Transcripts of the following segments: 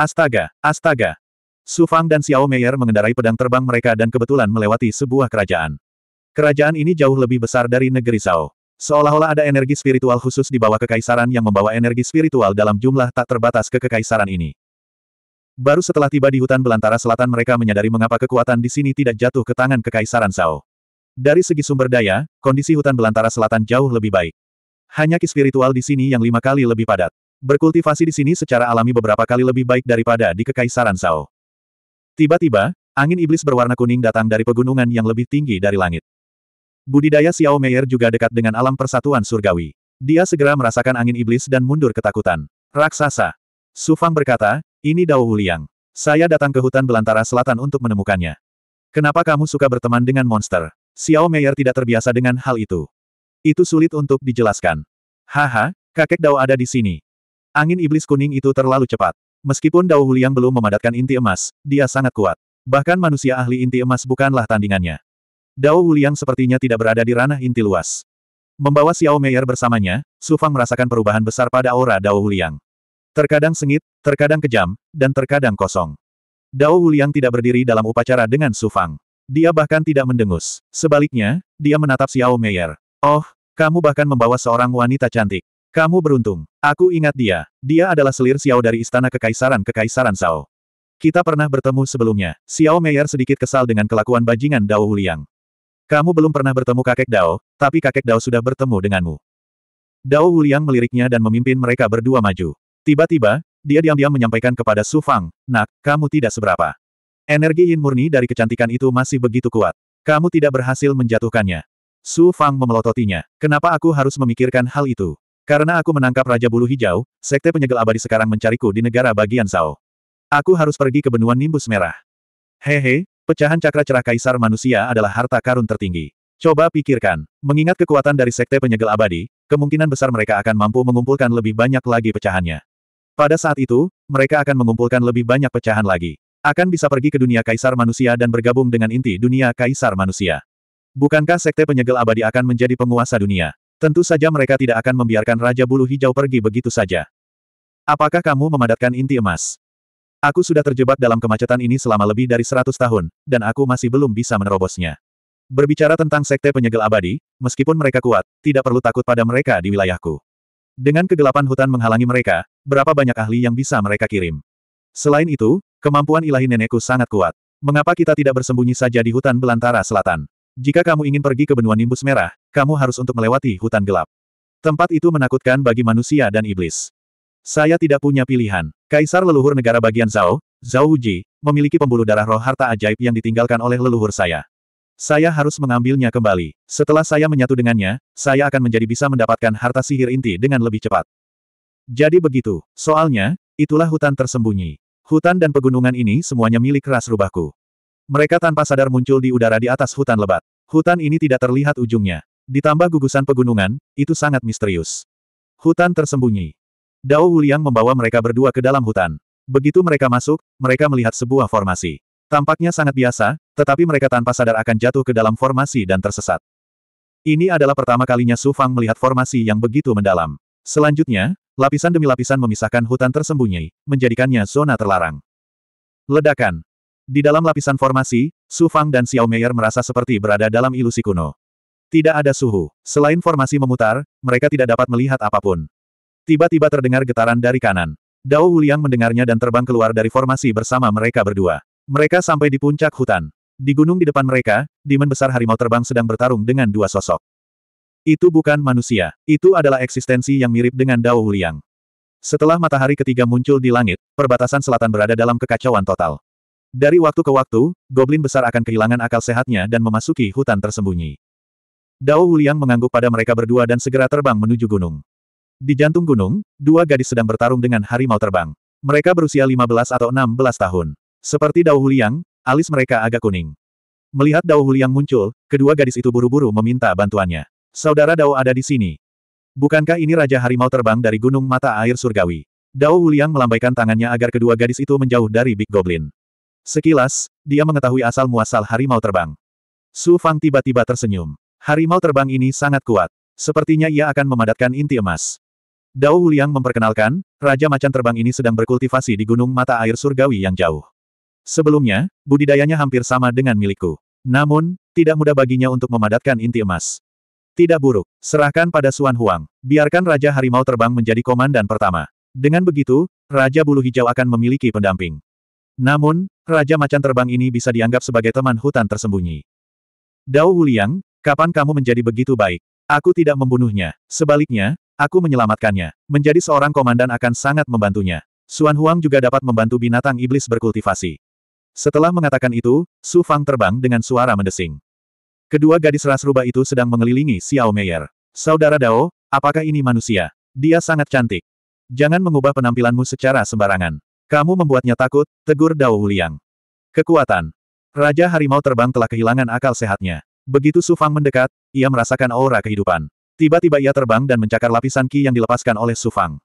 Astaga, astaga. Su Fang dan Xiao Meier mengendarai pedang terbang mereka dan kebetulan melewati sebuah kerajaan. Kerajaan ini jauh lebih besar dari negeri Zhao. Seolah-olah ada energi spiritual khusus di bawah kekaisaran yang membawa energi spiritual dalam jumlah tak terbatas ke kekaisaran ini. Baru setelah tiba di hutan belantara selatan mereka menyadari mengapa kekuatan di sini tidak jatuh ke tangan kekaisaran Zhao. Dari segi sumber daya, kondisi hutan belantara selatan jauh lebih baik. Hanya ki spiritual di sini yang lima kali lebih padat. Berkultivasi di sini secara alami beberapa kali lebih baik daripada di Kekaisaran Sao. Tiba-tiba, angin iblis berwarna kuning datang dari pegunungan yang lebih tinggi dari langit. Budidaya Xiao Meier juga dekat dengan alam persatuan surgawi. Dia segera merasakan angin iblis dan mundur ketakutan. Raksasa. Sufang berkata, ini Dao Wuliang. Saya datang ke hutan belantara selatan untuk menemukannya. Kenapa kamu suka berteman dengan monster? Xiao Meier tidak terbiasa dengan hal itu. Itu sulit untuk dijelaskan. Haha, kakek Dao ada di sini. Angin iblis kuning itu terlalu cepat. Meskipun Dao Huliang belum memadatkan inti emas, dia sangat kuat. Bahkan manusia ahli inti emas bukanlah tandingannya. Dao Huliang sepertinya tidak berada di ranah inti luas. Membawa Xiao Meier bersamanya, Su Fang merasakan perubahan besar pada aura Dao Huliang. Terkadang sengit, terkadang kejam, dan terkadang kosong. Dao Huliang tidak berdiri dalam upacara dengan Su Fang. Dia bahkan tidak mendengus. Sebaliknya, dia menatap Xiao Meier. Oh, kamu bahkan membawa seorang wanita cantik. Kamu beruntung. Aku ingat dia. Dia adalah selir Xiao dari Istana Kekaisaran Kekaisaran Sao. Kita pernah bertemu sebelumnya. Xiao Meier sedikit kesal dengan kelakuan bajingan Dao Wuliang. Kamu belum pernah bertemu kakek Dao, tapi kakek Dao sudah bertemu denganmu. Dao Wuliang meliriknya dan memimpin mereka berdua maju. Tiba-tiba, dia diam-diam menyampaikan kepada Su Fang, Nak, kamu tidak seberapa. Energi yin murni dari kecantikan itu masih begitu kuat. Kamu tidak berhasil menjatuhkannya. Su Fang memelototinya. Kenapa aku harus memikirkan hal itu? Karena aku menangkap Raja Bulu Hijau, Sekte Penyegel Abadi sekarang mencariku di negara bagian Zhao. Aku harus pergi ke benua Nimbus Merah. Hehe, pecahan cakra cerah Kaisar Manusia adalah harta karun tertinggi. Coba pikirkan, mengingat kekuatan dari Sekte Penyegel Abadi, kemungkinan besar mereka akan mampu mengumpulkan lebih banyak lagi pecahannya. Pada saat itu, mereka akan mengumpulkan lebih banyak pecahan lagi. Akan bisa pergi ke dunia Kaisar Manusia dan bergabung dengan inti dunia Kaisar Manusia. Bukankah Sekte Penyegel Abadi akan menjadi penguasa dunia? Tentu saja mereka tidak akan membiarkan Raja Bulu Hijau pergi begitu saja. Apakah kamu memadatkan inti emas? Aku sudah terjebak dalam kemacetan ini selama lebih dari seratus tahun, dan aku masih belum bisa menerobosnya. Berbicara tentang sekte penyegel abadi, meskipun mereka kuat, tidak perlu takut pada mereka di wilayahku. Dengan kegelapan hutan menghalangi mereka, berapa banyak ahli yang bisa mereka kirim? Selain itu, kemampuan ilahi nenekku sangat kuat. Mengapa kita tidak bersembunyi saja di hutan belantara selatan? Jika kamu ingin pergi ke benua Nimbus Merah, kamu harus untuk melewati hutan gelap. Tempat itu menakutkan bagi manusia dan iblis. Saya tidak punya pilihan. Kaisar leluhur negara bagian Zhao, Zhao Uji, memiliki pembuluh darah roh harta ajaib yang ditinggalkan oleh leluhur saya. Saya harus mengambilnya kembali. Setelah saya menyatu dengannya, saya akan menjadi bisa mendapatkan harta sihir inti dengan lebih cepat. Jadi begitu. Soalnya, itulah hutan tersembunyi. Hutan dan pegunungan ini semuanya milik ras rubahku. Mereka tanpa sadar muncul di udara di atas hutan lebat. Hutan ini tidak terlihat ujungnya. Ditambah gugusan pegunungan, itu sangat misterius. Hutan tersembunyi. Dao Wuliang membawa mereka berdua ke dalam hutan. Begitu mereka masuk, mereka melihat sebuah formasi. Tampaknya sangat biasa, tetapi mereka tanpa sadar akan jatuh ke dalam formasi dan tersesat. Ini adalah pertama kalinya Su Fang melihat formasi yang begitu mendalam. Selanjutnya, lapisan demi lapisan memisahkan hutan tersembunyi, menjadikannya zona terlarang. Ledakan. Di dalam lapisan formasi, Su Fang dan Xiao Meier merasa seperti berada dalam ilusi kuno. Tidak ada suhu. Selain formasi memutar, mereka tidak dapat melihat apapun. Tiba-tiba terdengar getaran dari kanan. Dao Wuliang mendengarnya dan terbang keluar dari formasi bersama mereka berdua. Mereka sampai di puncak hutan. Di gunung di depan mereka, Demon Besar Harimau Terbang sedang bertarung dengan dua sosok. Itu bukan manusia. Itu adalah eksistensi yang mirip dengan Dao Wuliang. Setelah matahari ketiga muncul di langit, perbatasan selatan berada dalam kekacauan total. Dari waktu ke waktu, goblin besar akan kehilangan akal sehatnya dan memasuki hutan tersembunyi. Dao Wuliang mengangguk pada mereka berdua dan segera terbang menuju gunung. Di jantung gunung, dua gadis sedang bertarung dengan harimau terbang. Mereka berusia 15 atau 16 tahun. Seperti Dao Huliang, alis mereka agak kuning. Melihat Dao Huliang muncul, kedua gadis itu buru-buru meminta bantuannya. Saudara Dao ada di sini. Bukankah ini Raja Harimau terbang dari Gunung Mata Air Surgawi? Dao Huliang melambaikan tangannya agar kedua gadis itu menjauh dari Big Goblin. Sekilas, dia mengetahui asal muasal harimau terbang. Su Fang tiba-tiba tersenyum. Harimau terbang ini sangat kuat. Sepertinya ia akan memadatkan inti emas. Dao Huliang memperkenalkan, Raja Macan Terbang ini sedang berkultivasi di Gunung Mata Air Surgawi yang jauh. Sebelumnya, budidayanya hampir sama dengan milikku. Namun, tidak mudah baginya untuk memadatkan inti emas. Tidak buruk, serahkan pada Suan Huang. Biarkan Raja Harimau Terbang menjadi komandan pertama. Dengan begitu, Raja Bulu Hijau akan memiliki pendamping. Namun, Raja Macan Terbang ini bisa dianggap sebagai teman hutan tersembunyi. Dao Wuliang, kapan kamu menjadi begitu baik? Aku tidak membunuhnya. Sebaliknya, aku menyelamatkannya. Menjadi seorang komandan akan sangat membantunya. Suan Huang juga dapat membantu binatang iblis berkultivasi. Setelah mengatakan itu, Su Fang terbang dengan suara mendesing. Kedua gadis ras rubah itu sedang mengelilingi Xiao Meier. Saudara Dao, apakah ini manusia? Dia sangat cantik. Jangan mengubah penampilanmu secara sembarangan. Kamu membuatnya takut, tegur Dao Wuliang. Kekuatan. Raja Harimau Terbang telah kehilangan akal sehatnya. Begitu Su Fang mendekat, ia merasakan aura kehidupan. Tiba-tiba ia terbang dan mencakar lapisan ki yang dilepaskan oleh Su Fang.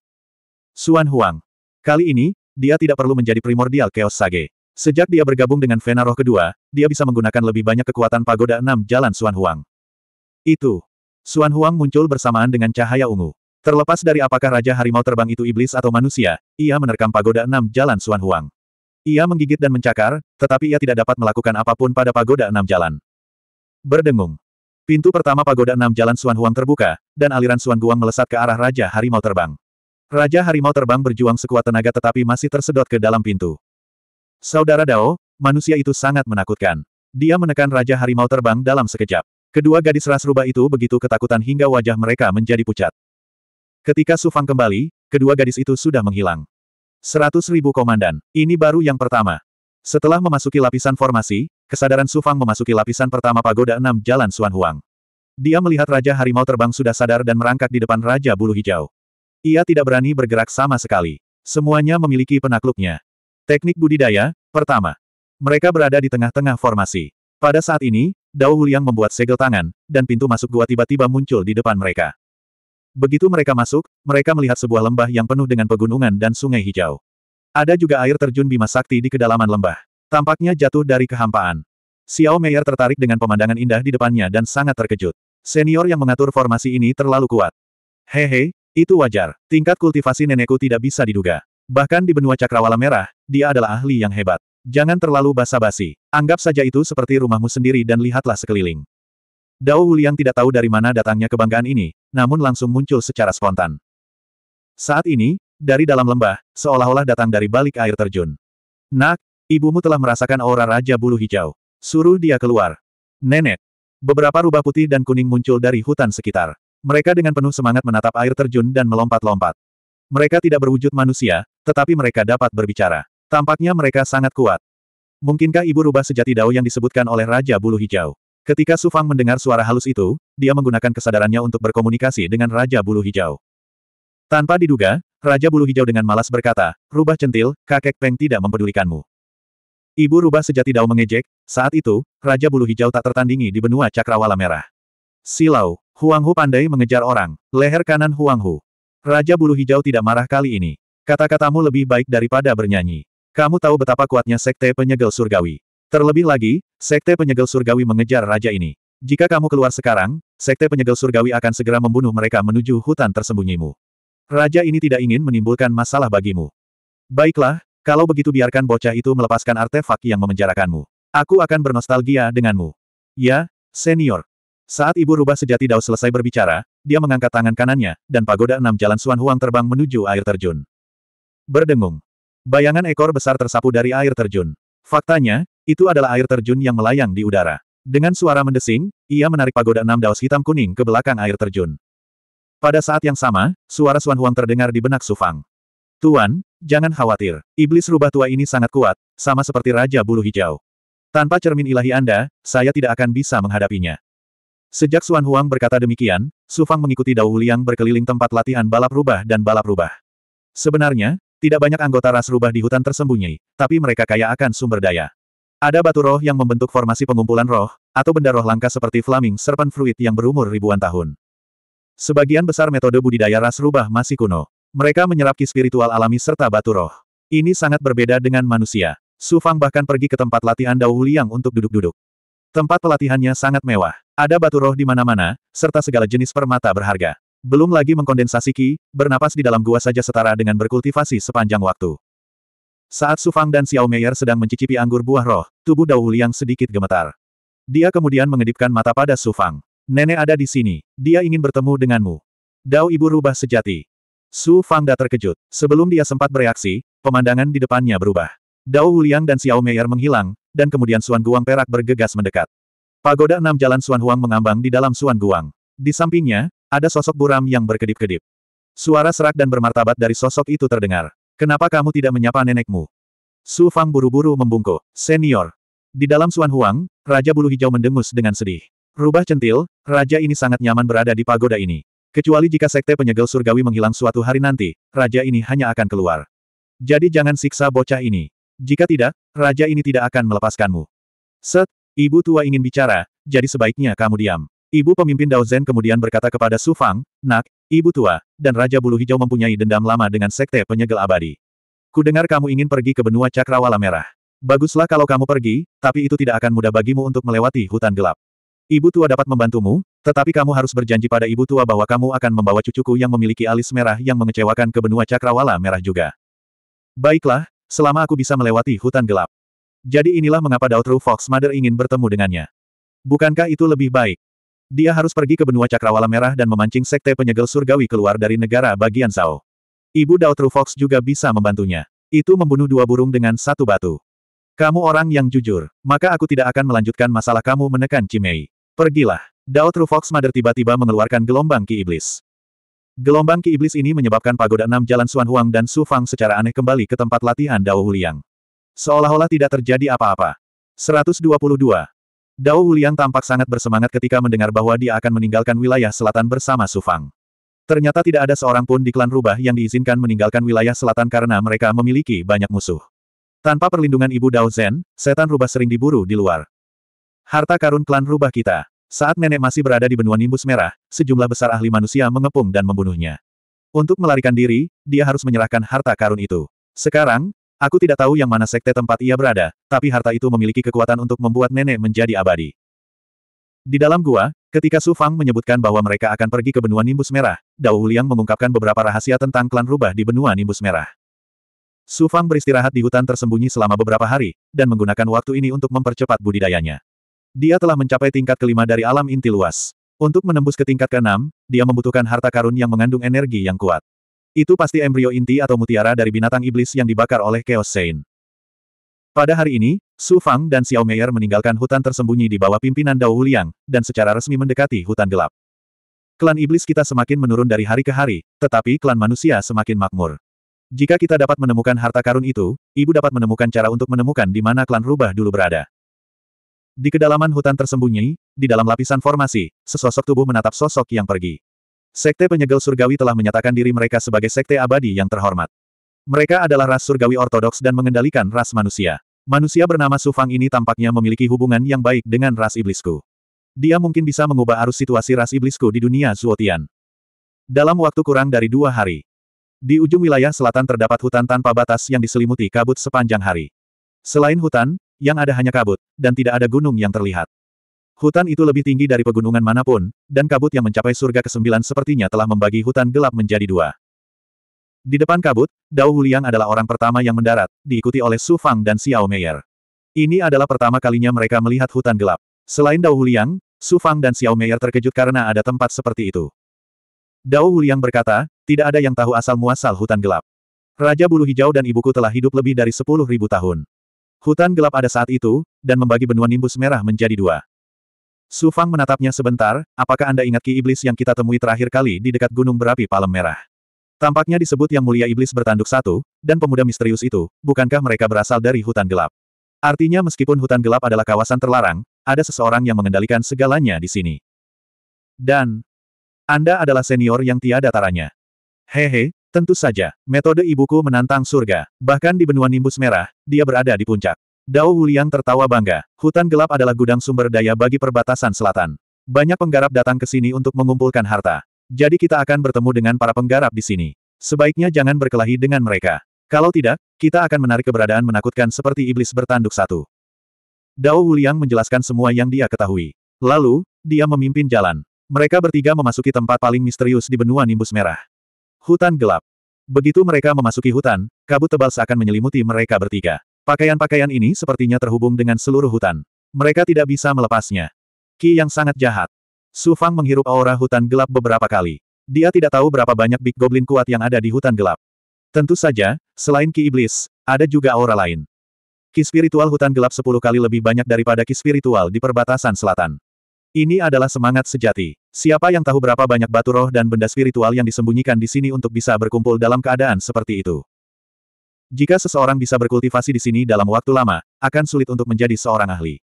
Suan Huang. Kali ini, dia tidak perlu menjadi primordial Chaos Sage. Sejak dia bergabung dengan Vena Roh kedua, dia bisa menggunakan lebih banyak kekuatan pagoda enam jalan Suan Huang. Itu. Suan Huang muncul bersamaan dengan cahaya ungu. Terlepas dari apakah Raja Harimau terbang itu iblis atau manusia, ia menerkam pagoda enam jalan Suan Huang. Ia menggigit dan mencakar, tetapi ia tidak dapat melakukan apapun pada pagoda enam jalan. Berdengung. Pintu pertama pagoda enam jalan Suan Huang terbuka, dan aliran Suan Guang melesat ke arah Raja Harimau terbang. Raja Harimau terbang berjuang sekuat tenaga tetapi masih tersedot ke dalam pintu. Saudara Dao, manusia itu sangat menakutkan. Dia menekan Raja Harimau terbang dalam sekejap. Kedua gadis ras rubah itu begitu ketakutan hingga wajah mereka menjadi pucat. Ketika Sufang kembali, kedua gadis itu sudah menghilang. Seratus ribu komandan, ini baru yang pertama. Setelah memasuki lapisan formasi, kesadaran Sufang memasuki lapisan pertama pagoda enam Jalan Suan Huang. Dia melihat Raja Harimau terbang sudah sadar dan merangkak di depan Raja Bulu Hijau. Ia tidak berani bergerak sama sekali. Semuanya memiliki penakluknya. Teknik budidaya, pertama. Mereka berada di tengah-tengah formasi. Pada saat ini, Dao Huliang membuat segel tangan, dan pintu masuk gua tiba-tiba muncul di depan mereka. Begitu mereka masuk, mereka melihat sebuah lembah yang penuh dengan pegunungan dan sungai hijau. Ada juga air terjun Bima Sakti di kedalaman lembah. Tampaknya jatuh dari kehampaan. Xiao Meier tertarik dengan pemandangan indah di depannya dan sangat terkejut. Senior yang mengatur formasi ini terlalu kuat. Hehe, itu wajar. Tingkat kultivasi nenekku tidak bisa diduga. Bahkan di benua cakrawala merah, dia adalah ahli yang hebat. Jangan terlalu basa-basi. Anggap saja itu seperti rumahmu sendiri dan lihatlah sekeliling. Dao Wuliang tidak tahu dari mana datangnya kebanggaan ini, namun langsung muncul secara spontan. Saat ini, dari dalam lembah, seolah-olah datang dari balik air terjun. Nak, ibumu telah merasakan aura Raja Bulu Hijau. Suruh dia keluar. Nenek. Beberapa rubah putih dan kuning muncul dari hutan sekitar. Mereka dengan penuh semangat menatap air terjun dan melompat-lompat. Mereka tidak berwujud manusia, tetapi mereka dapat berbicara. Tampaknya mereka sangat kuat. Mungkinkah ibu rubah sejati Dao yang disebutkan oleh Raja Bulu Hijau? Ketika Su Fang mendengar suara halus itu, dia menggunakan kesadarannya untuk berkomunikasi dengan Raja Bulu Hijau. Tanpa diduga, Raja Bulu Hijau dengan malas berkata, Rubah centil, kakek Peng tidak mempedulikanmu. Ibu rubah sejati Dao mengejek, saat itu, Raja Bulu Hijau tak tertandingi di benua Cakrawala Merah. Silau, Huang Hu pandai mengejar orang, leher kanan Huang Hu. Raja Bulu Hijau tidak marah kali ini. Kata-katamu lebih baik daripada bernyanyi. Kamu tahu betapa kuatnya sekte penyegel surgawi. Terlebih lagi, Sekte Penyegel Surgawi mengejar raja ini. Jika kamu keluar sekarang, Sekte Penyegel Surgawi akan segera membunuh mereka menuju hutan tersembunyimu. Raja ini tidak ingin menimbulkan masalah bagimu. Baiklah, kalau begitu biarkan bocah itu melepaskan artefak yang memenjarakanmu. Aku akan bernostalgia denganmu. Ya, senior. Saat ibu rubah sejati Dao selesai berbicara, dia mengangkat tangan kanannya, dan pagoda enam jalan Suan Huang terbang menuju air terjun. Berdengung. Bayangan ekor besar tersapu dari air terjun. Faktanya, itu adalah air terjun yang melayang di udara. Dengan suara mendesing, ia menarik pagoda enam daus hitam kuning ke belakang air terjun. Pada saat yang sama, suara Suan Huang terdengar di benak Sufang. Tuan, jangan khawatir. Iblis rubah tua ini sangat kuat, sama seperti Raja Bulu Hijau. Tanpa cermin ilahi Anda, saya tidak akan bisa menghadapinya. Sejak Suan Huang berkata demikian, Sufang mengikuti Dao Liang berkeliling tempat latihan balap rubah dan balap rubah. Sebenarnya, tidak banyak anggota ras rubah di hutan tersembunyi, tapi mereka kaya akan sumber daya. Ada batu roh yang membentuk formasi pengumpulan roh, atau benda roh langka seperti flaming serpent fruit yang berumur ribuan tahun. Sebagian besar metode budidaya ras rubah masih kuno. Mereka menyerap ki spiritual alami serta batu roh. Ini sangat berbeda dengan manusia. Su Fang bahkan pergi ke tempat latihan Dao Liang untuk duduk-duduk. Tempat pelatihannya sangat mewah. Ada batu roh di mana-mana, serta segala jenis permata berharga. Belum lagi mengkondensasi ki, bernapas di dalam gua saja setara dengan berkultivasi sepanjang waktu. Saat Su Fang dan Xiao Meier sedang mencicipi anggur buah roh, tubuh Dao Liang sedikit gemetar. Dia kemudian mengedipkan mata pada Su Fang. Nenek ada di sini, dia ingin bertemu denganmu. Dao ibu rubah sejati. Su Fangda terkejut. Sebelum dia sempat bereaksi, pemandangan di depannya berubah. Dao Liang dan Xiao Meier menghilang, dan kemudian Suan Guang perak bergegas mendekat. Pagoda enam jalan Suan Huang mengambang di dalam Suan Guang. Di sampingnya, ada sosok buram yang berkedip-kedip. Suara serak dan bermartabat dari sosok itu terdengar. Kenapa kamu tidak menyapa nenekmu? Su Fang buru-buru membungkuk. Senior. Di dalam Suan Huang, Raja Bulu Hijau mendengus dengan sedih. Rubah centil, Raja ini sangat nyaman berada di pagoda ini. Kecuali jika sekte penyegel surgawi menghilang suatu hari nanti, Raja ini hanya akan keluar. Jadi jangan siksa bocah ini. Jika tidak, Raja ini tidak akan melepaskanmu. Set, ibu tua ingin bicara, jadi sebaiknya kamu diam. Ibu pemimpin Dao Zhen kemudian berkata kepada Su Fang, Nak, Ibu tua, dan Raja Bulu Hijau mempunyai dendam lama dengan Sekte Penyegel Abadi. Kudengar kamu ingin pergi ke benua Cakrawala Merah. Baguslah kalau kamu pergi, tapi itu tidak akan mudah bagimu untuk melewati hutan gelap. Ibu tua dapat membantumu, tetapi kamu harus berjanji pada ibu tua bahwa kamu akan membawa cucuku yang memiliki alis merah yang mengecewakan ke benua Cakrawala Merah juga. Baiklah, selama aku bisa melewati hutan gelap. Jadi inilah mengapa Dautru Fox Mother ingin bertemu dengannya. Bukankah itu lebih baik? Dia harus pergi ke benua cakrawala merah dan memancing sekte penyegel surgawi keluar dari negara bagian Zhao. Ibu Dao True Fox juga bisa membantunya. Itu membunuh dua burung dengan satu batu. Kamu orang yang jujur, maka aku tidak akan melanjutkan masalah kamu menekan Cimei. Pergilah. Dao True Fox Mother tiba-tiba mengeluarkan gelombang ki iblis. Gelombang ki iblis ini menyebabkan pagoda enam jalan Suan Huang dan Su Fang secara aneh kembali ke tempat latihan Dao Huliang. Seolah-olah tidak terjadi apa-apa. 122. Dao Liang tampak sangat bersemangat ketika mendengar bahwa dia akan meninggalkan wilayah selatan bersama Sufang. Ternyata tidak ada seorang pun di klan rubah yang diizinkan meninggalkan wilayah selatan karena mereka memiliki banyak musuh. Tanpa perlindungan ibu Dao Zen, setan rubah sering diburu di luar. Harta karun klan rubah kita. Saat nenek masih berada di benua nimbus merah, sejumlah besar ahli manusia mengepung dan membunuhnya. Untuk melarikan diri, dia harus menyerahkan harta karun itu. Sekarang, Aku tidak tahu yang mana sekte tempat ia berada, tapi harta itu memiliki kekuatan untuk membuat nenek menjadi abadi. Di dalam gua, ketika Su Fang menyebutkan bahwa mereka akan pergi ke benua Nimbus Merah, Dao Liang mengungkapkan beberapa rahasia tentang klan rubah di benua Nimbus Merah. Su Fang beristirahat di hutan tersembunyi selama beberapa hari, dan menggunakan waktu ini untuk mempercepat budidayanya. Dia telah mencapai tingkat kelima dari alam inti luas. Untuk menembus ke tingkat keenam, dia membutuhkan harta karun yang mengandung energi yang kuat. Itu pasti embrio inti atau mutiara dari binatang iblis yang dibakar oleh Chaos Saint. Pada hari ini, Su Fang dan Xiao Meier meninggalkan hutan tersembunyi di bawah pimpinan Dao Huliang, dan secara resmi mendekati hutan gelap. Klan iblis kita semakin menurun dari hari ke hari, tetapi klan manusia semakin makmur. Jika kita dapat menemukan harta karun itu, ibu dapat menemukan cara untuk menemukan di mana klan rubah dulu berada. Di kedalaman hutan tersembunyi, di dalam lapisan formasi, sesosok tubuh menatap sosok yang pergi. Sekte penyegel Surgawi telah menyatakan diri mereka sebagai sekte abadi yang terhormat. Mereka adalah ras surgawi ortodoks dan mengendalikan ras manusia. Manusia bernama Sufang ini tampaknya memiliki hubungan yang baik dengan ras iblisku. Dia mungkin bisa mengubah arus situasi ras iblisku di dunia Zuotian. Dalam waktu kurang dari dua hari, di ujung wilayah selatan terdapat hutan tanpa batas yang diselimuti kabut sepanjang hari. Selain hutan, yang ada hanya kabut, dan tidak ada gunung yang terlihat. Hutan itu lebih tinggi dari pegunungan manapun, dan kabut yang mencapai surga kesembilan sepertinya telah membagi hutan gelap menjadi dua. Di depan kabut, Dao Huliang adalah orang pertama yang mendarat, diikuti oleh Su Fang dan Xiao Meier. Ini adalah pertama kalinya mereka melihat hutan gelap. Selain Dao Huliang, Su Fang dan Xiao Meier terkejut karena ada tempat seperti itu. Dao Huliang berkata, tidak ada yang tahu asal-muasal hutan gelap. Raja Bulu Hijau dan Ibuku telah hidup lebih dari sepuluh ribu tahun. Hutan gelap ada saat itu, dan membagi benua nimbus merah menjadi dua. Su Fang menatapnya sebentar, apakah Anda ingat Ki Iblis yang kita temui terakhir kali di dekat gunung berapi Palem Merah? Tampaknya disebut yang mulia Iblis bertanduk satu, dan pemuda misterius itu, bukankah mereka berasal dari hutan gelap? Artinya meskipun hutan gelap adalah kawasan terlarang, ada seseorang yang mengendalikan segalanya di sini. Dan, Anda adalah senior yang tiada taranya. Hehe, tentu saja, metode ibuku menantang surga, bahkan di benua nimbus merah, dia berada di puncak. Dao Wuliang tertawa bangga. Hutan gelap adalah gudang sumber daya bagi perbatasan selatan. Banyak penggarap datang ke sini untuk mengumpulkan harta. Jadi kita akan bertemu dengan para penggarap di sini. Sebaiknya jangan berkelahi dengan mereka. Kalau tidak, kita akan menarik keberadaan menakutkan seperti iblis bertanduk satu. Dao Wuliang menjelaskan semua yang dia ketahui. Lalu, dia memimpin jalan. Mereka bertiga memasuki tempat paling misterius di benua nimbus merah. Hutan gelap. Begitu mereka memasuki hutan, kabut tebal seakan menyelimuti mereka bertiga. Pakaian-pakaian ini sepertinya terhubung dengan seluruh hutan. Mereka tidak bisa melepasnya. Ki yang sangat jahat. Su Fang menghirup aura hutan gelap beberapa kali. Dia tidak tahu berapa banyak Big Goblin kuat yang ada di hutan gelap. Tentu saja, selain Ki Iblis, ada juga aura lain. Ki spiritual hutan gelap sepuluh kali lebih banyak daripada Ki spiritual di perbatasan selatan. Ini adalah semangat sejati. Siapa yang tahu berapa banyak batu roh dan benda spiritual yang disembunyikan di sini untuk bisa berkumpul dalam keadaan seperti itu? Jika seseorang bisa berkultivasi di sini dalam waktu lama, akan sulit untuk menjadi seorang ahli.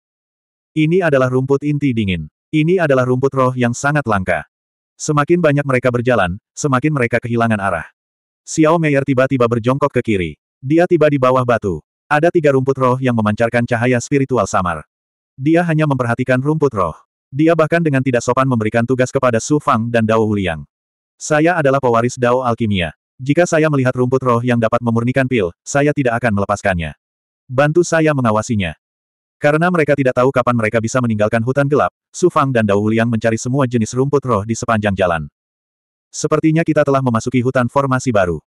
Ini adalah rumput inti dingin. Ini adalah rumput roh yang sangat langka. Semakin banyak mereka berjalan, semakin mereka kehilangan arah. Xiao Meier tiba-tiba berjongkok ke kiri. Dia tiba di bawah batu. Ada tiga rumput roh yang memancarkan cahaya spiritual samar. Dia hanya memperhatikan rumput roh. Dia bahkan dengan tidak sopan memberikan tugas kepada Su Fang dan Dao Huliang. Saya adalah pewaris Dao Alkimia. Jika saya melihat rumput roh yang dapat memurnikan pil, saya tidak akan melepaskannya. Bantu saya mengawasinya. Karena mereka tidak tahu kapan mereka bisa meninggalkan hutan gelap, Su Fang dan Dao Liang mencari semua jenis rumput roh di sepanjang jalan. Sepertinya kita telah memasuki hutan formasi baru.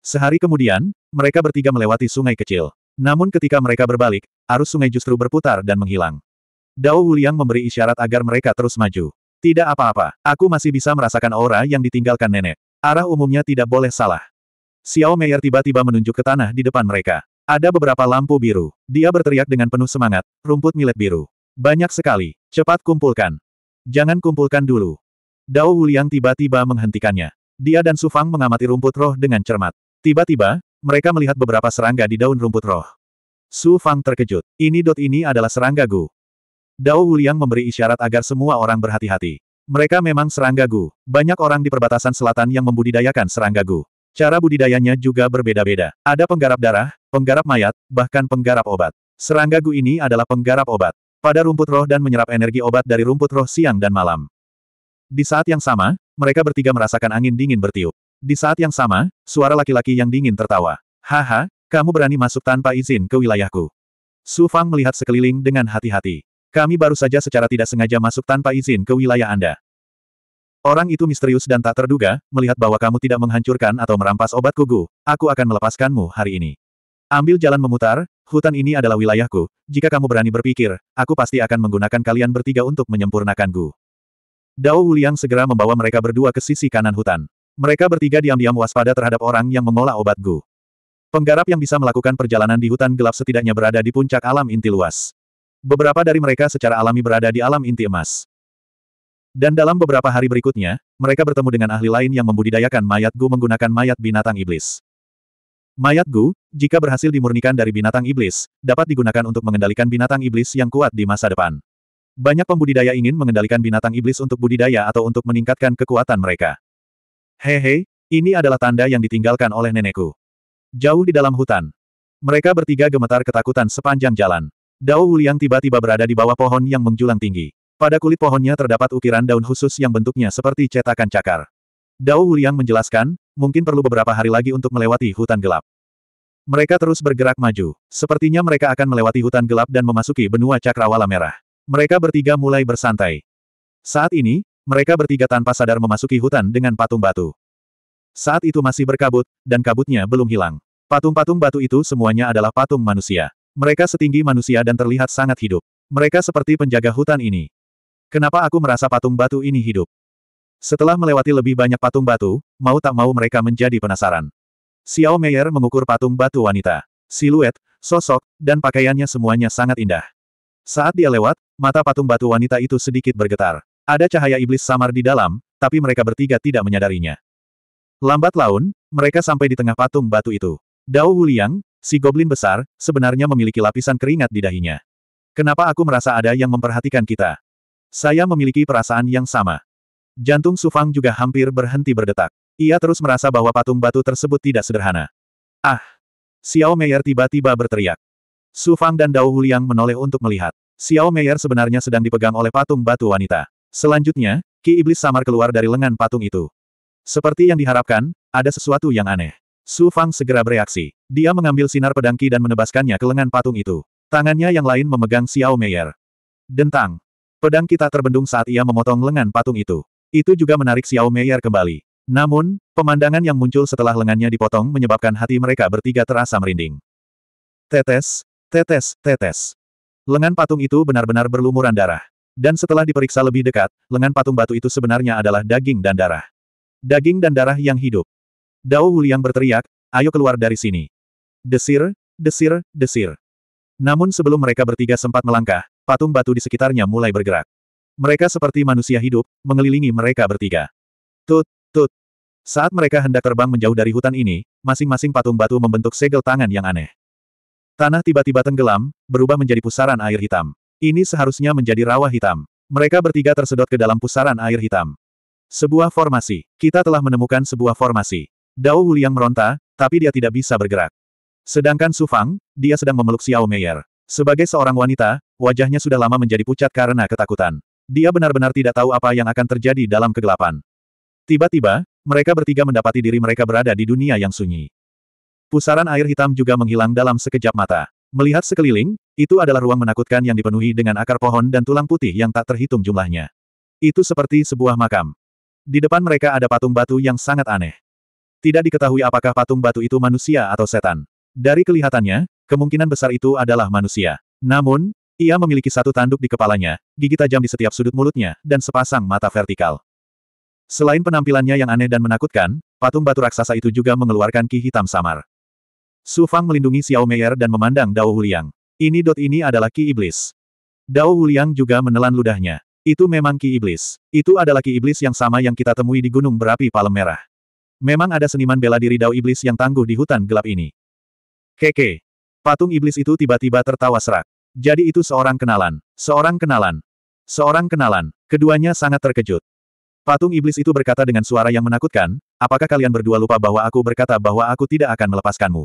Sehari kemudian, mereka bertiga melewati sungai kecil. Namun ketika mereka berbalik, arus sungai justru berputar dan menghilang. Dao Wuliang memberi isyarat agar mereka terus maju. Tidak apa-apa, aku masih bisa merasakan aura yang ditinggalkan nenek. Arah umumnya tidak boleh salah. Xiao Meier tiba-tiba menunjuk ke tanah di depan mereka. Ada beberapa lampu biru. Dia berteriak dengan penuh semangat, rumput milet biru. Banyak sekali. Cepat kumpulkan. Jangan kumpulkan dulu. Dao Wuliang tiba-tiba menghentikannya. Dia dan Su Fang mengamati rumput roh dengan cermat. Tiba-tiba, mereka melihat beberapa serangga di daun rumput roh. Su Fang terkejut. Ini dot ini adalah serangga Gu. Dao Wuliang memberi isyarat agar semua orang berhati-hati. Mereka memang serangga gu. Banyak orang di perbatasan selatan yang membudidayakan serangga gu. Cara budidayanya juga berbeda-beda. Ada penggarap darah, penggarap mayat, bahkan penggarap obat. Serangga gu ini adalah penggarap obat pada rumput roh dan menyerap energi obat dari rumput roh siang dan malam. Di saat yang sama, mereka bertiga merasakan angin dingin bertiup. Di saat yang sama, suara laki-laki yang dingin tertawa. Haha, kamu berani masuk tanpa izin ke wilayahku. Su Fang melihat sekeliling dengan hati-hati. Kami baru saja secara tidak sengaja masuk tanpa izin ke wilayah Anda. Orang itu misterius dan tak terduga, melihat bahwa kamu tidak menghancurkan atau merampas obat kugu, aku akan melepaskanmu hari ini. Ambil jalan memutar, hutan ini adalah wilayahku, jika kamu berani berpikir, aku pasti akan menggunakan kalian bertiga untuk menyempurnakan Gu. Dao Wuliang segera membawa mereka berdua ke sisi kanan hutan. Mereka bertiga diam-diam waspada terhadap orang yang mengolah obat Gu. Penggarap yang bisa melakukan perjalanan di hutan gelap setidaknya berada di puncak alam inti luas. Beberapa dari mereka secara alami berada di alam inti emas. Dan dalam beberapa hari berikutnya, mereka bertemu dengan ahli lain yang membudidayakan mayat Gu menggunakan mayat binatang iblis. Mayat Gu, jika berhasil dimurnikan dari binatang iblis, dapat digunakan untuk mengendalikan binatang iblis yang kuat di masa depan. Banyak pembudidaya ingin mengendalikan binatang iblis untuk budidaya atau untuk meningkatkan kekuatan mereka. Hehe, ini adalah tanda yang ditinggalkan oleh nenekku. Jauh di dalam hutan. Mereka bertiga gemetar ketakutan sepanjang jalan. Dao Wuliang tiba-tiba berada di bawah pohon yang menjulang tinggi. Pada kulit pohonnya terdapat ukiran daun khusus yang bentuknya seperti cetakan cakar. Dao Wuliang menjelaskan, mungkin perlu beberapa hari lagi untuk melewati hutan gelap. Mereka terus bergerak maju. Sepertinya mereka akan melewati hutan gelap dan memasuki benua cakrawala merah. Mereka bertiga mulai bersantai. Saat ini, mereka bertiga tanpa sadar memasuki hutan dengan patung batu. Saat itu masih berkabut, dan kabutnya belum hilang. Patung-patung batu itu semuanya adalah patung manusia. Mereka setinggi manusia dan terlihat sangat hidup. Mereka seperti penjaga hutan ini. Kenapa aku merasa patung batu ini hidup? Setelah melewati lebih banyak patung batu, mau tak mau mereka menjadi penasaran. Xiao Meier mengukur patung batu wanita. Siluet, sosok, dan pakaiannya semuanya sangat indah. Saat dia lewat, mata patung batu wanita itu sedikit bergetar. Ada cahaya iblis samar di dalam, tapi mereka bertiga tidak menyadarinya. Lambat laun, mereka sampai di tengah patung batu itu. Dao Wuliang. Si goblin besar, sebenarnya memiliki lapisan keringat di dahinya. Kenapa aku merasa ada yang memperhatikan kita? Saya memiliki perasaan yang sama. Jantung Sufang juga hampir berhenti berdetak. Ia terus merasa bahwa patung batu tersebut tidak sederhana. Ah! Xiao Meier tiba-tiba berteriak. Sufang dan Dao Huliang menoleh untuk melihat. Xiao Meier sebenarnya sedang dipegang oleh patung batu wanita. Selanjutnya, Ki Iblis samar keluar dari lengan patung itu. Seperti yang diharapkan, ada sesuatu yang aneh. Su Fang segera bereaksi. Dia mengambil sinar pedangki dan menebaskannya ke lengan patung itu. Tangannya yang lain memegang Xiao Meier. Dentang. Pedang kita terbendung saat ia memotong lengan patung itu. Itu juga menarik Xiao Meier kembali. Namun, pemandangan yang muncul setelah lengannya dipotong menyebabkan hati mereka bertiga terasa merinding. Tetes, tetes, tetes. Lengan patung itu benar-benar berlumuran darah. Dan setelah diperiksa lebih dekat, lengan patung batu itu sebenarnya adalah daging dan darah. Daging dan darah yang hidup. Dao yang berteriak, ayo keluar dari sini. Desir, desir, desir. Namun sebelum mereka bertiga sempat melangkah, patung batu di sekitarnya mulai bergerak. Mereka seperti manusia hidup, mengelilingi mereka bertiga. Tut, tut. Saat mereka hendak terbang menjauh dari hutan ini, masing-masing patung batu membentuk segel tangan yang aneh. Tanah tiba-tiba tenggelam, berubah menjadi pusaran air hitam. Ini seharusnya menjadi rawa hitam. Mereka bertiga tersedot ke dalam pusaran air hitam. Sebuah formasi. Kita telah menemukan sebuah formasi. Dao Wuliang meronta, tapi dia tidak bisa bergerak. Sedangkan Su Fang, dia sedang memeluk Xiao Meier. Sebagai seorang wanita, wajahnya sudah lama menjadi pucat karena ketakutan. Dia benar-benar tidak tahu apa yang akan terjadi dalam kegelapan. Tiba-tiba, mereka bertiga mendapati diri mereka berada di dunia yang sunyi. Pusaran air hitam juga menghilang dalam sekejap mata. Melihat sekeliling, itu adalah ruang menakutkan yang dipenuhi dengan akar pohon dan tulang putih yang tak terhitung jumlahnya. Itu seperti sebuah makam. Di depan mereka ada patung batu yang sangat aneh. Tidak diketahui apakah patung batu itu manusia atau setan. Dari kelihatannya, kemungkinan besar itu adalah manusia. Namun, ia memiliki satu tanduk di kepalanya, gigi tajam di setiap sudut mulutnya, dan sepasang mata vertikal. Selain penampilannya yang aneh dan menakutkan, patung batu raksasa itu juga mengeluarkan ki hitam samar. Su Fang melindungi Xiao Meier dan memandang Dao Huliang. Ini dot ini adalah ki iblis. Dao Huliang juga menelan ludahnya. Itu memang ki iblis. Itu adalah ki iblis yang sama yang kita temui di Gunung Berapi Palem Merah. Memang ada seniman bela diri dao iblis yang tangguh di hutan gelap ini. Keke. Patung iblis itu tiba-tiba tertawa serak. Jadi itu seorang kenalan. Seorang kenalan. Seorang kenalan. Keduanya sangat terkejut. Patung iblis itu berkata dengan suara yang menakutkan, apakah kalian berdua lupa bahwa aku berkata bahwa aku tidak akan melepaskanmu?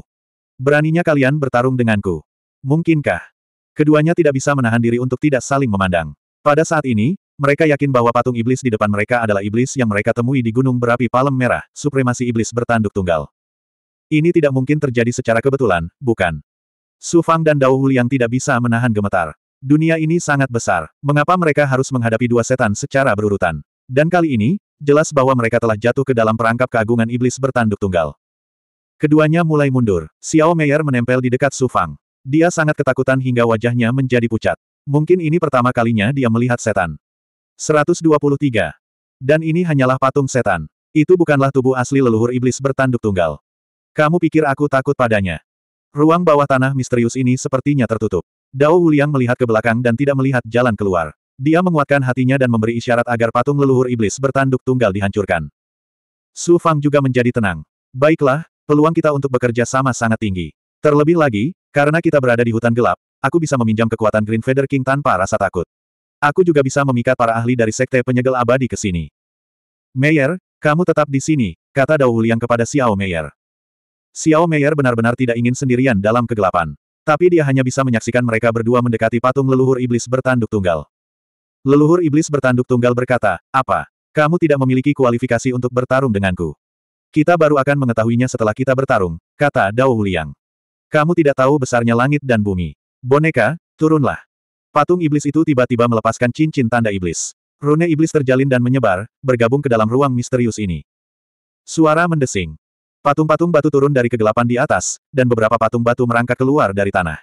Beraninya kalian bertarung denganku. Mungkinkah? Keduanya tidak bisa menahan diri untuk tidak saling memandang. Pada saat ini, mereka yakin bahwa patung iblis di depan mereka adalah iblis yang mereka temui di Gunung Berapi Palem Merah, supremasi iblis bertanduk tunggal. Ini tidak mungkin terjadi secara kebetulan, bukan? Su Fang dan Dao yang tidak bisa menahan gemetar. Dunia ini sangat besar. Mengapa mereka harus menghadapi dua setan secara berurutan? Dan kali ini, jelas bahwa mereka telah jatuh ke dalam perangkap keagungan iblis bertanduk tunggal. Keduanya mulai mundur. Xiao Meier menempel di dekat Su Fang. Dia sangat ketakutan hingga wajahnya menjadi pucat. Mungkin ini pertama kalinya dia melihat setan. 123. Dan ini hanyalah patung setan. Itu bukanlah tubuh asli leluhur iblis bertanduk tunggal. Kamu pikir aku takut padanya? Ruang bawah tanah misterius ini sepertinya tertutup. Dao Wuliang melihat ke belakang dan tidak melihat jalan keluar. Dia menguatkan hatinya dan memberi isyarat agar patung leluhur iblis bertanduk tunggal dihancurkan. Su Fang juga menjadi tenang. Baiklah, peluang kita untuk bekerja sama sangat tinggi. Terlebih lagi, karena kita berada di hutan gelap, aku bisa meminjam kekuatan Green Feather King tanpa rasa takut. Aku juga bisa memikat para ahli dari Sekte Penyegel Abadi ke sini. Meyer, kamu tetap di sini, kata Dao Huliang kepada Xiao Meyer. Xiao Meyer benar-benar tidak ingin sendirian dalam kegelapan. Tapi dia hanya bisa menyaksikan mereka berdua mendekati patung leluhur iblis bertanduk tunggal. Leluhur iblis bertanduk tunggal berkata, apa? Kamu tidak memiliki kualifikasi untuk bertarung denganku. Kita baru akan mengetahuinya setelah kita bertarung, kata Dao Huliang. Kamu tidak tahu besarnya langit dan bumi. Boneka, turunlah. Patung iblis itu tiba-tiba melepaskan cincin tanda iblis. Rune iblis terjalin dan menyebar, bergabung ke dalam ruang misterius ini. Suara mendesing. Patung-patung batu turun dari kegelapan di atas, dan beberapa patung batu merangkak keluar dari tanah.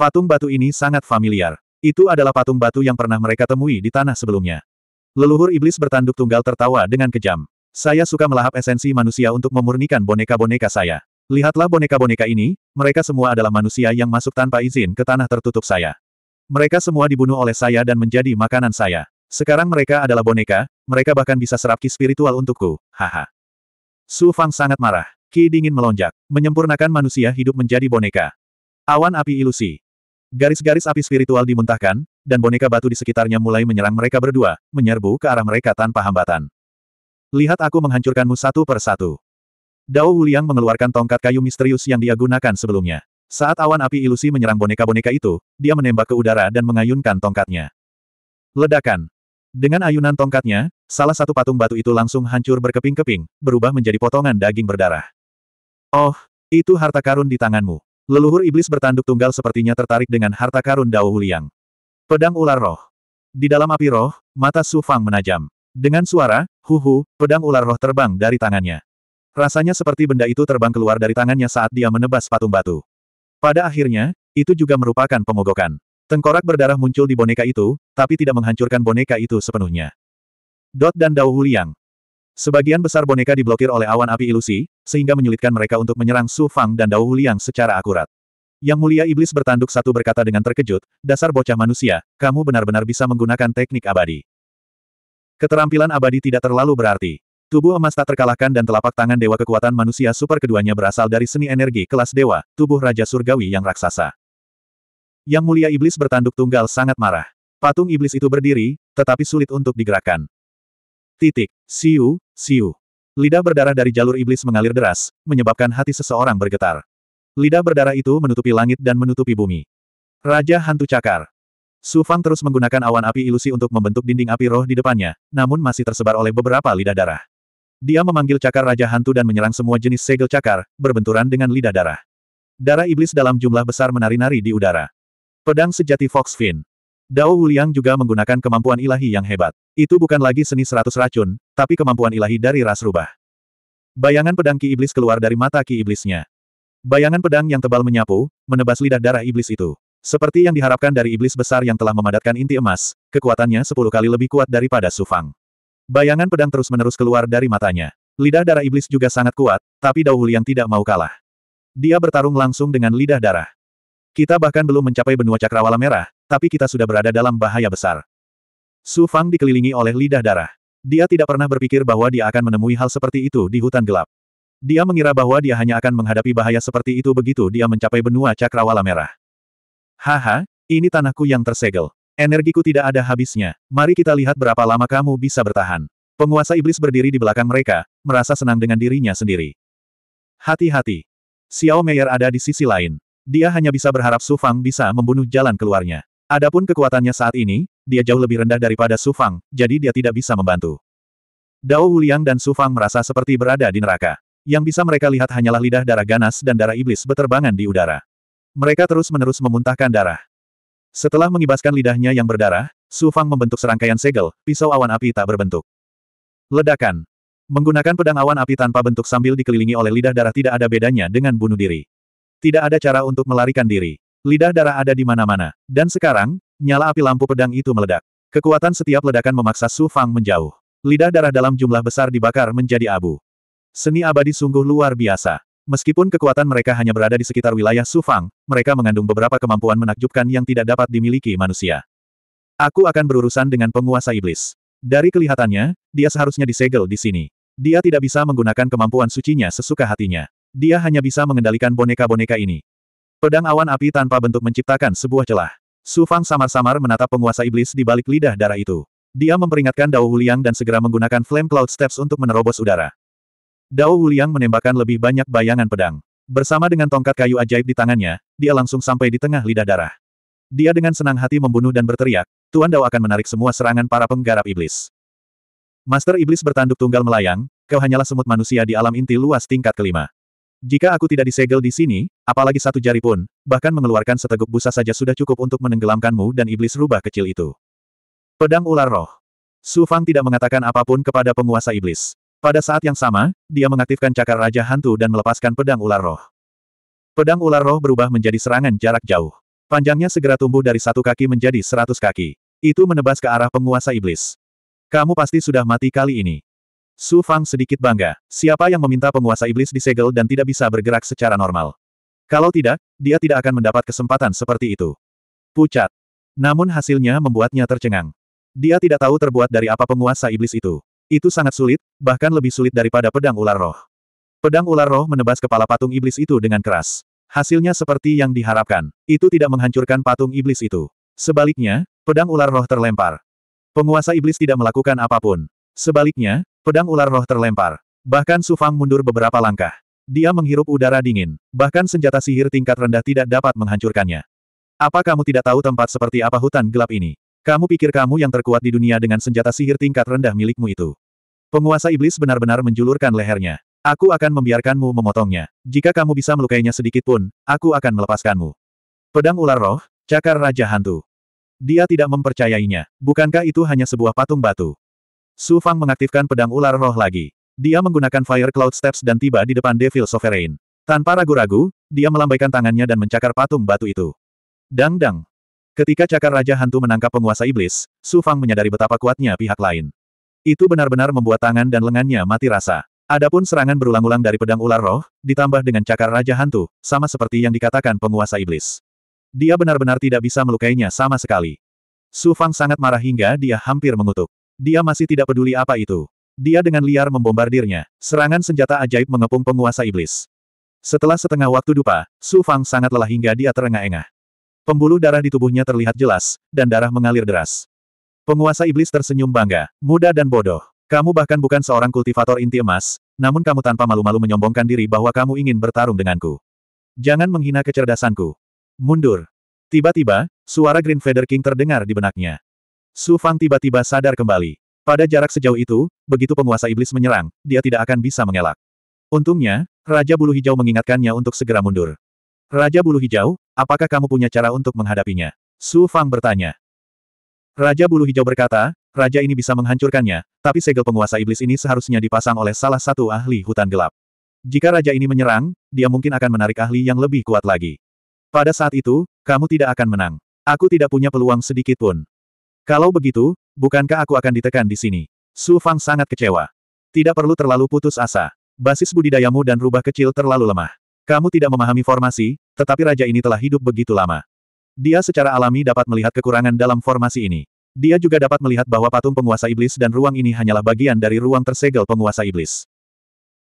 Patung batu ini sangat familiar. Itu adalah patung batu yang pernah mereka temui di tanah sebelumnya. Leluhur iblis bertanduk tunggal tertawa dengan kejam. Saya suka melahap esensi manusia untuk memurnikan boneka-boneka saya. Lihatlah boneka-boneka ini, mereka semua adalah manusia yang masuk tanpa izin ke tanah tertutup saya. Mereka semua dibunuh oleh saya dan menjadi makanan saya. Sekarang mereka adalah boneka, mereka bahkan bisa serap ki spiritual untukku, haha. Su Fang sangat marah. Ki dingin melonjak, menyempurnakan manusia hidup menjadi boneka. Awan api ilusi. Garis-garis api spiritual dimuntahkan, dan boneka batu di sekitarnya mulai menyerang mereka berdua, menyerbu ke arah mereka tanpa hambatan. Lihat aku menghancurkanmu satu per satu. Dao Wuliang mengeluarkan tongkat kayu misterius yang dia gunakan sebelumnya. Saat awan api ilusi menyerang boneka-boneka itu, dia menembak ke udara dan mengayunkan tongkatnya. Ledakan. Dengan ayunan tongkatnya, salah satu patung batu itu langsung hancur berkeping-keping, berubah menjadi potongan daging berdarah. Oh, itu harta karun di tanganmu. Leluhur iblis bertanduk tunggal sepertinya tertarik dengan harta karun Dao Huliang. Pedang ular roh. Di dalam api roh, mata Su Fang menajam. Dengan suara, huhu, pedang ular roh terbang dari tangannya. Rasanya seperti benda itu terbang keluar dari tangannya saat dia menebas patung batu. Pada akhirnya, itu juga merupakan pemogokan. Tengkorak berdarah muncul di boneka itu, tapi tidak menghancurkan boneka itu sepenuhnya. Dot dan Dao Huliang. Sebagian besar boneka diblokir oleh awan api ilusi, sehingga menyulitkan mereka untuk menyerang Su Fang dan Dao Huliang secara akurat. Yang mulia iblis bertanduk satu berkata dengan terkejut, dasar bocah manusia, kamu benar-benar bisa menggunakan teknik abadi. Keterampilan abadi tidak terlalu berarti. Tubuh emas tak terkalahkan dan telapak tangan dewa kekuatan manusia super keduanya berasal dari seni energi kelas dewa, tubuh Raja Surgawi yang raksasa. Yang mulia iblis bertanduk tunggal sangat marah. Patung iblis itu berdiri, tetapi sulit untuk digerakkan. Titik, siu, siu. Lidah berdarah dari jalur iblis mengalir deras, menyebabkan hati seseorang bergetar. Lidah berdarah itu menutupi langit dan menutupi bumi. Raja Hantu Cakar, Su Fang terus menggunakan awan api ilusi untuk membentuk dinding api roh di depannya, namun masih tersebar oleh beberapa lidah darah. Dia memanggil cakar Raja Hantu dan menyerang semua jenis segel cakar, berbenturan dengan lidah darah. Darah iblis dalam jumlah besar menari-nari di udara. Pedang sejati Fox Fin. Dao Wuliang juga menggunakan kemampuan ilahi yang hebat. Itu bukan lagi seni seratus racun, tapi kemampuan ilahi dari ras rubah. Bayangan pedang ki iblis keluar dari mata ki iblisnya. Bayangan pedang yang tebal menyapu, menebas lidah darah iblis itu. Seperti yang diharapkan dari iblis besar yang telah memadatkan inti emas, kekuatannya sepuluh kali lebih kuat daripada Sufang. Bayangan pedang terus-menerus keluar dari matanya. Lidah darah iblis juga sangat kuat, tapi Dao Huliang tidak mau kalah. Dia bertarung langsung dengan lidah darah. Kita bahkan belum mencapai benua cakrawala merah, tapi kita sudah berada dalam bahaya besar. Su Fang dikelilingi oleh lidah darah. Dia tidak pernah berpikir bahwa dia akan menemui hal seperti itu di hutan gelap. Dia mengira bahwa dia hanya akan menghadapi bahaya seperti itu begitu dia mencapai benua cakrawala merah. Haha, ini tanahku yang tersegel. Energiku tidak ada habisnya. Mari kita lihat berapa lama kamu bisa bertahan. Penguasa iblis berdiri di belakang mereka, merasa senang dengan dirinya sendiri. Hati-hati. Xiao Meier ada di sisi lain. Dia hanya bisa berharap Su Fang bisa membunuh jalan keluarnya. Adapun kekuatannya saat ini, dia jauh lebih rendah daripada Su Fang, jadi dia tidak bisa membantu. Dao Wuliang dan Su Fang merasa seperti berada di neraka. Yang bisa mereka lihat hanyalah lidah darah ganas dan darah iblis beterbangan di udara. Mereka terus-menerus memuntahkan darah. Setelah mengibaskan lidahnya yang berdarah, Su Fang membentuk serangkaian segel, pisau awan api tak berbentuk. Ledakan. Menggunakan pedang awan api tanpa bentuk sambil dikelilingi oleh lidah darah tidak ada bedanya dengan bunuh diri. Tidak ada cara untuk melarikan diri. Lidah darah ada di mana-mana. Dan sekarang, nyala api lampu pedang itu meledak. Kekuatan setiap ledakan memaksa Su Fang menjauh. Lidah darah dalam jumlah besar dibakar menjadi abu. Seni abadi sungguh luar biasa. Meskipun kekuatan mereka hanya berada di sekitar wilayah Sufang, mereka mengandung beberapa kemampuan menakjubkan yang tidak dapat dimiliki manusia. Aku akan berurusan dengan penguasa iblis. Dari kelihatannya, dia seharusnya disegel di sini. Dia tidak bisa menggunakan kemampuan sucinya sesuka hatinya. Dia hanya bisa mengendalikan boneka-boneka ini. Pedang awan api tanpa bentuk menciptakan sebuah celah. Sufang samar-samar menatap penguasa iblis di balik lidah darah itu. Dia memperingatkan Dao Huliang dan segera menggunakan Flame Cloud Steps untuk menerobos udara. Dao Wuliang menembakkan lebih banyak bayangan pedang. Bersama dengan tongkat kayu ajaib di tangannya, dia langsung sampai di tengah lidah darah. Dia dengan senang hati membunuh dan berteriak, Tuan Dao akan menarik semua serangan para penggarap iblis. Master Iblis bertanduk tunggal melayang, kau hanyalah semut manusia di alam inti luas tingkat kelima. Jika aku tidak disegel di sini, apalagi satu jari pun, bahkan mengeluarkan seteguk busa saja sudah cukup untuk menenggelamkanmu dan iblis rubah kecil itu. Pedang ular roh. Su Fang tidak mengatakan apapun kepada penguasa iblis. Pada saat yang sama, dia mengaktifkan cakar Raja Hantu dan melepaskan pedang ular roh. Pedang ular roh berubah menjadi serangan jarak jauh. Panjangnya segera tumbuh dari satu kaki menjadi seratus kaki. Itu menebas ke arah penguasa iblis. Kamu pasti sudah mati kali ini. Su Fang sedikit bangga. Siapa yang meminta penguasa iblis disegel dan tidak bisa bergerak secara normal? Kalau tidak, dia tidak akan mendapat kesempatan seperti itu. Pucat. Namun hasilnya membuatnya tercengang. Dia tidak tahu terbuat dari apa penguasa iblis itu. Itu sangat sulit, bahkan lebih sulit daripada pedang ular roh. Pedang ular roh menebas kepala patung iblis itu dengan keras. Hasilnya seperti yang diharapkan. Itu tidak menghancurkan patung iblis itu. Sebaliknya, pedang ular roh terlempar. Penguasa iblis tidak melakukan apapun. Sebaliknya, pedang ular roh terlempar. Bahkan Sufang mundur beberapa langkah. Dia menghirup udara dingin. Bahkan senjata sihir tingkat rendah tidak dapat menghancurkannya. Apa kamu tidak tahu tempat seperti apa hutan gelap ini? Kamu pikir kamu yang terkuat di dunia dengan senjata sihir tingkat rendah milikmu itu. Penguasa iblis benar-benar menjulurkan lehernya. Aku akan membiarkanmu memotongnya. Jika kamu bisa melukainya sedikit pun, aku akan melepaskanmu. Pedang ular roh, cakar Raja Hantu. Dia tidak mempercayainya. Bukankah itu hanya sebuah patung batu? Su Fang mengaktifkan pedang ular roh lagi. Dia menggunakan Fire Cloud Steps dan tiba di depan Devil Sovereign. Tanpa ragu-ragu, dia melambaikan tangannya dan mencakar patung batu itu. Dang-dang. Ketika cakar Raja Hantu menangkap penguasa iblis, Su Fang menyadari betapa kuatnya pihak lain. Itu benar-benar membuat tangan dan lengannya mati rasa. Adapun serangan berulang-ulang dari pedang ular roh, ditambah dengan cakar Raja Hantu, sama seperti yang dikatakan penguasa iblis. Dia benar-benar tidak bisa melukainya sama sekali. Su Fang sangat marah hingga dia hampir mengutuk. Dia masih tidak peduli apa itu. Dia dengan liar membombardirnya. Serangan senjata ajaib mengepung penguasa iblis. Setelah setengah waktu dupa, Su Fang sangat lelah hingga dia terengah-engah. Pembuluh darah di tubuhnya terlihat jelas, dan darah mengalir deras. Penguasa iblis tersenyum bangga, muda dan bodoh. Kamu bahkan bukan seorang kultivator inti emas, namun kamu tanpa malu-malu menyombongkan diri bahwa kamu ingin bertarung denganku. Jangan menghina kecerdasanku. Mundur. Tiba-tiba, suara Green Feather King terdengar di benaknya. Su Fang tiba-tiba sadar kembali. Pada jarak sejauh itu, begitu penguasa iblis menyerang, dia tidak akan bisa mengelak. Untungnya, Raja Bulu Hijau mengingatkannya untuk segera mundur. Raja Bulu Hijau, apakah kamu punya cara untuk menghadapinya? Su Fang bertanya. Raja Bulu Hijau berkata, raja ini bisa menghancurkannya, tapi segel penguasa iblis ini seharusnya dipasang oleh salah satu ahli hutan gelap. Jika raja ini menyerang, dia mungkin akan menarik ahli yang lebih kuat lagi. Pada saat itu, kamu tidak akan menang. Aku tidak punya peluang sedikit pun. Kalau begitu, bukankah aku akan ditekan di sini? Su Fang sangat kecewa. Tidak perlu terlalu putus asa. Basis budidayamu dan rubah kecil terlalu lemah. Kamu tidak memahami formasi, tetapi raja ini telah hidup begitu lama. Dia secara alami dapat melihat kekurangan dalam formasi ini. Dia juga dapat melihat bahwa patung penguasa iblis dan ruang ini hanyalah bagian dari ruang tersegel penguasa iblis.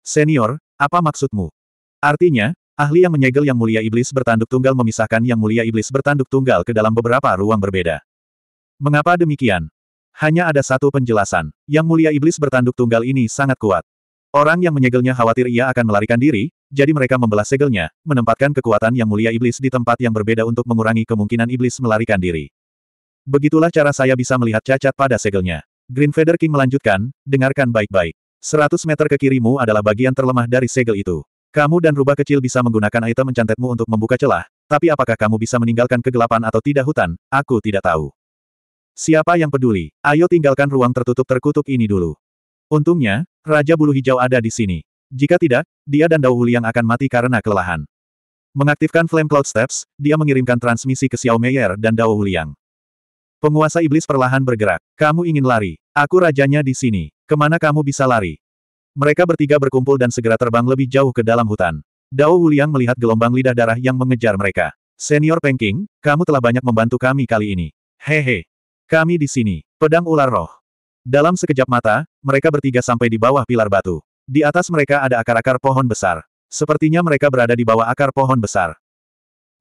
Senior, apa maksudmu? Artinya, ahli yang menyegel yang mulia iblis bertanduk tunggal memisahkan yang mulia iblis bertanduk tunggal ke dalam beberapa ruang berbeda. Mengapa demikian? Hanya ada satu penjelasan. Yang mulia iblis bertanduk tunggal ini sangat kuat. Orang yang menyegelnya khawatir ia akan melarikan diri, jadi mereka membelah segelnya, menempatkan kekuatan yang mulia iblis di tempat yang berbeda untuk mengurangi kemungkinan iblis melarikan diri. Begitulah cara saya bisa melihat cacat pada segelnya. Green Feather King melanjutkan, dengarkan baik-baik. 100 meter ke kirimu adalah bagian terlemah dari segel itu. Kamu dan rubah kecil bisa menggunakan item mencantetmu untuk membuka celah, tapi apakah kamu bisa meninggalkan kegelapan atau tidak hutan, aku tidak tahu. Siapa yang peduli? Ayo tinggalkan ruang tertutup terkutuk ini dulu. Untungnya, Raja Bulu Hijau ada di sini. Jika tidak, dia dan Dao Huliang akan mati karena kelelahan. Mengaktifkan Flame Cloud Steps, dia mengirimkan transmisi ke Xiao Meier dan Dao Huliang. Penguasa iblis perlahan bergerak. Kamu ingin lari. Aku rajanya di sini. Kemana kamu bisa lari? Mereka bertiga berkumpul dan segera terbang lebih jauh ke dalam hutan. Dao Huliang melihat gelombang lidah darah yang mengejar mereka. Senior Pengking, kamu telah banyak membantu kami kali ini. Hehe. Kami di sini. Pedang ular roh. Dalam sekejap mata, mereka bertiga sampai di bawah pilar batu. Di atas mereka ada akar-akar pohon besar. Sepertinya mereka berada di bawah akar pohon besar.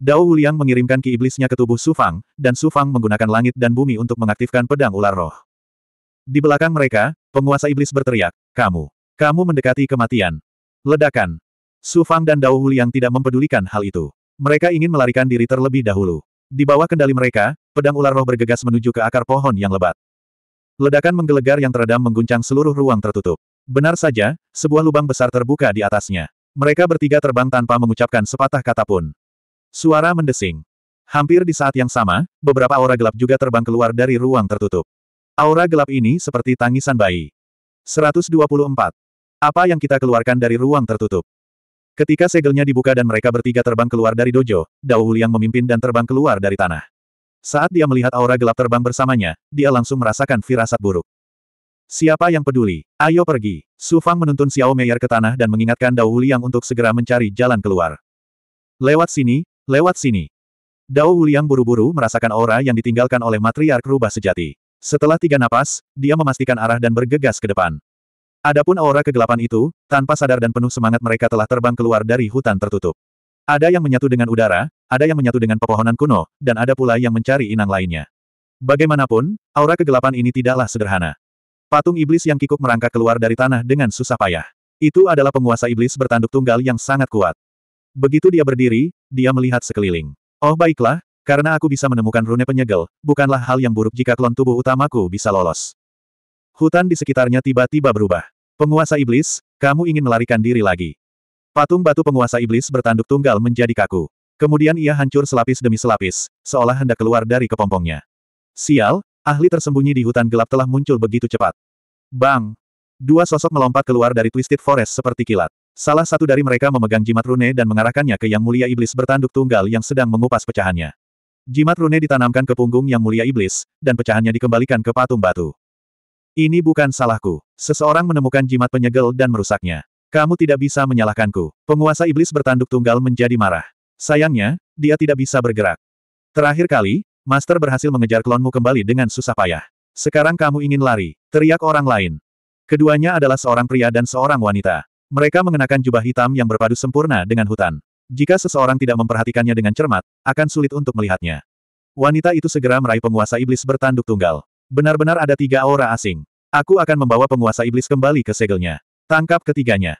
Dao Wuliang mengirimkan ki iblisnya ke tubuh Sufang, dan Sufang menggunakan langit dan bumi untuk mengaktifkan pedang ular roh. Di belakang mereka, penguasa iblis berteriak, Kamu! Kamu mendekati kematian! Ledakan! Sufang dan Dao Wuliang tidak mempedulikan hal itu. Mereka ingin melarikan diri terlebih dahulu. Di bawah kendali mereka, pedang ular roh bergegas menuju ke akar pohon yang lebat. Ledakan menggelegar yang teredam mengguncang seluruh ruang tertutup. Benar saja, sebuah lubang besar terbuka di atasnya. Mereka bertiga terbang tanpa mengucapkan sepatah kata pun. Suara mendesing. Hampir di saat yang sama, beberapa aura gelap juga terbang keluar dari ruang tertutup. Aura gelap ini seperti tangisan bayi. 124. Apa yang kita keluarkan dari ruang tertutup? Ketika segelnya dibuka dan mereka bertiga terbang keluar dari dojo, Dao Huliang memimpin dan terbang keluar dari tanah. Saat dia melihat aura gelap terbang bersamanya, dia langsung merasakan firasat buruk. Siapa yang peduli? Ayo pergi. Su Fang menuntun Xiao Meier ke tanah dan mengingatkan Dao Wuliang untuk segera mencari jalan keluar. Lewat sini, lewat sini. Dao Wuliang buru-buru merasakan aura yang ditinggalkan oleh matriark rubah sejati. Setelah tiga napas, dia memastikan arah dan bergegas ke depan. Adapun aura kegelapan itu, tanpa sadar dan penuh semangat mereka telah terbang keluar dari hutan tertutup. Ada yang menyatu dengan udara, ada yang menyatu dengan pepohonan kuno, dan ada pula yang mencari inang lainnya. Bagaimanapun, aura kegelapan ini tidaklah sederhana. Patung iblis yang kikuk merangkak keluar dari tanah dengan susah payah. Itu adalah penguasa iblis bertanduk tunggal yang sangat kuat. Begitu dia berdiri, dia melihat sekeliling. Oh baiklah, karena aku bisa menemukan rune penyegel, bukanlah hal yang buruk jika klon tubuh utamaku bisa lolos. Hutan di sekitarnya tiba-tiba berubah. Penguasa iblis, kamu ingin melarikan diri lagi. Patung batu penguasa iblis bertanduk tunggal menjadi kaku. Kemudian ia hancur selapis demi selapis, seolah hendak keluar dari kepompongnya. Sial, Ahli tersembunyi di hutan gelap telah muncul begitu cepat. Bang! Dua sosok melompat keluar dari Twisted Forest seperti kilat. Salah satu dari mereka memegang jimat rune dan mengarahkannya ke Yang Mulia Iblis bertanduk tunggal yang sedang mengupas pecahannya. Jimat rune ditanamkan ke punggung Yang Mulia Iblis, dan pecahannya dikembalikan ke patung batu. Ini bukan salahku. Seseorang menemukan jimat penyegel dan merusaknya. Kamu tidak bisa menyalahkanku. Penguasa iblis bertanduk tunggal menjadi marah. Sayangnya, dia tidak bisa bergerak. Terakhir kali, Master berhasil mengejar klonmu kembali dengan susah payah. Sekarang kamu ingin lari, teriak orang lain. Keduanya adalah seorang pria dan seorang wanita. Mereka mengenakan jubah hitam yang berpadu sempurna dengan hutan. Jika seseorang tidak memperhatikannya dengan cermat, akan sulit untuk melihatnya. Wanita itu segera meraih penguasa iblis bertanduk tunggal. Benar-benar ada tiga aura asing. Aku akan membawa penguasa iblis kembali ke segelnya. Tangkap ketiganya.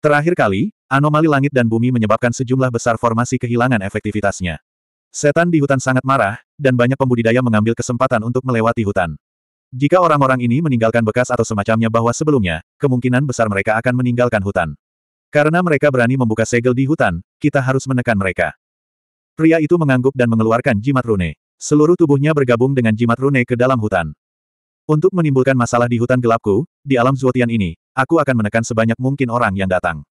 Terakhir kali, anomali langit dan bumi menyebabkan sejumlah besar formasi kehilangan efektivitasnya. Setan di hutan sangat marah, dan banyak pembudidaya mengambil kesempatan untuk melewati hutan. Jika orang-orang ini meninggalkan bekas atau semacamnya bahwa sebelumnya, kemungkinan besar mereka akan meninggalkan hutan. Karena mereka berani membuka segel di hutan, kita harus menekan mereka. Pria itu mengangguk dan mengeluarkan jimat rune. Seluruh tubuhnya bergabung dengan jimat rune ke dalam hutan. Untuk menimbulkan masalah di hutan gelapku, di alam Zuotian ini, aku akan menekan sebanyak mungkin orang yang datang.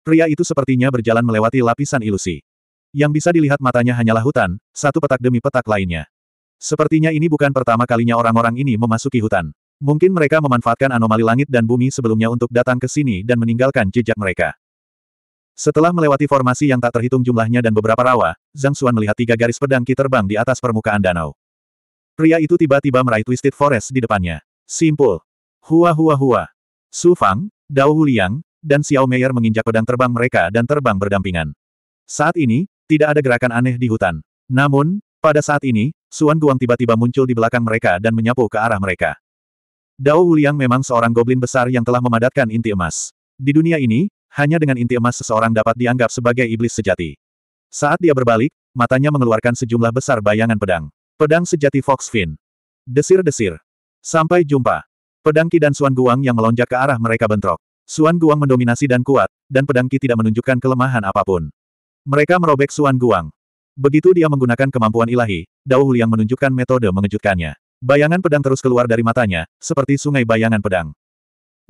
Pria itu sepertinya berjalan melewati lapisan ilusi. Yang bisa dilihat matanya hanyalah hutan, satu petak demi petak lainnya. Sepertinya ini bukan pertama kalinya orang-orang ini memasuki hutan. Mungkin mereka memanfaatkan anomali langit dan bumi sebelumnya untuk datang ke sini dan meninggalkan jejak mereka. Setelah melewati formasi yang tak terhitung jumlahnya dan beberapa rawa, Zhang Xuan melihat tiga garis pedang Ki terbang di atas permukaan danau. Pria itu tiba-tiba meraih Twisted Forest di depannya. Simpul. Hua hua hua. Su Fang, Dao Huliang, dan Xiao Meier menginjak pedang terbang mereka dan terbang berdampingan. Saat ini, tidak ada gerakan aneh di hutan. Namun, pada saat ini, Suan Guang tiba-tiba muncul di belakang mereka dan menyapu ke arah mereka. Dao Wuliang memang seorang goblin besar yang telah memadatkan inti emas. Di dunia ini, hanya dengan inti emas seseorang dapat dianggap sebagai iblis sejati. Saat dia berbalik, matanya mengeluarkan sejumlah besar bayangan pedang. Pedang sejati Fox Fin. Desir-desir. Sampai jumpa. Pedang Ki dan Suan Guang yang melonjak ke arah mereka bentrok. Suan Guang mendominasi dan kuat, dan pedang Ki tidak menunjukkan kelemahan apapun. Mereka merobek Suan Guang. Begitu dia menggunakan kemampuan ilahi, Dao Huliang menunjukkan metode mengejutkannya. Bayangan pedang terus keluar dari matanya, seperti sungai bayangan pedang.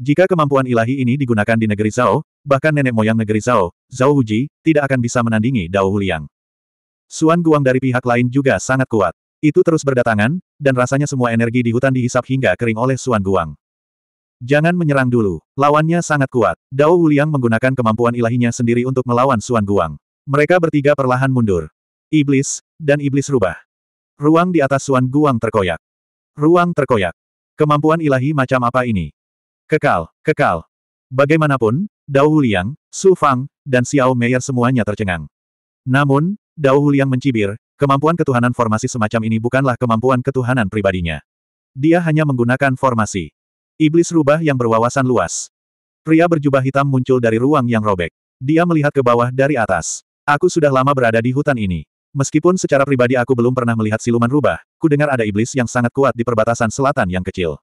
Jika kemampuan ilahi ini digunakan di negeri Zhao, bahkan nenek moyang negeri Zhao, Zhao Huji, tidak akan bisa menandingi Dao Huliang. Suan Guang dari pihak lain juga sangat kuat. Itu terus berdatangan, dan rasanya semua energi di hutan dihisap hingga kering oleh Suan Guang. Jangan menyerang dulu, lawannya sangat kuat. Dao Huliang menggunakan kemampuan ilahinya sendiri untuk melawan Suan Guang. Mereka bertiga perlahan mundur. Iblis, dan iblis rubah. Ruang di atas Suan Guang terkoyak. Ruang terkoyak. Kemampuan ilahi macam apa ini? Kekal, kekal. Bagaimanapun, Dao Huliang, Su Fang, dan Xiao Meier semuanya tercengang. Namun, Dao Huliang mencibir, kemampuan ketuhanan formasi semacam ini bukanlah kemampuan ketuhanan pribadinya. Dia hanya menggunakan formasi. Iblis rubah yang berwawasan luas. Pria berjubah hitam muncul dari ruang yang robek. Dia melihat ke bawah dari atas. Aku sudah lama berada di hutan ini. Meskipun secara pribadi aku belum pernah melihat siluman rubah, ku dengar ada iblis yang sangat kuat di perbatasan selatan yang kecil.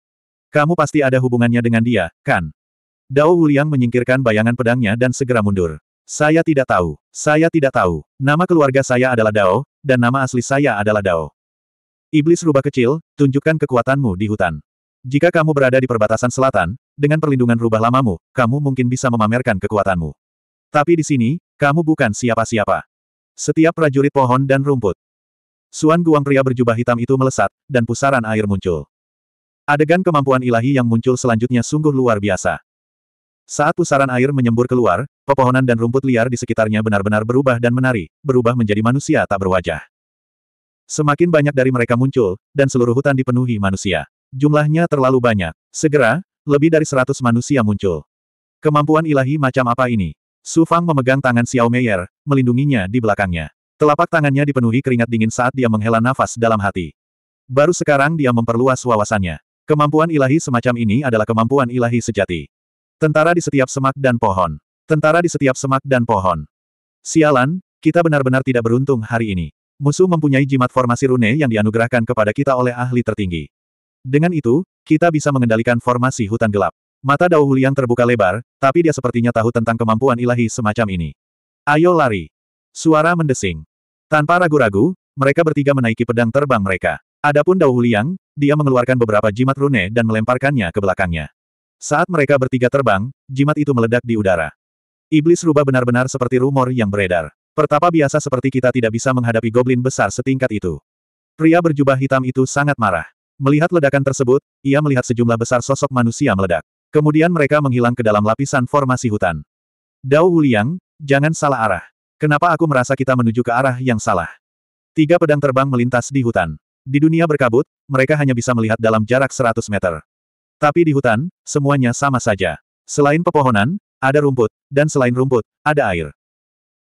Kamu pasti ada hubungannya dengan dia, kan? Dao Wuliang menyingkirkan bayangan pedangnya dan segera mundur. Saya tidak tahu. Saya tidak tahu. Nama keluarga saya adalah Dao, dan nama asli saya adalah Dao. Iblis rubah kecil, tunjukkan kekuatanmu di hutan. Jika kamu berada di perbatasan selatan, dengan perlindungan rubah lamamu, kamu mungkin bisa memamerkan kekuatanmu. Tapi di sini, kamu bukan siapa-siapa. Setiap prajurit pohon dan rumput. Suan Guang pria berjubah hitam itu melesat, dan pusaran air muncul. Adegan kemampuan ilahi yang muncul selanjutnya sungguh luar biasa. Saat pusaran air menyembur keluar, pepohonan dan rumput liar di sekitarnya benar-benar berubah dan menari, berubah menjadi manusia tak berwajah. Semakin banyak dari mereka muncul, dan seluruh hutan dipenuhi manusia. Jumlahnya terlalu banyak. Segera, lebih dari seratus manusia muncul. Kemampuan ilahi macam apa ini? Su Fang memegang tangan Xiao Meier, melindunginya di belakangnya. Telapak tangannya dipenuhi keringat dingin saat dia menghela nafas dalam hati. Baru sekarang dia memperluas wawasannya. Kemampuan ilahi semacam ini adalah kemampuan ilahi sejati. Tentara di setiap semak dan pohon. Tentara di setiap semak dan pohon. Sialan, kita benar-benar tidak beruntung hari ini. Musuh mempunyai jimat formasi rune yang dianugerahkan kepada kita oleh ahli tertinggi. Dengan itu, kita bisa mengendalikan formasi hutan gelap. Mata Dao Huliang terbuka lebar, tapi dia sepertinya tahu tentang kemampuan ilahi semacam ini. Ayo lari. Suara mendesing. Tanpa ragu-ragu, mereka bertiga menaiki pedang terbang mereka. Adapun Dao Huliang, dia mengeluarkan beberapa jimat rune dan melemparkannya ke belakangnya. Saat mereka bertiga terbang, jimat itu meledak di udara. Iblis rubah benar-benar seperti rumor yang beredar. Pertapa biasa seperti kita tidak bisa menghadapi goblin besar setingkat itu. Pria berjubah hitam itu sangat marah. Melihat ledakan tersebut, ia melihat sejumlah besar sosok manusia meledak. Kemudian mereka menghilang ke dalam lapisan formasi hutan. Dao Wuliang, jangan salah arah. Kenapa aku merasa kita menuju ke arah yang salah? Tiga pedang terbang melintas di hutan. Di dunia berkabut, mereka hanya bisa melihat dalam jarak 100 meter. Tapi di hutan, semuanya sama saja. Selain pepohonan, ada rumput, dan selain rumput, ada air.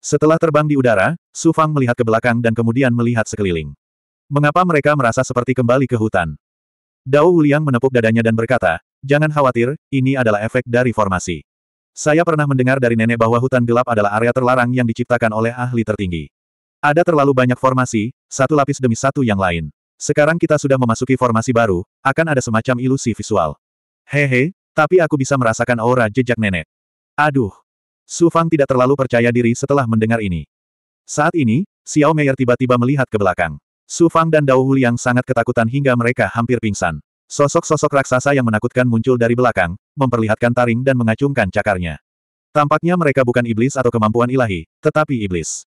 Setelah terbang di udara, Su Fang melihat ke belakang dan kemudian melihat sekeliling. Mengapa mereka merasa seperti kembali ke hutan? Dao Wuliang menepuk dadanya dan berkata, Jangan khawatir, ini adalah efek dari formasi. Saya pernah mendengar dari nenek bahwa hutan gelap adalah area terlarang yang diciptakan oleh ahli tertinggi. Ada terlalu banyak formasi, satu lapis demi satu yang lain. Sekarang kita sudah memasuki formasi baru, akan ada semacam ilusi visual. Hehe, tapi aku bisa merasakan aura jejak nenek. Aduh. Su Fang tidak terlalu percaya diri setelah mendengar ini. Saat ini, Xiao Meier tiba-tiba melihat ke belakang. Su Fang dan Dao Huliang sangat ketakutan hingga mereka hampir pingsan. Sosok-sosok raksasa yang menakutkan muncul dari belakang, memperlihatkan taring dan mengacungkan cakarnya. Tampaknya mereka bukan iblis atau kemampuan ilahi, tetapi iblis.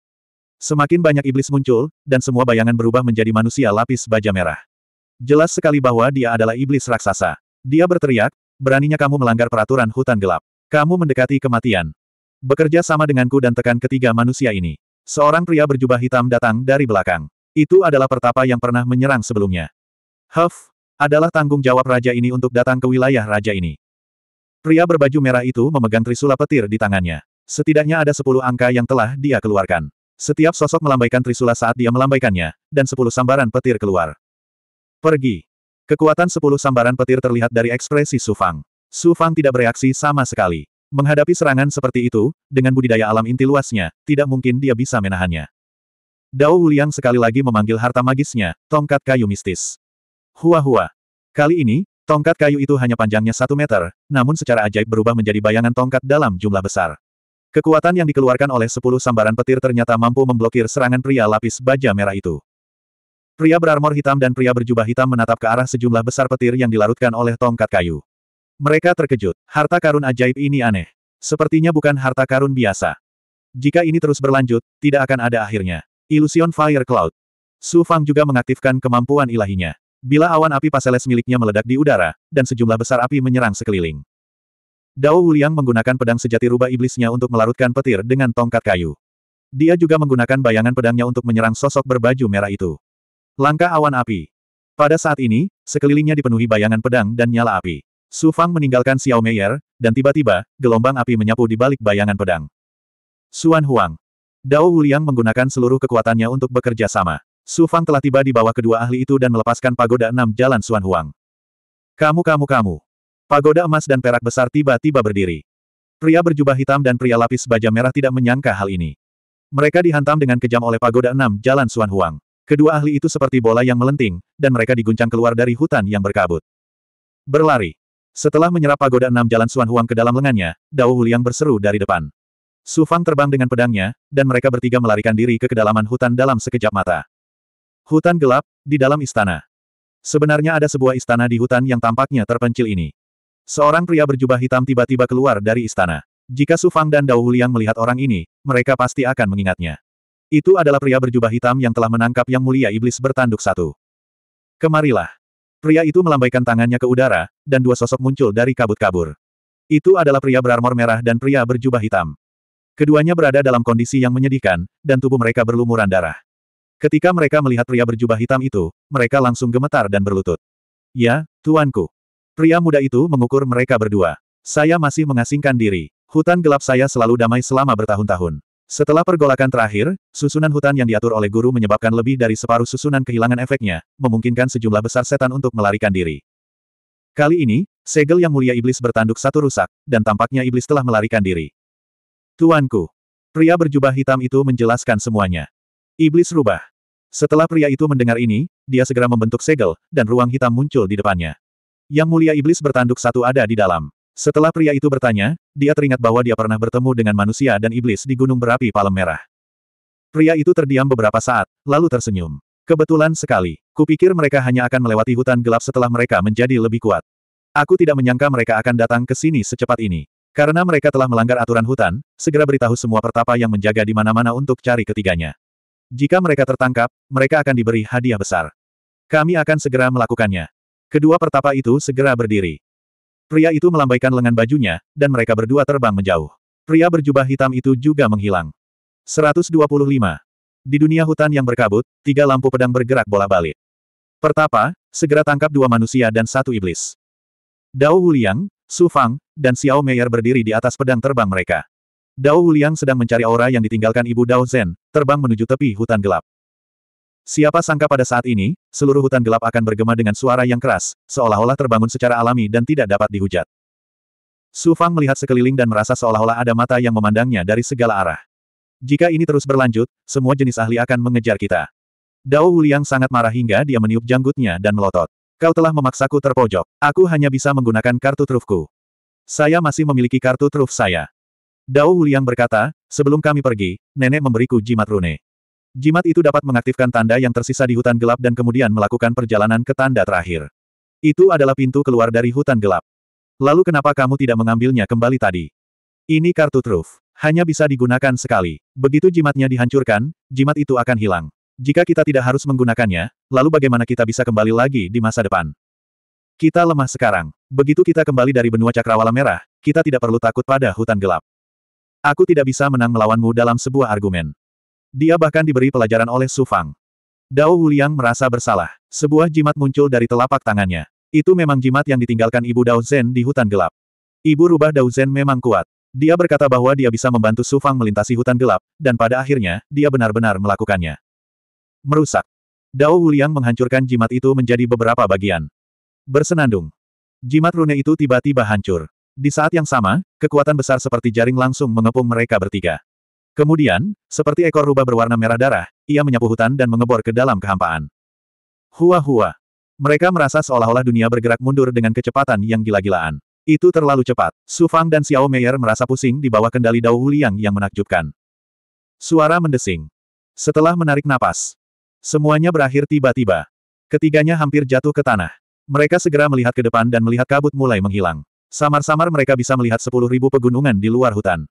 Semakin banyak iblis muncul, dan semua bayangan berubah menjadi manusia lapis baja merah. Jelas sekali bahwa dia adalah iblis raksasa. Dia berteriak, beraninya kamu melanggar peraturan hutan gelap. Kamu mendekati kematian. Bekerja sama denganku dan tekan ketiga manusia ini. Seorang pria berjubah hitam datang dari belakang. Itu adalah pertapa yang pernah menyerang sebelumnya. Huff, adalah tanggung jawab raja ini untuk datang ke wilayah raja ini. Pria berbaju merah itu memegang trisula petir di tangannya. Setidaknya ada sepuluh angka yang telah dia keluarkan. Setiap sosok melambaikan trisula saat dia melambaikannya, dan sepuluh sambaran petir keluar. Pergi. Kekuatan sepuluh sambaran petir terlihat dari ekspresi Sufang. Sufang tidak bereaksi sama sekali. Menghadapi serangan seperti itu, dengan budidaya alam inti luasnya, tidak mungkin dia bisa menahannya. Dao Wuliang sekali lagi memanggil harta magisnya, tongkat kayu mistis. Hua-hua. Kali ini, tongkat kayu itu hanya panjangnya satu meter, namun secara ajaib berubah menjadi bayangan tongkat dalam jumlah besar. Kekuatan yang dikeluarkan oleh sepuluh sambaran petir ternyata mampu memblokir serangan pria lapis baja merah itu. Pria berarmor hitam dan pria berjubah hitam menatap ke arah sejumlah besar petir yang dilarutkan oleh tongkat kayu. Mereka terkejut, harta karun ajaib ini aneh. Sepertinya bukan harta karun biasa. Jika ini terus berlanjut, tidak akan ada akhirnya. Illusion Fire Cloud. Su Fang juga mengaktifkan kemampuan ilahinya. Bila awan api paseles miliknya meledak di udara, dan sejumlah besar api menyerang sekeliling. Dao Wuliang menggunakan pedang sejati rubah iblisnya untuk melarutkan petir dengan tongkat kayu. Dia juga menggunakan bayangan pedangnya untuk menyerang sosok berbaju merah itu. Langkah awan api. Pada saat ini, sekelilingnya dipenuhi bayangan pedang dan nyala api. Su Fang meninggalkan Xiao Meier, dan tiba-tiba, gelombang api menyapu di balik bayangan pedang. Suan Huang. Dao Wuliang menggunakan seluruh kekuatannya untuk bekerja sama. Su Fang telah tiba di bawah kedua ahli itu dan melepaskan pagoda enam jalan Suan Huang. Kamu kamu kamu. Pagoda emas dan perak besar tiba-tiba berdiri. Pria berjubah hitam dan pria lapis baja merah tidak menyangka hal ini. Mereka dihantam dengan kejam oleh pagoda enam jalan Suan Huang. Kedua ahli itu seperti bola yang melenting, dan mereka diguncang keluar dari hutan yang berkabut. Berlari. Setelah menyerap pagoda enam jalan Suan Huang ke dalam lengannya, Dao Huliang berseru dari depan. Su Fang terbang dengan pedangnya, dan mereka bertiga melarikan diri ke kedalaman hutan dalam sekejap mata. Hutan gelap, di dalam istana. Sebenarnya ada sebuah istana di hutan yang tampaknya terpencil ini. Seorang pria berjubah hitam tiba-tiba keluar dari istana. Jika Su Fang dan Dao Huliang melihat orang ini, mereka pasti akan mengingatnya. Itu adalah pria berjubah hitam yang telah menangkap Yang Mulia Iblis bertanduk satu. Kemarilah. Pria itu melambaikan tangannya ke udara, dan dua sosok muncul dari kabut-kabur. Itu adalah pria berarmor merah dan pria berjubah hitam. Keduanya berada dalam kondisi yang menyedihkan, dan tubuh mereka berlumuran darah. Ketika mereka melihat pria berjubah hitam itu, mereka langsung gemetar dan berlutut. Ya, tuanku. Pria muda itu mengukur mereka berdua. Saya masih mengasingkan diri. Hutan gelap saya selalu damai selama bertahun-tahun. Setelah pergolakan terakhir, susunan hutan yang diatur oleh guru menyebabkan lebih dari separuh susunan kehilangan efeknya, memungkinkan sejumlah besar setan untuk melarikan diri. Kali ini, segel yang mulia iblis bertanduk satu rusak, dan tampaknya iblis telah melarikan diri. Tuanku! Pria berjubah hitam itu menjelaskan semuanya. Iblis rubah. Setelah pria itu mendengar ini, dia segera membentuk segel, dan ruang hitam muncul di depannya. Yang mulia iblis bertanduk satu ada di dalam. Setelah pria itu bertanya, dia teringat bahwa dia pernah bertemu dengan manusia dan iblis di gunung berapi Palem Merah. Pria itu terdiam beberapa saat, lalu tersenyum. Kebetulan sekali, kupikir mereka hanya akan melewati hutan gelap setelah mereka menjadi lebih kuat. Aku tidak menyangka mereka akan datang ke sini secepat ini. Karena mereka telah melanggar aturan hutan, segera beritahu semua pertapa yang menjaga di mana-mana untuk cari ketiganya. Jika mereka tertangkap, mereka akan diberi hadiah besar. Kami akan segera melakukannya. Kedua pertapa itu segera berdiri. Pria itu melambaikan lengan bajunya, dan mereka berdua terbang menjauh. Pria berjubah hitam itu juga menghilang. 125. Di dunia hutan yang berkabut, tiga lampu pedang bergerak bola-balik. Pertapa, segera tangkap dua manusia dan satu iblis. Dao Wuliang, Su Fang, dan Xiao Meier berdiri di atas pedang terbang mereka. Dao Wuliang sedang mencari aura yang ditinggalkan ibu Dao Zen terbang menuju tepi hutan gelap. Siapa sangka pada saat ini, seluruh hutan gelap akan bergema dengan suara yang keras, seolah-olah terbangun secara alami dan tidak dapat dihujat. Su Fang melihat sekeliling dan merasa seolah-olah ada mata yang memandangnya dari segala arah. Jika ini terus berlanjut, semua jenis ahli akan mengejar kita. Dao Wuliang sangat marah hingga dia meniup janggutnya dan melotot. Kau telah memaksaku terpojok. Aku hanya bisa menggunakan kartu trufku. Saya masih memiliki kartu truf saya. Dao Hulian berkata, sebelum kami pergi, nenek memberiku jimat rune. Jimat itu dapat mengaktifkan tanda yang tersisa di hutan gelap dan kemudian melakukan perjalanan ke tanda terakhir. Itu adalah pintu keluar dari hutan gelap. Lalu kenapa kamu tidak mengambilnya kembali tadi? Ini kartu truf. Hanya bisa digunakan sekali. Begitu jimatnya dihancurkan, jimat itu akan hilang. Jika kita tidak harus menggunakannya, lalu bagaimana kita bisa kembali lagi di masa depan? Kita lemah sekarang. Begitu kita kembali dari benua cakrawala merah, kita tidak perlu takut pada hutan gelap. Aku tidak bisa menang melawanmu dalam sebuah argumen. Dia bahkan diberi pelajaran oleh Su Fang. Dao Wuliang merasa bersalah. Sebuah jimat muncul dari telapak tangannya. Itu memang jimat yang ditinggalkan ibu Dao Zhen di hutan gelap. Ibu rubah Dao Zhen memang kuat. Dia berkata bahwa dia bisa membantu Su Fang melintasi hutan gelap, dan pada akhirnya, dia benar-benar melakukannya. Merusak. Dao Wuliang menghancurkan jimat itu menjadi beberapa bagian. Bersenandung. Jimat rune itu tiba-tiba hancur. Di saat yang sama, kekuatan besar seperti jaring langsung mengepung mereka bertiga. Kemudian, seperti ekor rubah berwarna merah darah, ia menyapu hutan dan mengebor ke dalam kehampaan. Hua-hua. Mereka merasa seolah-olah dunia bergerak mundur dengan kecepatan yang gila-gilaan. Itu terlalu cepat. Su Fang dan Xiao Meier merasa pusing di bawah kendali Dao Liang yang menakjubkan. Suara mendesing. Setelah menarik napas, semuanya berakhir tiba-tiba. Ketiganya hampir jatuh ke tanah. Mereka segera melihat ke depan dan melihat kabut mulai menghilang. Samar-samar mereka bisa melihat sepuluh ribu pegunungan di luar hutan.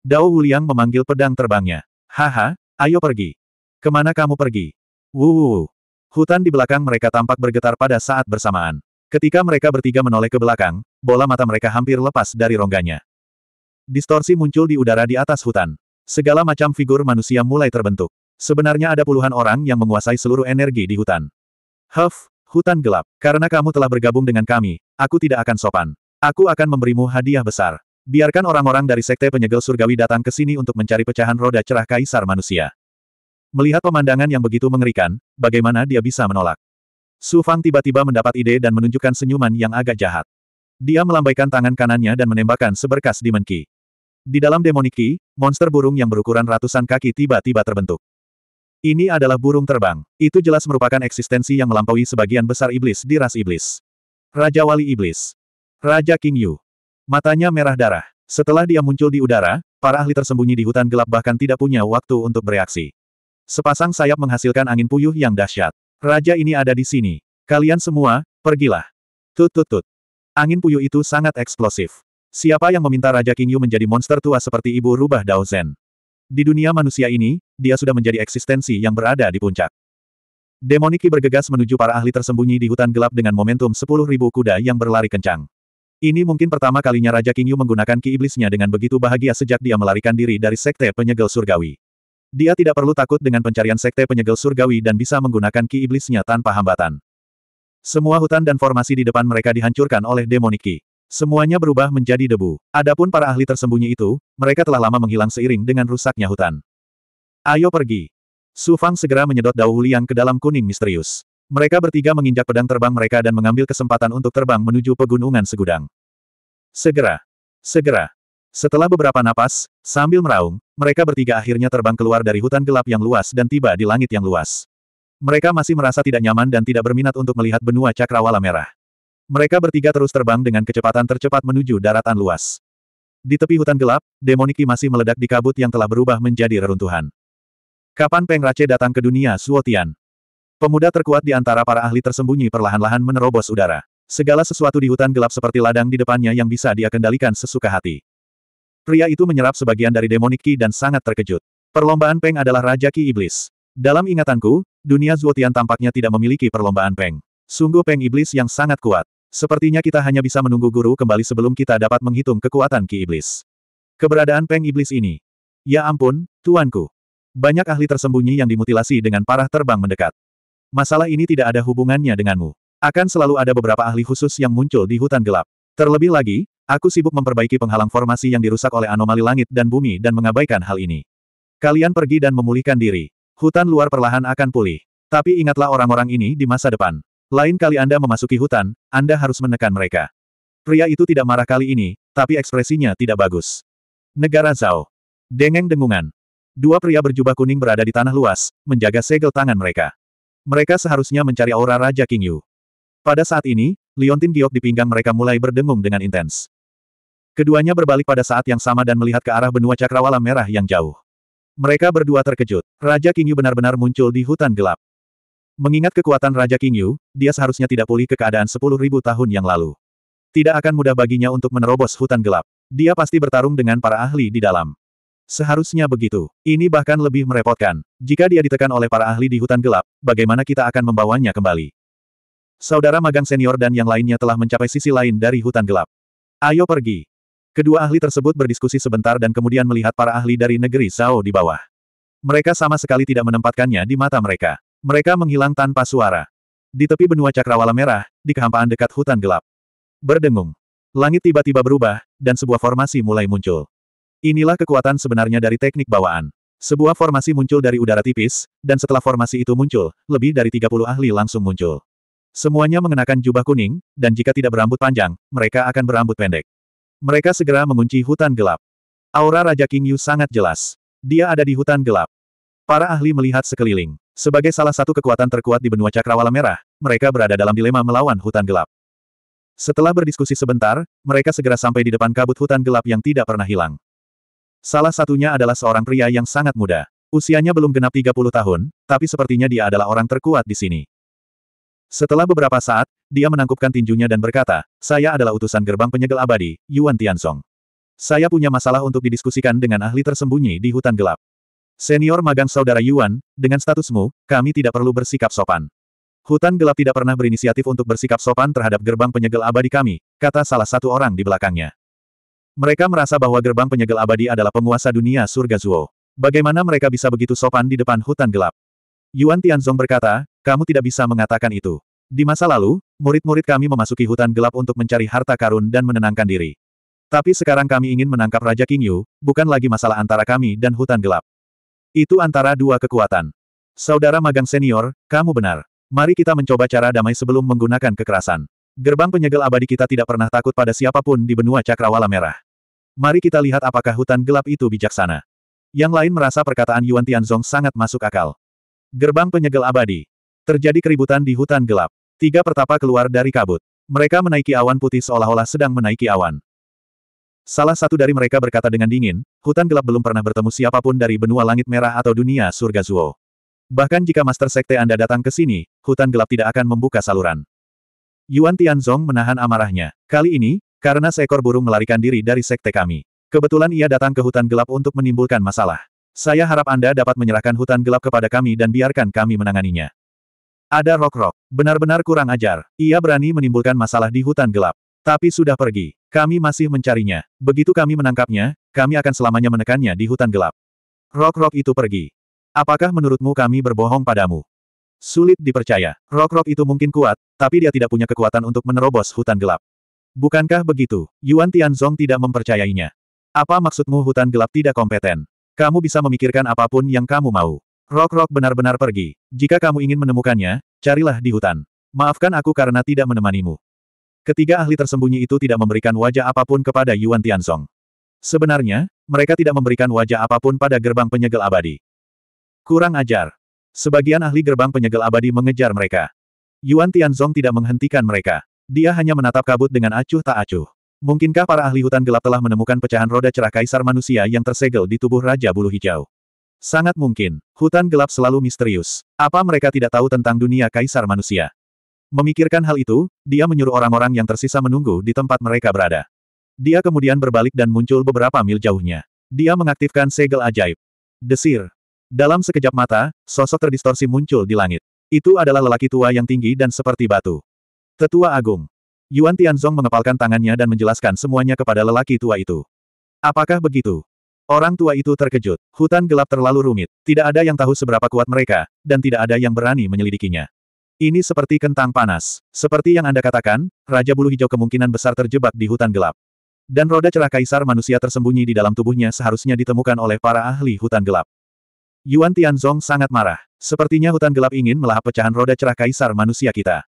Dao Wuliang memanggil pedang terbangnya. Haha, ayo pergi. Kemana kamu pergi? Wuuu. Hutan di belakang mereka tampak bergetar pada saat bersamaan. Ketika mereka bertiga menoleh ke belakang, bola mata mereka hampir lepas dari rongganya. Distorsi muncul di udara di atas hutan. Segala macam figur manusia mulai terbentuk. Sebenarnya ada puluhan orang yang menguasai seluruh energi di hutan. Huff, hutan gelap. Karena kamu telah bergabung dengan kami, aku tidak akan sopan. Aku akan memberimu hadiah besar. Biarkan orang-orang dari Sekte Penyegel Surgawi datang ke sini untuk mencari pecahan roda cerah Kaisar Manusia. Melihat pemandangan yang begitu mengerikan, bagaimana dia bisa menolak? Su Fang tiba-tiba mendapat ide dan menunjukkan senyuman yang agak jahat. Dia melambaikan tangan kanannya dan menembakkan seberkas Demon Ki. Di dalam Demonic monster burung yang berukuran ratusan kaki tiba-tiba terbentuk. Ini adalah burung terbang. Itu jelas merupakan eksistensi yang melampaui sebagian besar iblis di ras iblis. Raja Wali Iblis. Raja King Yu. Matanya merah darah. Setelah dia muncul di udara, para ahli tersembunyi di hutan gelap bahkan tidak punya waktu untuk bereaksi. Sepasang sayap menghasilkan angin puyuh yang dahsyat. Raja ini ada di sini. Kalian semua, pergilah. Tut tut tut. Angin puyuh itu sangat eksplosif. Siapa yang meminta Raja King Yu menjadi monster tua seperti ibu rubah Dao Zen? Di dunia manusia ini, dia sudah menjadi eksistensi yang berada di puncak. Demoniki bergegas menuju para ahli tersembunyi di hutan gelap dengan momentum 10.000 kuda yang berlari kencang. Ini mungkin pertama kalinya Raja King Yu menggunakan ki iblisnya dengan begitu bahagia sejak dia melarikan diri dari sekte penyegel surgawi. Dia tidak perlu takut dengan pencarian sekte penyegel surgawi dan bisa menggunakan ki iblisnya tanpa hambatan. Semua hutan dan formasi di depan mereka dihancurkan oleh demoniki. Semuanya berubah menjadi debu. Adapun para ahli tersembunyi itu, mereka telah lama menghilang seiring dengan rusaknya hutan. Ayo pergi. Su Fang segera menyedot Dao liang ke dalam kuning misterius. Mereka bertiga menginjak pedang terbang mereka dan mengambil kesempatan untuk terbang menuju pegunungan segudang. Segera! Segera! Setelah beberapa napas, sambil meraung, mereka bertiga akhirnya terbang keluar dari hutan gelap yang luas dan tiba di langit yang luas. Mereka masih merasa tidak nyaman dan tidak berminat untuk melihat benua cakrawala merah. Mereka bertiga terus terbang dengan kecepatan tercepat menuju daratan luas. Di tepi hutan gelap, demoniki masih meledak di kabut yang telah berubah menjadi reruntuhan. Kapan Peng datang ke dunia Suotian? Pemuda terkuat di antara para ahli tersembunyi perlahan-lahan menerobos udara. Segala sesuatu di hutan gelap seperti ladang di depannya yang bisa dia kendalikan sesuka hati. Pria itu menyerap sebagian dari demonik ki dan sangat terkejut. Perlombaan Peng adalah Raja Ki Iblis. Dalam ingatanku, dunia Zuotian tampaknya tidak memiliki perlombaan Peng. Sungguh Peng Iblis yang sangat kuat. Sepertinya kita hanya bisa menunggu guru kembali sebelum kita dapat menghitung kekuatan Ki Iblis. Keberadaan Peng Iblis ini. Ya ampun, tuanku. Banyak ahli tersembunyi yang dimutilasi dengan parah terbang mendekat. Masalah ini tidak ada hubungannya denganmu. Akan selalu ada beberapa ahli khusus yang muncul di hutan gelap. Terlebih lagi, aku sibuk memperbaiki penghalang formasi yang dirusak oleh anomali langit dan bumi dan mengabaikan hal ini. Kalian pergi dan memulihkan diri. Hutan luar perlahan akan pulih. Tapi ingatlah orang-orang ini di masa depan. Lain kali Anda memasuki hutan, Anda harus menekan mereka. Pria itu tidak marah kali ini, tapi ekspresinya tidak bagus. Negara Zhao. Dengeng dengungan. Dua pria berjubah kuning berada di tanah luas, menjaga segel tangan mereka. Mereka seharusnya mencari aura Raja King Yu. Pada saat ini, liontin giok di pinggang mereka mulai berdengung dengan intens. Keduanya berbalik pada saat yang sama dan melihat ke arah benua cakrawala merah yang jauh. Mereka berdua terkejut. Raja King Yu benar-benar muncul di hutan gelap. Mengingat kekuatan Raja King Yu, dia seharusnya tidak pulih ke keadaan 10.000 tahun yang lalu. Tidak akan mudah baginya untuk menerobos hutan gelap. Dia pasti bertarung dengan para ahli di dalam. Seharusnya begitu. Ini bahkan lebih merepotkan. Jika dia ditekan oleh para ahli di hutan gelap, bagaimana kita akan membawanya kembali? Saudara magang senior dan yang lainnya telah mencapai sisi lain dari hutan gelap. Ayo pergi. Kedua ahli tersebut berdiskusi sebentar dan kemudian melihat para ahli dari negeri Zhao di bawah. Mereka sama sekali tidak menempatkannya di mata mereka. Mereka menghilang tanpa suara. Di tepi benua cakrawala merah, di kehampaan dekat hutan gelap. Berdengung. Langit tiba-tiba berubah, dan sebuah formasi mulai muncul. Inilah kekuatan sebenarnya dari teknik bawaan. Sebuah formasi muncul dari udara tipis, dan setelah formasi itu muncul, lebih dari 30 ahli langsung muncul. Semuanya mengenakan jubah kuning, dan jika tidak berambut panjang, mereka akan berambut pendek. Mereka segera mengunci hutan gelap. Aura Raja King Yu sangat jelas. Dia ada di hutan gelap. Para ahli melihat sekeliling. Sebagai salah satu kekuatan terkuat di benua cakrawala merah, mereka berada dalam dilema melawan hutan gelap. Setelah berdiskusi sebentar, mereka segera sampai di depan kabut hutan gelap yang tidak pernah hilang. Salah satunya adalah seorang pria yang sangat muda. Usianya belum genap 30 tahun, tapi sepertinya dia adalah orang terkuat di sini. Setelah beberapa saat, dia menangkupkan tinjunya dan berkata, saya adalah utusan gerbang penyegel abadi, Yuan Tiansong. Saya punya masalah untuk didiskusikan dengan ahli tersembunyi di hutan gelap. Senior magang saudara Yuan, dengan statusmu, kami tidak perlu bersikap sopan. Hutan gelap tidak pernah berinisiatif untuk bersikap sopan terhadap gerbang penyegel abadi kami, kata salah satu orang di belakangnya. Mereka merasa bahwa gerbang penyegel abadi adalah penguasa dunia surga Zuo. Bagaimana mereka bisa begitu sopan di depan hutan gelap? Yuan Tianzong berkata, kamu tidak bisa mengatakan itu. Di masa lalu, murid-murid kami memasuki hutan gelap untuk mencari harta karun dan menenangkan diri. Tapi sekarang kami ingin menangkap Raja King Yu, bukan lagi masalah antara kami dan hutan gelap. Itu antara dua kekuatan. Saudara magang senior, kamu benar. Mari kita mencoba cara damai sebelum menggunakan kekerasan. Gerbang penyegel abadi kita tidak pernah takut pada siapapun di benua cakrawala merah. Mari kita lihat apakah hutan gelap itu bijaksana. Yang lain merasa perkataan Yuan Tianzong sangat masuk akal. Gerbang penyegel abadi. Terjadi keributan di hutan gelap. Tiga pertapa keluar dari kabut. Mereka menaiki awan putih seolah-olah sedang menaiki awan. Salah satu dari mereka berkata dengan dingin, hutan gelap belum pernah bertemu siapapun dari benua langit merah atau dunia surga Zuo. Bahkan jika Master Sekte Anda datang ke sini, hutan gelap tidak akan membuka saluran. Yuan Tianzong menahan amarahnya. Kali ini, karena seekor burung melarikan diri dari sekte kami. Kebetulan ia datang ke hutan gelap untuk menimbulkan masalah. Saya harap Anda dapat menyerahkan hutan gelap kepada kami dan biarkan kami menanganinya. Ada Rokrok. Benar-benar kurang ajar. Ia berani menimbulkan masalah di hutan gelap. Tapi sudah pergi. Kami masih mencarinya. Begitu kami menangkapnya, kami akan selamanya menekannya di hutan gelap. Rokrok itu pergi. Apakah menurutmu kami berbohong padamu? Sulit dipercaya. Rokrok itu mungkin kuat, tapi dia tidak punya kekuatan untuk menerobos hutan gelap. Bukankah begitu? Yuan Tianzong tidak mempercayainya. Apa maksudmu hutan gelap tidak kompeten? Kamu bisa memikirkan apapun yang kamu mau. Rok-rok benar-benar pergi. Jika kamu ingin menemukannya, carilah di hutan. Maafkan aku karena tidak menemanimu. Ketiga ahli tersembunyi itu tidak memberikan wajah apapun kepada Yuan Tianzong. Sebenarnya, mereka tidak memberikan wajah apapun pada gerbang penyegel abadi. Kurang ajar. Sebagian ahli gerbang penyegel abadi mengejar mereka. Yuan Tianzong tidak menghentikan mereka. Dia hanya menatap kabut dengan acuh tak acuh. Mungkinkah para ahli hutan gelap telah menemukan pecahan roda cerah kaisar manusia yang tersegel di tubuh Raja Bulu Hijau? Sangat mungkin, hutan gelap selalu misterius. Apa mereka tidak tahu tentang dunia kaisar manusia? Memikirkan hal itu, dia menyuruh orang-orang yang tersisa menunggu di tempat mereka berada. Dia kemudian berbalik dan muncul beberapa mil jauhnya. Dia mengaktifkan segel ajaib. Desir. Dalam sekejap mata, sosok terdistorsi muncul di langit. Itu adalah lelaki tua yang tinggi dan seperti batu. Tetua Agung. Yuan Tianzong mengepalkan tangannya dan menjelaskan semuanya kepada lelaki tua itu. Apakah begitu? Orang tua itu terkejut. Hutan gelap terlalu rumit. Tidak ada yang tahu seberapa kuat mereka, dan tidak ada yang berani menyelidikinya. Ini seperti kentang panas. Seperti yang Anda katakan, Raja Bulu Hijau kemungkinan besar terjebak di hutan gelap. Dan roda cerah kaisar manusia tersembunyi di dalam tubuhnya seharusnya ditemukan oleh para ahli hutan gelap. Yuan Tianzong sangat marah. Sepertinya hutan gelap ingin melahap pecahan roda cerah kaisar manusia kita.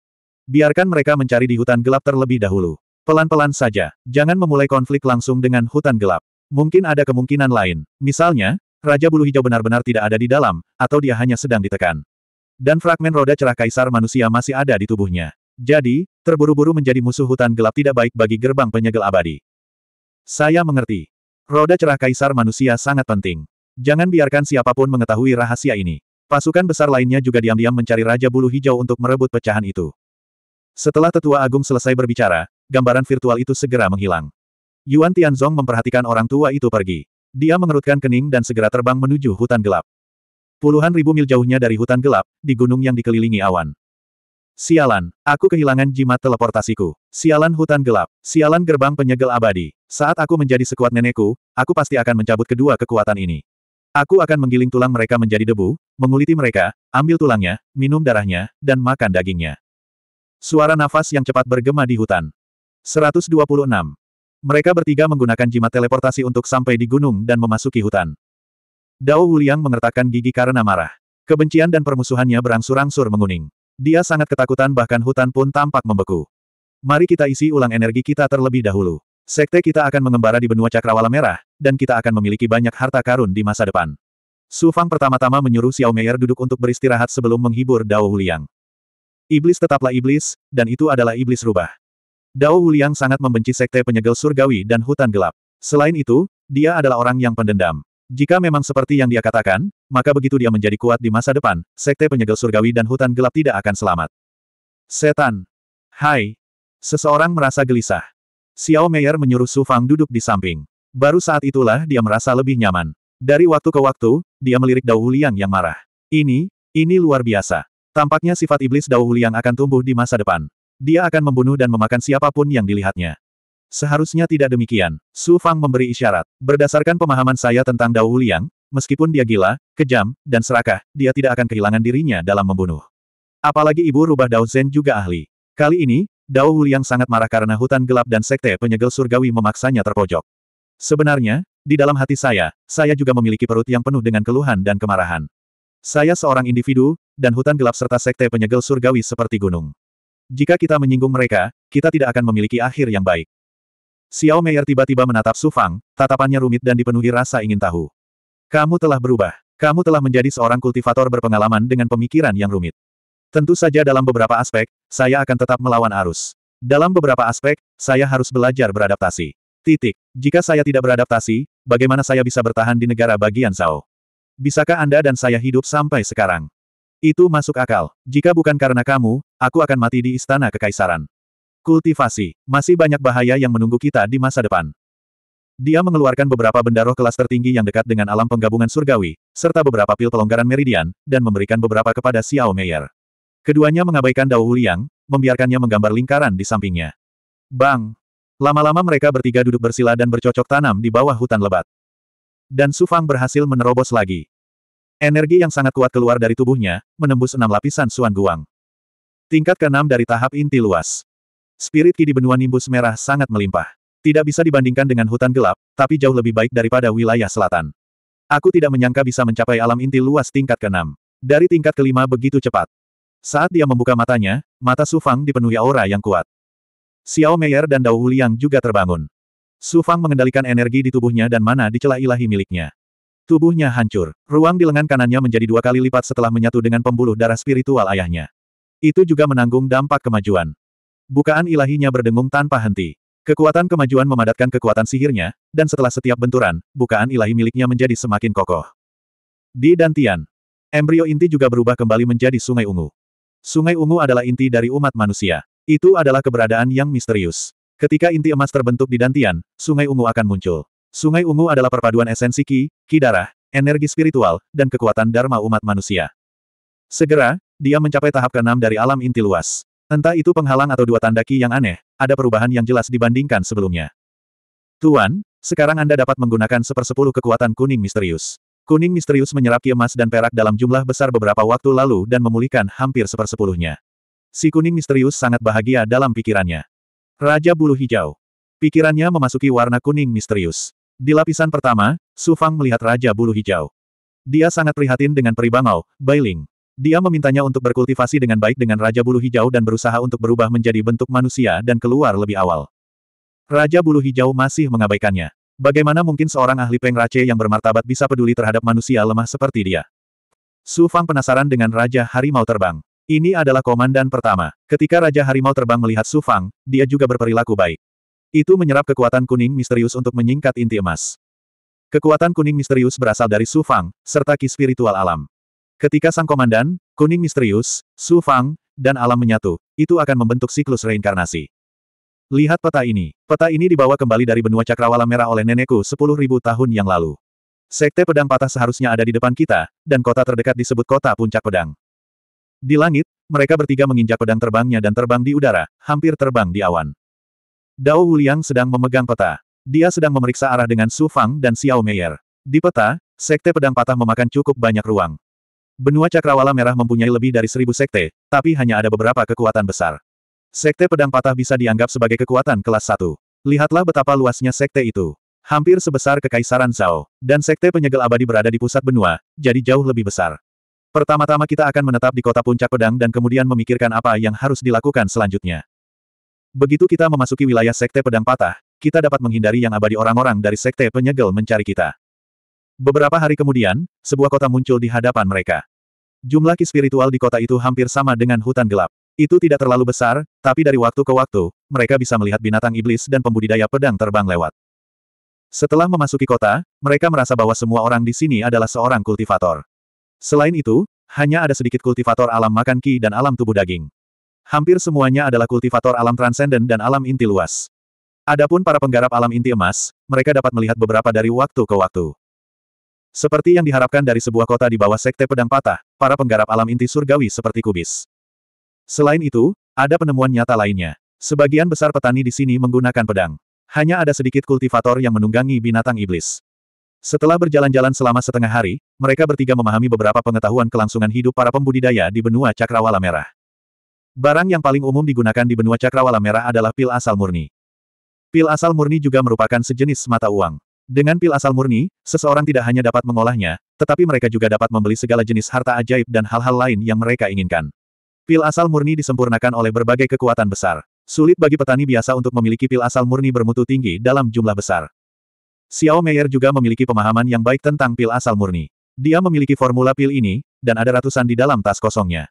Biarkan mereka mencari di hutan gelap terlebih dahulu. Pelan-pelan saja, jangan memulai konflik langsung dengan hutan gelap. Mungkin ada kemungkinan lain, misalnya, Raja Bulu Hijau benar-benar tidak ada di dalam, atau dia hanya sedang ditekan. Dan fragmen roda cerah kaisar manusia masih ada di tubuhnya. Jadi, terburu-buru menjadi musuh hutan gelap tidak baik bagi gerbang penyegel abadi. Saya mengerti. Roda cerah kaisar manusia sangat penting. Jangan biarkan siapapun mengetahui rahasia ini. Pasukan besar lainnya juga diam-diam mencari Raja Bulu Hijau untuk merebut pecahan itu. Setelah tetua agung selesai berbicara, gambaran virtual itu segera menghilang. Yuan Tianzong memperhatikan orang tua itu pergi. Dia mengerutkan kening dan segera terbang menuju hutan gelap. Puluhan ribu mil jauhnya dari hutan gelap, di gunung yang dikelilingi awan. Sialan, aku kehilangan jimat teleportasiku. Sialan hutan gelap, sialan gerbang penyegel abadi. Saat aku menjadi sekuat nenekku, aku pasti akan mencabut kedua kekuatan ini. Aku akan menggiling tulang mereka menjadi debu, menguliti mereka, ambil tulangnya, minum darahnya, dan makan dagingnya. Suara nafas yang cepat bergema di hutan. 126. Mereka bertiga menggunakan jimat teleportasi untuk sampai di gunung dan memasuki hutan. Dao Wuliang mengertakkan gigi karena marah. Kebencian dan permusuhannya berangsur-angsur menguning. Dia sangat ketakutan bahkan hutan pun tampak membeku. Mari kita isi ulang energi kita terlebih dahulu. Sekte kita akan mengembara di benua cakrawala merah, dan kita akan memiliki banyak harta karun di masa depan. Su Fang pertama-tama menyuruh Xiao Meier duduk untuk beristirahat sebelum menghibur Dao Wuliang. Iblis tetaplah iblis, dan itu adalah iblis rubah. Dao Wuliang sangat membenci sekte penyegel surgawi dan hutan gelap. Selain itu, dia adalah orang yang pendendam. Jika memang seperti yang dia katakan, maka begitu dia menjadi kuat di masa depan, sekte penyegel surgawi dan hutan gelap tidak akan selamat. Setan. Hai. Seseorang merasa gelisah. Xiao Meier menyuruh Su Fang duduk di samping. Baru saat itulah dia merasa lebih nyaman. Dari waktu ke waktu, dia melirik Dao Wuliang yang marah. Ini, ini luar biasa. Tampaknya sifat iblis Dao Huliang akan tumbuh di masa depan. Dia akan membunuh dan memakan siapapun yang dilihatnya. Seharusnya tidak demikian. Su Fang memberi isyarat. Berdasarkan pemahaman saya tentang Dao Huliang, meskipun dia gila, kejam, dan serakah, dia tidak akan kehilangan dirinya dalam membunuh. Apalagi ibu rubah Dao Zen juga ahli. Kali ini, Dao Huliang sangat marah karena hutan gelap dan sekte penyegel surgawi memaksanya terpojok. Sebenarnya, di dalam hati saya, saya juga memiliki perut yang penuh dengan keluhan dan kemarahan. Saya seorang individu, dan hutan gelap serta sekte penyegel surgawi seperti gunung. Jika kita menyinggung mereka, kita tidak akan memiliki akhir yang baik. Xiao Meier tiba-tiba menatap Su Fang, tatapannya rumit dan dipenuhi rasa ingin tahu. Kamu telah berubah. Kamu telah menjadi seorang kultivator berpengalaman dengan pemikiran yang rumit. Tentu saja dalam beberapa aspek, saya akan tetap melawan arus. Dalam beberapa aspek, saya harus belajar beradaptasi. Titik. Jika saya tidak beradaptasi, bagaimana saya bisa bertahan di negara bagian Zhao? bisakah Anda dan saya hidup sampai sekarang? Itu masuk akal. Jika bukan karena kamu, aku akan mati di istana kekaisaran. Kultivasi. Masih banyak bahaya yang menunggu kita di masa depan. Dia mengeluarkan beberapa benda roh kelas tertinggi yang dekat dengan alam penggabungan surgawi, serta beberapa pil pelonggaran meridian, dan memberikan beberapa kepada Xiao Meier. Keduanya mengabaikan Dao Huliang, membiarkannya menggambar lingkaran di sampingnya. Bang! Lama-lama mereka bertiga duduk bersila dan bercocok tanam di bawah hutan lebat. Dan Sufang berhasil menerobos lagi. Energi yang sangat kuat keluar dari tubuhnya, menembus enam lapisan Suan Guang. Tingkat keenam dari tahap inti luas. Spirit ki di benua nimbus merah sangat melimpah. Tidak bisa dibandingkan dengan hutan gelap, tapi jauh lebih baik daripada wilayah selatan. Aku tidak menyangka bisa mencapai alam inti luas tingkat keenam. Dari tingkat kelima begitu cepat. Saat dia membuka matanya, mata Su Fang dipenuhi aura yang kuat. Xiao Meier dan Dao Huliang juga terbangun. Su Fang mengendalikan energi di tubuhnya dan mana di celah ilahi miliknya. Tubuhnya hancur. Ruang di lengan kanannya menjadi dua kali lipat setelah menyatu dengan pembuluh darah spiritual ayahnya. Itu juga menanggung dampak kemajuan. Bukaan ilahinya berdengung tanpa henti. Kekuatan kemajuan memadatkan kekuatan sihirnya, dan setelah setiap benturan, bukaan ilahi miliknya menjadi semakin kokoh. Di Dantian, embrio inti juga berubah kembali menjadi sungai ungu. Sungai ungu adalah inti dari umat manusia. Itu adalah keberadaan yang misterius. Ketika inti emas terbentuk di Dantian, sungai ungu akan muncul. Sungai Ungu adalah perpaduan esensi ki, ki darah, energi spiritual, dan kekuatan dharma umat manusia. Segera, dia mencapai tahap keenam dari alam inti luas. Entah itu penghalang atau dua tanda ki yang aneh, ada perubahan yang jelas dibandingkan sebelumnya. Tuan, sekarang Anda dapat menggunakan sepersepuluh kekuatan kuning misterius. Kuning misterius menyerap ki emas dan perak dalam jumlah besar beberapa waktu lalu dan memulihkan hampir sepersepuluhnya. Si kuning misterius sangat bahagia dalam pikirannya. Raja Bulu Hijau. Pikirannya memasuki warna kuning misterius. Di lapisan pertama, Su Fang melihat Raja Bulu Hijau. Dia sangat prihatin dengan peribangau, Bailing. Dia memintanya untuk berkultivasi dengan baik dengan Raja Bulu Hijau dan berusaha untuk berubah menjadi bentuk manusia dan keluar lebih awal. Raja Bulu Hijau masih mengabaikannya. Bagaimana mungkin seorang ahli Peng Rache yang bermartabat bisa peduli terhadap manusia lemah seperti dia? Su Fang penasaran dengan Raja Harimau Terbang. Ini adalah komandan pertama. Ketika Raja Harimau Terbang melihat Su Fang, dia juga berperilaku baik. Itu menyerap kekuatan kuning misterius untuk menyingkat inti emas. Kekuatan kuning misterius berasal dari Su Fang, serta ki spiritual alam. Ketika sang komandan, kuning misterius, Su Fang, dan alam menyatu, itu akan membentuk siklus reinkarnasi. Lihat peta ini. Peta ini dibawa kembali dari benua cakrawala merah oleh nenekku 10.000 tahun yang lalu. Sekte pedang patah seharusnya ada di depan kita, dan kota terdekat disebut kota puncak pedang. Di langit, mereka bertiga menginjak pedang terbangnya dan terbang di udara, hampir terbang di awan. Dao Wuliang sedang memegang peta. Dia sedang memeriksa arah dengan Su Fang dan Xiao Meier. Di peta, sekte pedang patah memakan cukup banyak ruang. Benua Cakrawala Merah mempunyai lebih dari seribu sekte, tapi hanya ada beberapa kekuatan besar. Sekte pedang patah bisa dianggap sebagai kekuatan kelas satu. Lihatlah betapa luasnya sekte itu. Hampir sebesar kekaisaran Zhao, dan sekte penyegel abadi berada di pusat benua, jadi jauh lebih besar. Pertama-tama kita akan menetap di kota puncak pedang dan kemudian memikirkan apa yang harus dilakukan selanjutnya. Begitu kita memasuki wilayah Sekte Pedang Patah, kita dapat menghindari yang abadi orang-orang dari Sekte Penyegel mencari kita. Beberapa hari kemudian, sebuah kota muncul di hadapan mereka. Jumlah ki spiritual di kota itu hampir sama dengan hutan gelap. Itu tidak terlalu besar, tapi dari waktu ke waktu, mereka bisa melihat binatang iblis dan pembudidaya pedang terbang lewat. Setelah memasuki kota, mereka merasa bahwa semua orang di sini adalah seorang kultivator. Selain itu, hanya ada sedikit kultivator alam makan ki dan alam tubuh daging. Hampir semuanya adalah kultivator alam transenden dan alam inti luas. Adapun para penggarap alam inti emas, mereka dapat melihat beberapa dari waktu ke waktu. Seperti yang diharapkan dari sebuah kota di bawah sekte pedang patah, para penggarap alam inti surgawi seperti kubis. Selain itu, ada penemuan nyata lainnya. Sebagian besar petani di sini menggunakan pedang. Hanya ada sedikit kultivator yang menunggangi binatang iblis. Setelah berjalan-jalan selama setengah hari, mereka bertiga memahami beberapa pengetahuan kelangsungan hidup para pembudidaya di benua Cakrawala Merah. Barang yang paling umum digunakan di benua cakrawala merah adalah pil asal murni. Pil asal murni juga merupakan sejenis mata uang. Dengan pil asal murni, seseorang tidak hanya dapat mengolahnya, tetapi mereka juga dapat membeli segala jenis harta ajaib dan hal-hal lain yang mereka inginkan. Pil asal murni disempurnakan oleh berbagai kekuatan besar. Sulit bagi petani biasa untuk memiliki pil asal murni bermutu tinggi dalam jumlah besar. Xiao Meier juga memiliki pemahaman yang baik tentang pil asal murni. Dia memiliki formula pil ini, dan ada ratusan di dalam tas kosongnya.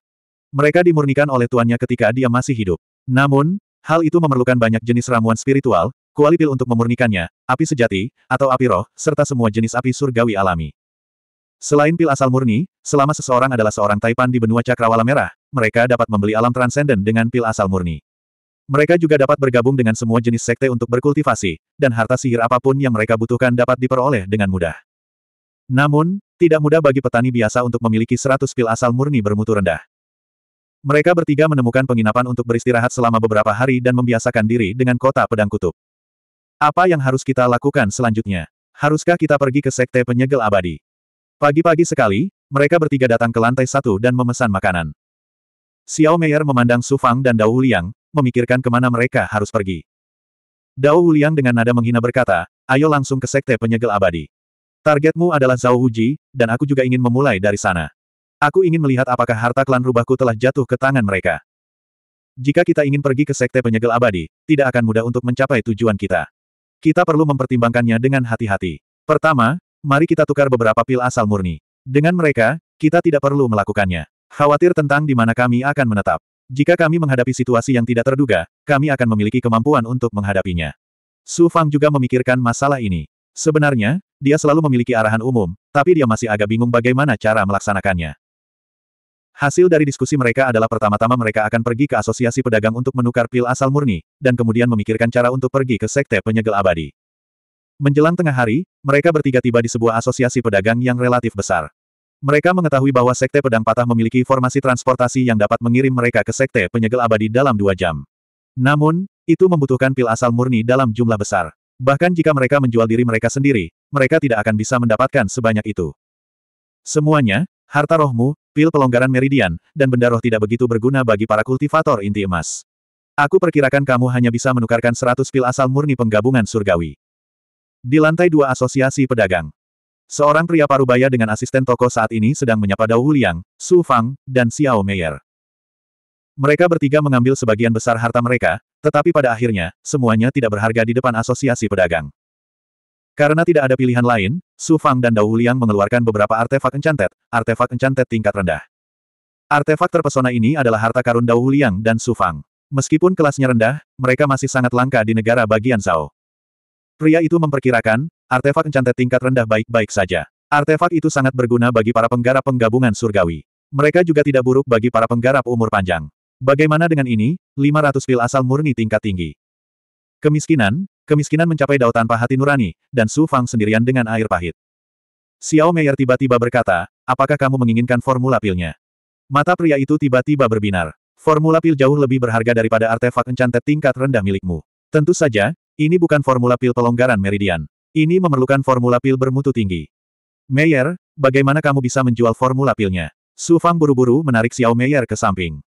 Mereka dimurnikan oleh tuannya ketika dia masih hidup. Namun, hal itu memerlukan banyak jenis ramuan spiritual, kuali pil untuk memurnikannya, api sejati, atau api roh, serta semua jenis api surgawi alami. Selain pil asal murni, selama seseorang adalah seorang taipan di benua cakrawala merah, mereka dapat membeli alam transenden dengan pil asal murni. Mereka juga dapat bergabung dengan semua jenis sekte untuk berkultivasi, dan harta sihir apapun yang mereka butuhkan dapat diperoleh dengan mudah. Namun, tidak mudah bagi petani biasa untuk memiliki 100 pil asal murni bermutu rendah. Mereka bertiga menemukan penginapan untuk beristirahat selama beberapa hari dan membiasakan diri dengan kota pedang kutub. Apa yang harus kita lakukan selanjutnya? Haruskah kita pergi ke sekte penyegel abadi? Pagi-pagi sekali, mereka bertiga datang ke lantai satu dan memesan makanan. Xiao Meier memandang Su Fang dan Dao Huliang, memikirkan kemana mereka harus pergi. Dao Huliang dengan nada menghina berkata, ayo langsung ke sekte penyegel abadi. Targetmu adalah Zhao Huji, dan aku juga ingin memulai dari sana. Aku ingin melihat apakah harta klan rubahku telah jatuh ke tangan mereka. Jika kita ingin pergi ke sekte penyegel abadi, tidak akan mudah untuk mencapai tujuan kita. Kita perlu mempertimbangkannya dengan hati-hati. Pertama, mari kita tukar beberapa pil asal murni. Dengan mereka, kita tidak perlu melakukannya. Khawatir tentang di mana kami akan menetap. Jika kami menghadapi situasi yang tidak terduga, kami akan memiliki kemampuan untuk menghadapinya. Su Fang juga memikirkan masalah ini. Sebenarnya, dia selalu memiliki arahan umum, tapi dia masih agak bingung bagaimana cara melaksanakannya. Hasil dari diskusi mereka adalah pertama-tama mereka akan pergi ke asosiasi pedagang untuk menukar pil asal murni, dan kemudian memikirkan cara untuk pergi ke sekte penyegel abadi. Menjelang tengah hari, mereka bertiga tiba di sebuah asosiasi pedagang yang relatif besar. Mereka mengetahui bahwa sekte pedang patah memiliki formasi transportasi yang dapat mengirim mereka ke sekte penyegel abadi dalam dua jam. Namun, itu membutuhkan pil asal murni dalam jumlah besar. Bahkan jika mereka menjual diri mereka sendiri, mereka tidak akan bisa mendapatkan sebanyak itu. Semuanya, harta rohmu, pil pelonggaran meridian, dan benda roh tidak begitu berguna bagi para kultivator inti emas. Aku perkirakan kamu hanya bisa menukarkan 100 pil asal murni penggabungan surgawi. Di lantai dua asosiasi pedagang. Seorang pria parubaya dengan asisten toko saat ini sedang menyapa Dao Huliang, Su Fang, dan Xiao Meier. Mereka bertiga mengambil sebagian besar harta mereka, tetapi pada akhirnya, semuanya tidak berharga di depan asosiasi pedagang. Karena tidak ada pilihan lain, Su Fang dan Dao Huliang mengeluarkan beberapa artefak encantet, artefak encantet tingkat rendah. Artefak terpesona ini adalah harta karun Dao Huliang dan Su Fang. Meskipun kelasnya rendah, mereka masih sangat langka di negara bagian Zhao. Pria itu memperkirakan, artefak encantet tingkat rendah baik-baik saja. Artefak itu sangat berguna bagi para penggarap penggabungan surgawi. Mereka juga tidak buruk bagi para penggarap umur panjang. Bagaimana dengan ini, 500 pil asal murni tingkat tinggi. Kemiskinan, Kemiskinan mencapai Dao tanpa hati nurani, dan Su Fang sendirian dengan air pahit. Xiao Meier tiba-tiba berkata, apakah kamu menginginkan formula pilnya? Mata pria itu tiba-tiba berbinar. Formula pil jauh lebih berharga daripada artefak encantet tingkat rendah milikmu. Tentu saja, ini bukan formula pil pelonggaran meridian. Ini memerlukan formula pil bermutu tinggi. Meyer, bagaimana kamu bisa menjual formula pilnya? Su Fang buru-buru menarik Xiao Meyer ke samping.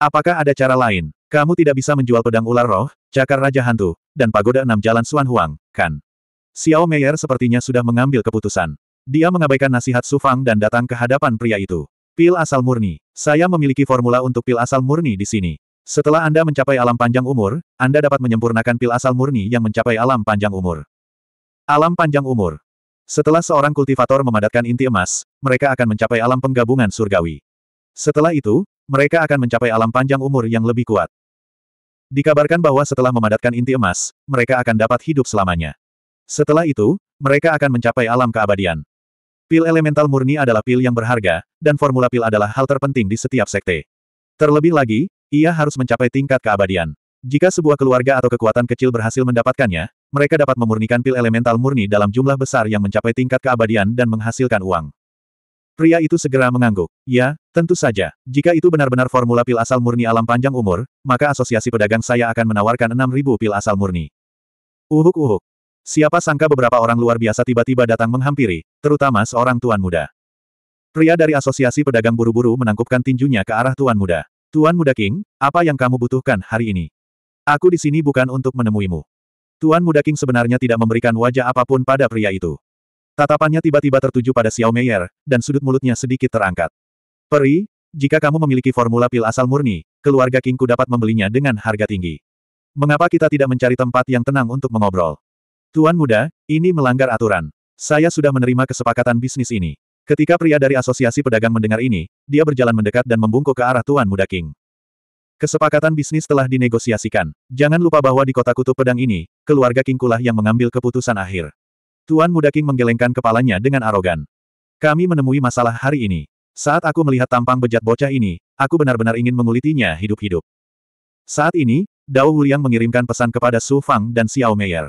Apakah ada cara lain? Kamu tidak bisa menjual pedang ular roh, Cakar Raja Hantu, dan Pagoda Enam Jalan Suan Huang, kan. Xiao Meier sepertinya sudah mengambil keputusan. Dia mengabaikan nasihat Su Fang dan datang ke hadapan pria itu. Pil asal murni. Saya memiliki formula untuk pil asal murni di sini. Setelah Anda mencapai alam panjang umur, Anda dapat menyempurnakan pil asal murni yang mencapai alam panjang umur. Alam panjang umur. Setelah seorang kultivator memadatkan inti emas, mereka akan mencapai alam penggabungan surgawi. Setelah itu, mereka akan mencapai alam panjang umur yang lebih kuat. Dikabarkan bahwa setelah memadatkan inti emas, mereka akan dapat hidup selamanya. Setelah itu, mereka akan mencapai alam keabadian. Pil elemental murni adalah pil yang berharga, dan formula pil adalah hal terpenting di setiap sekte. Terlebih lagi, ia harus mencapai tingkat keabadian. Jika sebuah keluarga atau kekuatan kecil berhasil mendapatkannya, mereka dapat memurnikan pil elemental murni dalam jumlah besar yang mencapai tingkat keabadian dan menghasilkan uang. Pria itu segera mengangguk. Ya, tentu saja. Jika itu benar-benar formula pil asal murni alam panjang umur, maka asosiasi pedagang saya akan menawarkan 6.000 pil asal murni. Uhuk-uhuk. Siapa sangka beberapa orang luar biasa tiba-tiba datang menghampiri, terutama seorang tuan muda. Pria dari asosiasi pedagang buru-buru menangkupkan tinjunya ke arah tuan muda. Tuan muda King, apa yang kamu butuhkan hari ini? Aku di sini bukan untuk menemuimu. Tuan muda King sebenarnya tidak memberikan wajah apapun pada pria itu. Tatapannya tiba-tiba tertuju pada Xiao Meier, dan sudut mulutnya sedikit terangkat. Peri, jika kamu memiliki formula pil asal murni, keluarga Kingku dapat membelinya dengan harga tinggi. Mengapa kita tidak mencari tempat yang tenang untuk mengobrol? Tuan muda, ini melanggar aturan. Saya sudah menerima kesepakatan bisnis ini. Ketika pria dari Asosiasi Pedagang mendengar ini, dia berjalan mendekat dan membungkuk ke arah Tuan Muda King. Kesepakatan bisnis telah dinegosiasikan. Jangan lupa bahwa di kota kutub pedang ini, keluarga Kingkulah yang mengambil keputusan akhir. Tuan Muda King menggelengkan kepalanya dengan arogan. Kami menemui masalah hari ini. Saat aku melihat tampang bejat bocah ini, aku benar-benar ingin mengulitinya hidup-hidup. Saat ini, Dao Huliang mengirimkan pesan kepada Su Fang dan Xiao Meier.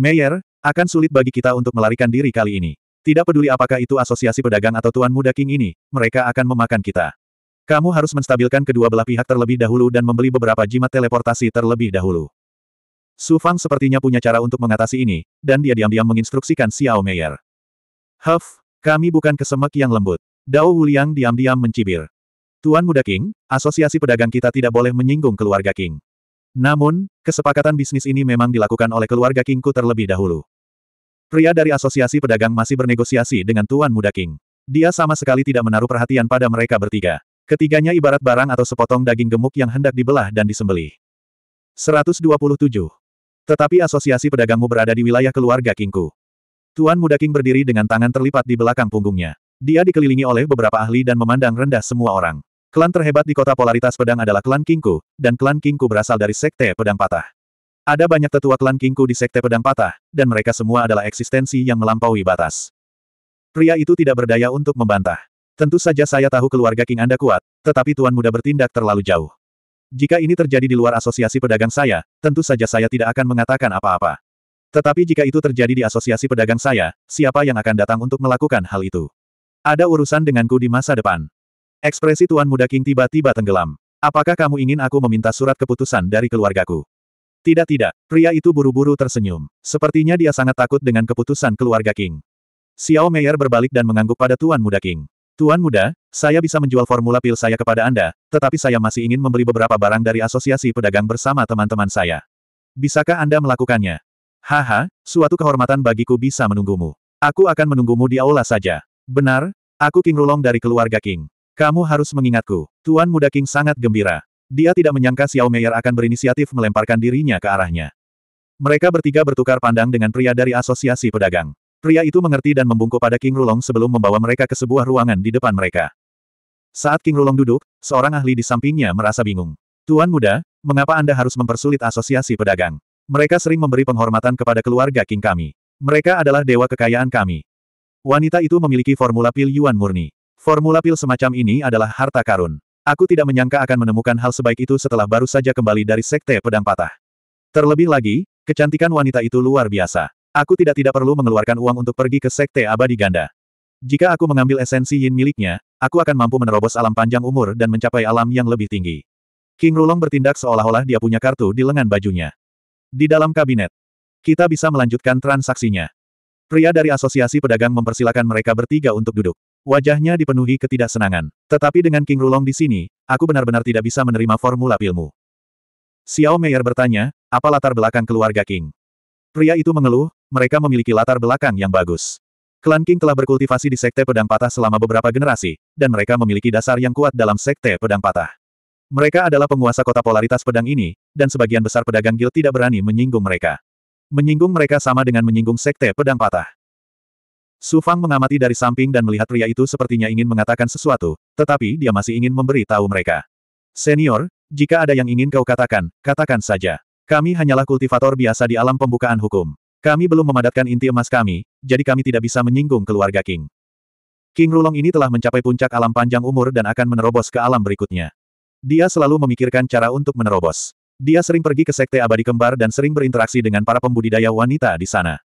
Meyer, akan sulit bagi kita untuk melarikan diri kali ini. Tidak peduli apakah itu asosiasi pedagang atau Tuan Muda King ini, mereka akan memakan kita. Kamu harus menstabilkan kedua belah pihak terlebih dahulu dan membeli beberapa jimat teleportasi terlebih dahulu. Su Fang sepertinya punya cara untuk mengatasi ini, dan dia diam-diam menginstruksikan Xiao Meier. Huff, kami bukan kesemek yang lembut. Dao Wuliang diam-diam mencibir. Tuan Muda King, asosiasi pedagang kita tidak boleh menyinggung keluarga King. Namun, kesepakatan bisnis ini memang dilakukan oleh keluarga Kingku terlebih dahulu. Pria dari asosiasi pedagang masih bernegosiasi dengan Tuan Muda King. Dia sama sekali tidak menaruh perhatian pada mereka bertiga. Ketiganya ibarat barang atau sepotong daging gemuk yang hendak dibelah dan disembelih. 127. Tetapi asosiasi pedagangmu berada di wilayah keluarga Kingku. Tuan Muda King berdiri dengan tangan terlipat di belakang punggungnya. Dia dikelilingi oleh beberapa ahli dan memandang rendah semua orang. Klan terhebat di kota polaritas pedang adalah klan Kingku, dan klan Kingku berasal dari sekte pedang patah. Ada banyak tetua klan Kingku di sekte pedang patah, dan mereka semua adalah eksistensi yang melampaui batas. Pria itu tidak berdaya untuk membantah. Tentu saja saya tahu keluarga King Anda kuat, tetapi Tuan Muda bertindak terlalu jauh. Jika ini terjadi di luar asosiasi pedagang saya, tentu saja saya tidak akan mengatakan apa-apa. Tetapi jika itu terjadi di asosiasi pedagang saya, siapa yang akan datang untuk melakukan hal itu? Ada urusan denganku di masa depan. Ekspresi Tuan Muda King tiba-tiba tenggelam. Apakah kamu ingin aku meminta surat keputusan dari keluargaku? Tidak tidak, pria itu buru-buru tersenyum. Sepertinya dia sangat takut dengan keputusan keluarga King. Xiao Meier berbalik dan mengangguk pada Tuan Muda King. Tuan muda, saya bisa menjual formula pil saya kepada Anda, tetapi saya masih ingin membeli beberapa barang dari asosiasi pedagang bersama teman-teman saya. Bisakah Anda melakukannya? Haha, suatu kehormatan bagiku bisa menunggumu. Aku akan menunggumu di aula saja. Benar, aku King Rulong dari keluarga King. Kamu harus mengingatku. Tuan muda King sangat gembira. Dia tidak menyangka Xiao Meier akan berinisiatif melemparkan dirinya ke arahnya. Mereka bertiga bertukar pandang dengan pria dari asosiasi pedagang. Pria itu mengerti dan membungkuk pada King Rulong sebelum membawa mereka ke sebuah ruangan di depan mereka. Saat King Rulong duduk, seorang ahli di sampingnya merasa bingung. Tuan muda, mengapa Anda harus mempersulit asosiasi pedagang? Mereka sering memberi penghormatan kepada keluarga King kami. Mereka adalah dewa kekayaan kami. Wanita itu memiliki formula pil Yuan murni. Formula pil semacam ini adalah harta karun. Aku tidak menyangka akan menemukan hal sebaik itu setelah baru saja kembali dari sekte pedang patah. Terlebih lagi, kecantikan wanita itu luar biasa. Aku tidak tidak perlu mengeluarkan uang untuk pergi ke Sekte Abadi Ganda. Jika aku mengambil esensi yin miliknya, aku akan mampu menerobos alam panjang umur dan mencapai alam yang lebih tinggi. King Rulong bertindak seolah-olah dia punya kartu di lengan bajunya. Di dalam kabinet, kita bisa melanjutkan transaksinya. Pria dari Asosiasi Pedagang mempersilahkan mereka bertiga untuk duduk. Wajahnya dipenuhi ketidaksenangan. Tetapi dengan King Rulong di sini, aku benar-benar tidak bisa menerima formula pilmu. Xiao Meier bertanya, apa latar belakang keluarga King? Pria itu mengeluh, mereka memiliki latar belakang yang bagus. Klan King telah berkultivasi di Sekte Pedang Patah selama beberapa generasi, dan mereka memiliki dasar yang kuat dalam Sekte Pedang Patah. Mereka adalah penguasa kota polaritas pedang ini, dan sebagian besar pedagang guild tidak berani menyinggung mereka. Menyinggung mereka sama dengan menyinggung Sekte Pedang Patah. Su Fang mengamati dari samping dan melihat pria itu sepertinya ingin mengatakan sesuatu, tetapi dia masih ingin memberi tahu mereka. Senior, jika ada yang ingin kau katakan, katakan saja. Kami hanyalah kultivator biasa di alam pembukaan hukum. Kami belum memadatkan inti emas kami, jadi kami tidak bisa menyinggung keluarga King. King Rulong ini telah mencapai puncak alam panjang umur dan akan menerobos ke alam berikutnya. Dia selalu memikirkan cara untuk menerobos. Dia sering pergi ke Sekte Abadi Kembar dan sering berinteraksi dengan para pembudidaya wanita di sana.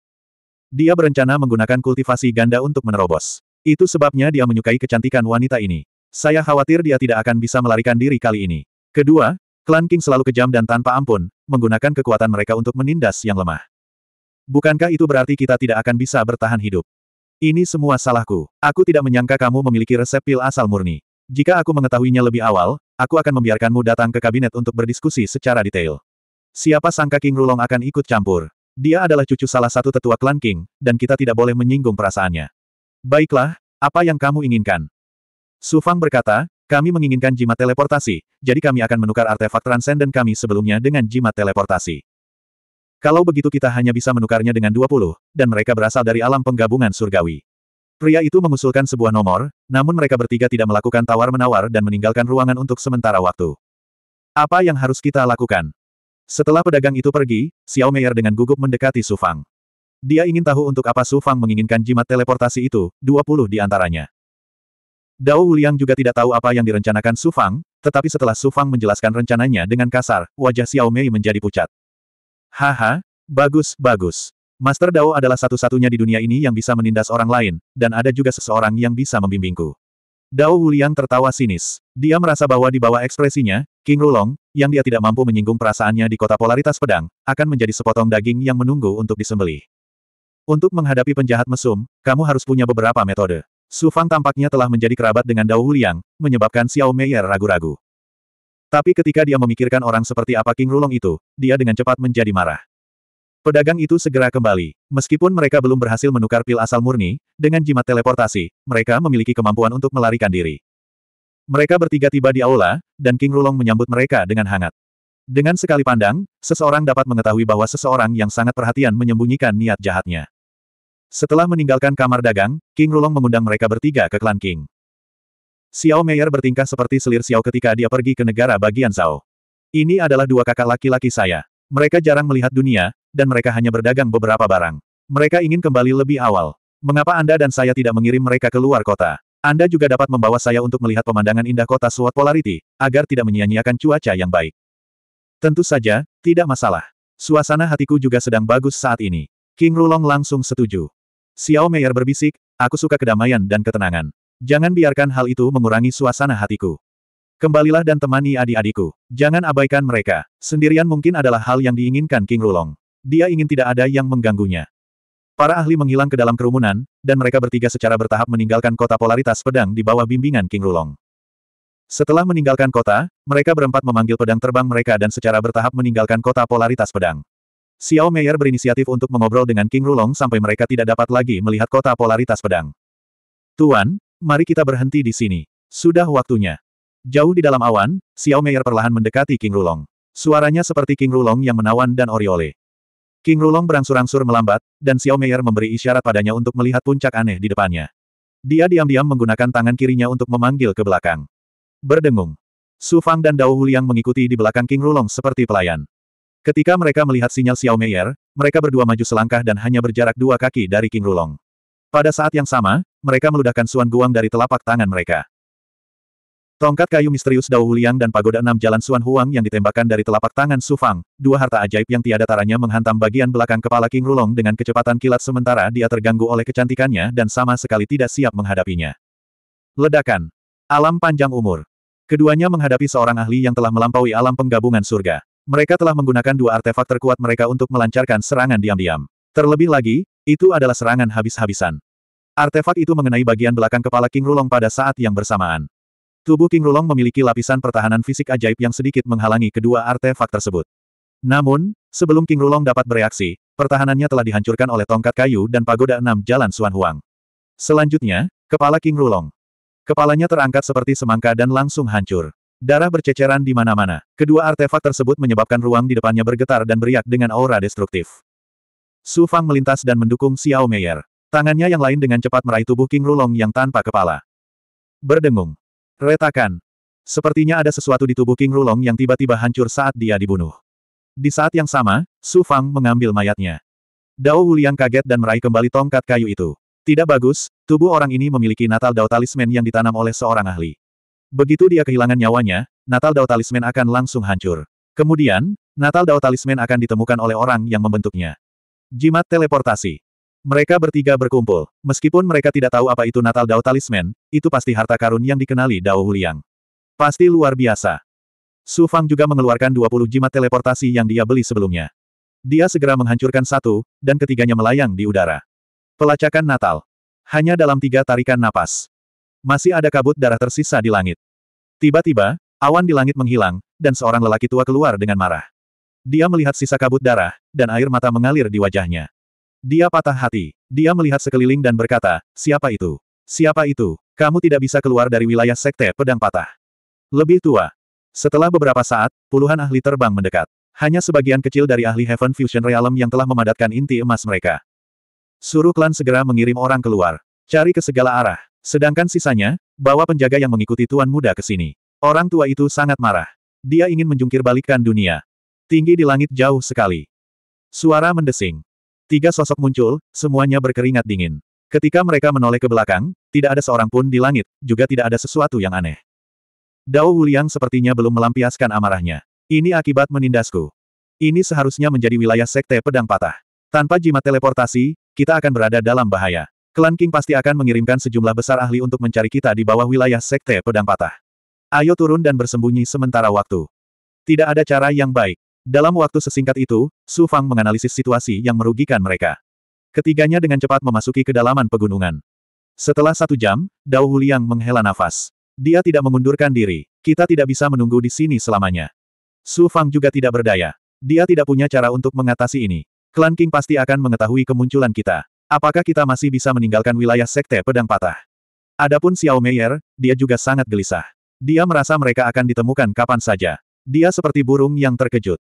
Dia berencana menggunakan kultivasi ganda untuk menerobos. Itu sebabnya dia menyukai kecantikan wanita ini. Saya khawatir dia tidak akan bisa melarikan diri kali ini. Kedua, klan King selalu kejam dan tanpa ampun, menggunakan kekuatan mereka untuk menindas yang lemah. Bukankah itu berarti kita tidak akan bisa bertahan hidup? Ini semua salahku. Aku tidak menyangka kamu memiliki resep pil asal murni. Jika aku mengetahuinya lebih awal, aku akan membiarkanmu datang ke kabinet untuk berdiskusi secara detail. Siapa sangka King Rulong akan ikut campur? Dia adalah cucu salah satu tetua klan King, dan kita tidak boleh menyinggung perasaannya. Baiklah, apa yang kamu inginkan? Su Fang berkata, kami menginginkan jimat teleportasi, jadi kami akan menukar artefak transenden kami sebelumnya dengan jimat teleportasi. Kalau begitu kita hanya bisa menukarnya dengan 20, dan mereka berasal dari alam penggabungan surgawi. Pria itu mengusulkan sebuah nomor, namun mereka bertiga tidak melakukan tawar-menawar dan meninggalkan ruangan untuk sementara waktu. Apa yang harus kita lakukan? Setelah pedagang itu pergi, Xiao Meier dengan gugup mendekati Su Fang. Dia ingin tahu untuk apa Su Fang menginginkan jimat teleportasi itu, 20 di antaranya. Dao Liang juga tidak tahu apa yang direncanakan Su Fang, tetapi setelah Su Fang menjelaskan rencananya dengan kasar, wajah Xiao Mei menjadi pucat. Haha, bagus, bagus. Master Dao adalah satu-satunya di dunia ini yang bisa menindas orang lain, dan ada juga seseorang yang bisa membimbingku. Dao Wuliang tertawa sinis. Dia merasa bahwa di bawah ekspresinya, King Rulong, yang dia tidak mampu menyinggung perasaannya di kota polaritas pedang, akan menjadi sepotong daging yang menunggu untuk disembelih. Untuk menghadapi penjahat mesum, kamu harus punya beberapa metode. Su Fang tampaknya telah menjadi kerabat dengan Dao Wuliang, menyebabkan Xiao Meier ragu-ragu. Tapi ketika dia memikirkan orang seperti apa King Rulong itu, dia dengan cepat menjadi marah. Pedagang itu segera kembali. Meskipun mereka belum berhasil menukar pil asal murni, dengan jimat teleportasi, mereka memiliki kemampuan untuk melarikan diri. Mereka bertiga tiba di aula, dan King Rulong menyambut mereka dengan hangat. Dengan sekali pandang, seseorang dapat mengetahui bahwa seseorang yang sangat perhatian menyembunyikan niat jahatnya. Setelah meninggalkan kamar dagang, King Rulong mengundang mereka bertiga ke klan King. Xiao Meier bertingkah seperti selir Xiao ketika dia pergi ke negara bagian Zhao. Ini adalah dua kakak laki-laki saya. Mereka jarang melihat dunia, dan mereka hanya berdagang beberapa barang. Mereka ingin kembali lebih awal. Mengapa Anda dan saya tidak mengirim mereka ke luar kota? Anda juga dapat membawa saya untuk melihat pemandangan indah kota Suat Polarity, agar tidak menyia-nyiakan cuaca yang baik. Tentu saja, tidak masalah. Suasana hatiku juga sedang bagus saat ini. King Rulong langsung setuju. Xiao Meier berbisik, aku suka kedamaian dan ketenangan. Jangan biarkan hal itu mengurangi suasana hatiku. Kembalilah dan temani adik-adikku. Jangan abaikan mereka. Sendirian mungkin adalah hal yang diinginkan King Rulong. Dia ingin tidak ada yang mengganggunya. Para ahli menghilang ke dalam kerumunan, dan mereka bertiga secara bertahap meninggalkan kota polaritas pedang di bawah bimbingan King Rulong. Setelah meninggalkan kota, mereka berempat memanggil pedang terbang mereka dan secara bertahap meninggalkan kota polaritas pedang. Xiao Meier berinisiatif untuk mengobrol dengan King Rulong sampai mereka tidak dapat lagi melihat kota polaritas pedang. Tuan, Mari kita berhenti di sini. Sudah waktunya. Jauh di dalam awan, Xiao Meier perlahan mendekati King Rulong. Suaranya seperti King Rulong yang menawan dan oriole. King Rulong berangsur-angsur melambat, dan Xiao Meier memberi isyarat padanya untuk melihat puncak aneh di depannya. Dia diam-diam menggunakan tangan kirinya untuk memanggil ke belakang. Berdengung. Su Fang dan Dao Huliang mengikuti di belakang King Rulong seperti pelayan. Ketika mereka melihat sinyal Xiao Meier, mereka berdua maju selangkah dan hanya berjarak dua kaki dari King Rulong. Pada saat yang sama, mereka meludahkan Suan Guang dari telapak tangan mereka. Tongkat kayu misterius Dao Huliang dan pagoda enam jalan Suan Huang yang ditembakkan dari telapak tangan Su Fang, dua harta ajaib yang tiada taranya menghantam bagian belakang kepala King Rulong dengan kecepatan kilat sementara dia terganggu oleh kecantikannya dan sama sekali tidak siap menghadapinya. Ledakan. Alam panjang umur. Keduanya menghadapi seorang ahli yang telah melampaui alam penggabungan surga. Mereka telah menggunakan dua artefak terkuat mereka untuk melancarkan serangan diam-diam. Terlebih lagi, itu adalah serangan habis-habisan. Artefak itu mengenai bagian belakang kepala King Rulong pada saat yang bersamaan. Tubuh King Rulong memiliki lapisan pertahanan fisik ajaib yang sedikit menghalangi kedua artefak tersebut. Namun, sebelum King Rulong dapat bereaksi, pertahanannya telah dihancurkan oleh tongkat kayu dan pagoda enam jalan Suan Huang. Selanjutnya, kepala King Rulong. Kepalanya terangkat seperti semangka dan langsung hancur. Darah berceceran di mana-mana. Kedua artefak tersebut menyebabkan ruang di depannya bergetar dan beriak dengan aura destruktif. Su Fang melintas dan mendukung Xiao Meier. Tangannya yang lain dengan cepat meraih tubuh King Rulong yang tanpa kepala. Berdengung. Retakan. Sepertinya ada sesuatu di tubuh King Rulong yang tiba-tiba hancur saat dia dibunuh. Di saat yang sama, Su Fang mengambil mayatnya. Dao Wuliang kaget dan meraih kembali tongkat kayu itu. Tidak bagus, tubuh orang ini memiliki natal dao talisman yang ditanam oleh seorang ahli. Begitu dia kehilangan nyawanya, natal dao talisman akan langsung hancur. Kemudian, natal dao talisman akan ditemukan oleh orang yang membentuknya. Jimat teleportasi. Mereka bertiga berkumpul. Meskipun mereka tidak tahu apa itu Natal Dao Talisman, itu pasti harta karun yang dikenali Dao Huliang. Pasti luar biasa. Su Fang juga mengeluarkan 20 jimat teleportasi yang dia beli sebelumnya. Dia segera menghancurkan satu, dan ketiganya melayang di udara. Pelacakan Natal. Hanya dalam tiga tarikan napas. Masih ada kabut darah tersisa di langit. Tiba-tiba, awan di langit menghilang, dan seorang lelaki tua keluar dengan marah. Dia melihat sisa kabut darah, dan air mata mengalir di wajahnya. Dia patah hati. Dia melihat sekeliling dan berkata, siapa itu? Siapa itu? Kamu tidak bisa keluar dari wilayah sekte pedang patah. Lebih tua. Setelah beberapa saat, puluhan ahli terbang mendekat. Hanya sebagian kecil dari ahli Heaven Fusion Realm yang telah memadatkan inti emas mereka. Suruh klan segera mengirim orang keluar. Cari ke segala arah. Sedangkan sisanya, bawa penjaga yang mengikuti tuan muda ke sini. Orang tua itu sangat marah. Dia ingin menjungkir balikkan dunia. Tinggi di langit jauh sekali. Suara mendesing. Tiga sosok muncul, semuanya berkeringat dingin. Ketika mereka menoleh ke belakang, tidak ada seorang pun di langit, juga tidak ada sesuatu yang aneh. Dao Wuliang sepertinya belum melampiaskan amarahnya. Ini akibat menindasku. Ini seharusnya menjadi wilayah Sekte Pedang Patah. Tanpa jimat teleportasi, kita akan berada dalam bahaya. Klan King pasti akan mengirimkan sejumlah besar ahli untuk mencari kita di bawah wilayah Sekte Pedang Patah. Ayo turun dan bersembunyi sementara waktu. Tidak ada cara yang baik. Dalam waktu sesingkat itu, Su Fang menganalisis situasi yang merugikan mereka. Ketiganya dengan cepat memasuki kedalaman pegunungan. Setelah satu jam, Dao Huliang menghela nafas. Dia tidak mengundurkan diri. Kita tidak bisa menunggu di sini selamanya. Su Fang juga tidak berdaya. Dia tidak punya cara untuk mengatasi ini. Klan King pasti akan mengetahui kemunculan kita. Apakah kita masih bisa meninggalkan wilayah Sekte Pedang Patah? Adapun Xiao Meier, dia juga sangat gelisah. Dia merasa mereka akan ditemukan kapan saja. Dia seperti burung yang terkejut.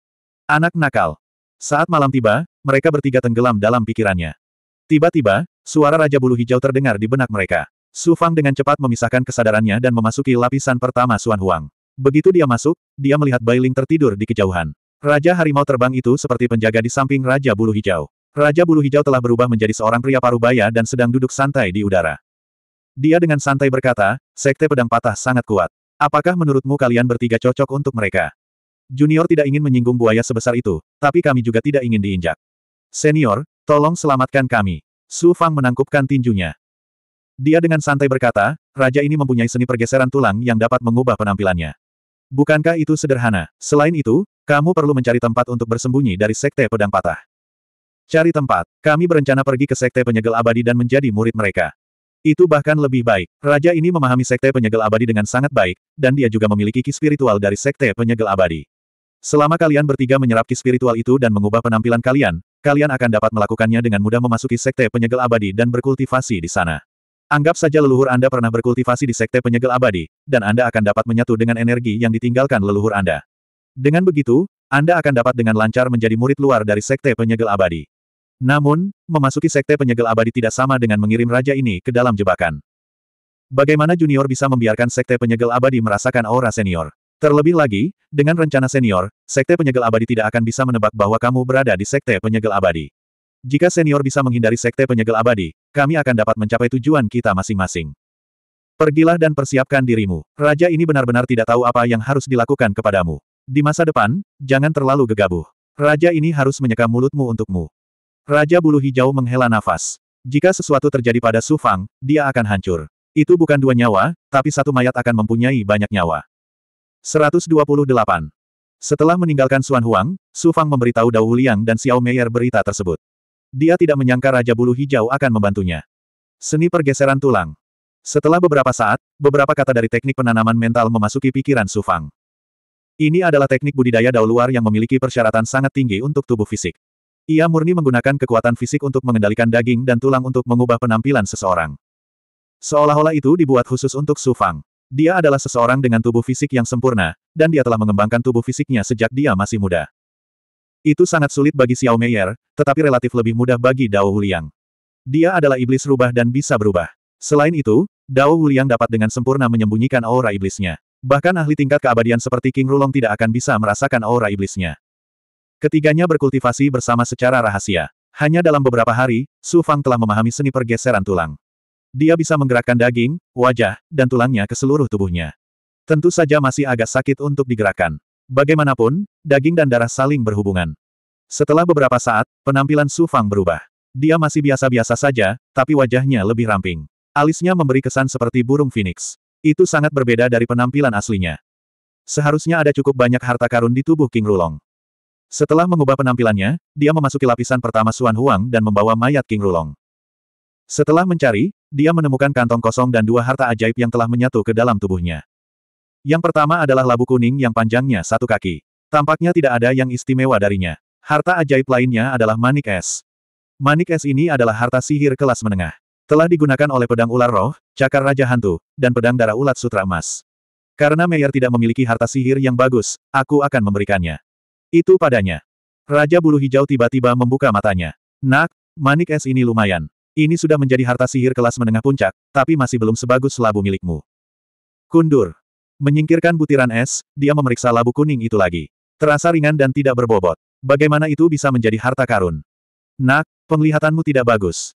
Anak nakal. Saat malam tiba, mereka bertiga tenggelam dalam pikirannya. Tiba-tiba, suara Raja Bulu Hijau terdengar di benak mereka. Su Fang dengan cepat memisahkan kesadarannya dan memasuki lapisan pertama Suan Huang. Begitu dia masuk, dia melihat Bai Ling tertidur di kejauhan. Raja Harimau Terbang itu seperti penjaga di samping Raja Bulu Hijau. Raja Bulu Hijau telah berubah menjadi seorang pria parubaya dan sedang duduk santai di udara. Dia dengan santai berkata, Sekte Pedang Patah sangat kuat. Apakah menurutmu kalian bertiga cocok untuk mereka? Junior tidak ingin menyinggung buaya sebesar itu, tapi kami juga tidak ingin diinjak. Senior, tolong selamatkan kami. Su Fang menangkupkan tinjunya. Dia dengan santai berkata, raja ini mempunyai seni pergeseran tulang yang dapat mengubah penampilannya. Bukankah itu sederhana? Selain itu, kamu perlu mencari tempat untuk bersembunyi dari sekte pedang patah. Cari tempat. Kami berencana pergi ke sekte penyegel abadi dan menjadi murid mereka. Itu bahkan lebih baik. Raja ini memahami sekte penyegel abadi dengan sangat baik, dan dia juga memiliki ki spiritual dari sekte penyegel abadi. Selama kalian bertiga menyerap spiritual itu dan mengubah penampilan kalian, kalian akan dapat melakukannya dengan mudah memasuki sekte penyegel abadi dan berkultivasi di sana. Anggap saja leluhur Anda pernah berkultivasi di sekte penyegel abadi, dan Anda akan dapat menyatu dengan energi yang ditinggalkan leluhur Anda. Dengan begitu, Anda akan dapat dengan lancar menjadi murid luar dari sekte penyegel abadi. Namun, memasuki sekte penyegel abadi tidak sama dengan mengirim raja ini ke dalam jebakan. Bagaimana junior bisa membiarkan sekte penyegel abadi merasakan aura senior? Terlebih lagi, dengan rencana senior, Sekte Penyegel Abadi tidak akan bisa menebak bahwa kamu berada di Sekte Penyegel Abadi. Jika senior bisa menghindari Sekte Penyegel Abadi, kami akan dapat mencapai tujuan kita masing-masing. Pergilah dan persiapkan dirimu. Raja ini benar-benar tidak tahu apa yang harus dilakukan kepadamu. Di masa depan, jangan terlalu gegabah. Raja ini harus menyeka mulutmu untukmu. Raja bulu hijau menghela nafas. Jika sesuatu terjadi pada Sufang, dia akan hancur. Itu bukan dua nyawa, tapi satu mayat akan mempunyai banyak nyawa. 128. Setelah meninggalkan Xuan Huang, Su Fang memberitahu Dao Liang dan Xiao Meier berita tersebut. Dia tidak menyangka Raja Bulu Hijau akan membantunya. Seni pergeseran tulang. Setelah beberapa saat, beberapa kata dari teknik penanaman mental memasuki pikiran Su Fang. Ini adalah teknik budidaya dao luar yang memiliki persyaratan sangat tinggi untuk tubuh fisik. Ia murni menggunakan kekuatan fisik untuk mengendalikan daging dan tulang untuk mengubah penampilan seseorang. Seolah-olah itu dibuat khusus untuk Su Fang. Dia adalah seseorang dengan tubuh fisik yang sempurna, dan dia telah mengembangkan tubuh fisiknya sejak dia masih muda. Itu sangat sulit bagi Xiao Meier, tetapi relatif lebih mudah bagi Dao Huliang. Dia adalah iblis rubah dan bisa berubah. Selain itu, Dao Huliang dapat dengan sempurna menyembunyikan aura iblisnya. Bahkan ahli tingkat keabadian seperti King Rulong tidak akan bisa merasakan aura iblisnya. Ketiganya berkultivasi bersama secara rahasia. Hanya dalam beberapa hari, Su Fang telah memahami seni pergeseran tulang. Dia bisa menggerakkan daging, wajah, dan tulangnya ke seluruh tubuhnya. Tentu saja masih agak sakit untuk digerakkan. Bagaimanapun, daging dan darah saling berhubungan. Setelah beberapa saat, penampilan Su Fang berubah. Dia masih biasa-biasa saja, tapi wajahnya lebih ramping. Alisnya memberi kesan seperti burung phoenix. Itu sangat berbeda dari penampilan aslinya. Seharusnya ada cukup banyak harta karun di tubuh King Rulong. Setelah mengubah penampilannya, dia memasuki lapisan pertama Suan Huang dan membawa mayat King Rulong. Setelah mencari, dia menemukan kantong kosong dan dua harta ajaib yang telah menyatu ke dalam tubuhnya. Yang pertama adalah labu kuning yang panjangnya satu kaki. Tampaknya tidak ada yang istimewa darinya. Harta ajaib lainnya adalah manik es. Manik es ini adalah harta sihir kelas menengah. Telah digunakan oleh pedang ular roh, cakar raja hantu, dan pedang darah ulat sutra emas. Karena Meyer tidak memiliki harta sihir yang bagus, aku akan memberikannya. Itu padanya. Raja bulu hijau tiba-tiba membuka matanya. Nak, manik es ini lumayan. Ini sudah menjadi harta sihir kelas menengah puncak, tapi masih belum sebagus labu milikmu. Kundur. Menyingkirkan butiran es, dia memeriksa labu kuning itu lagi. Terasa ringan dan tidak berbobot. Bagaimana itu bisa menjadi harta karun? Nak, penglihatanmu tidak bagus.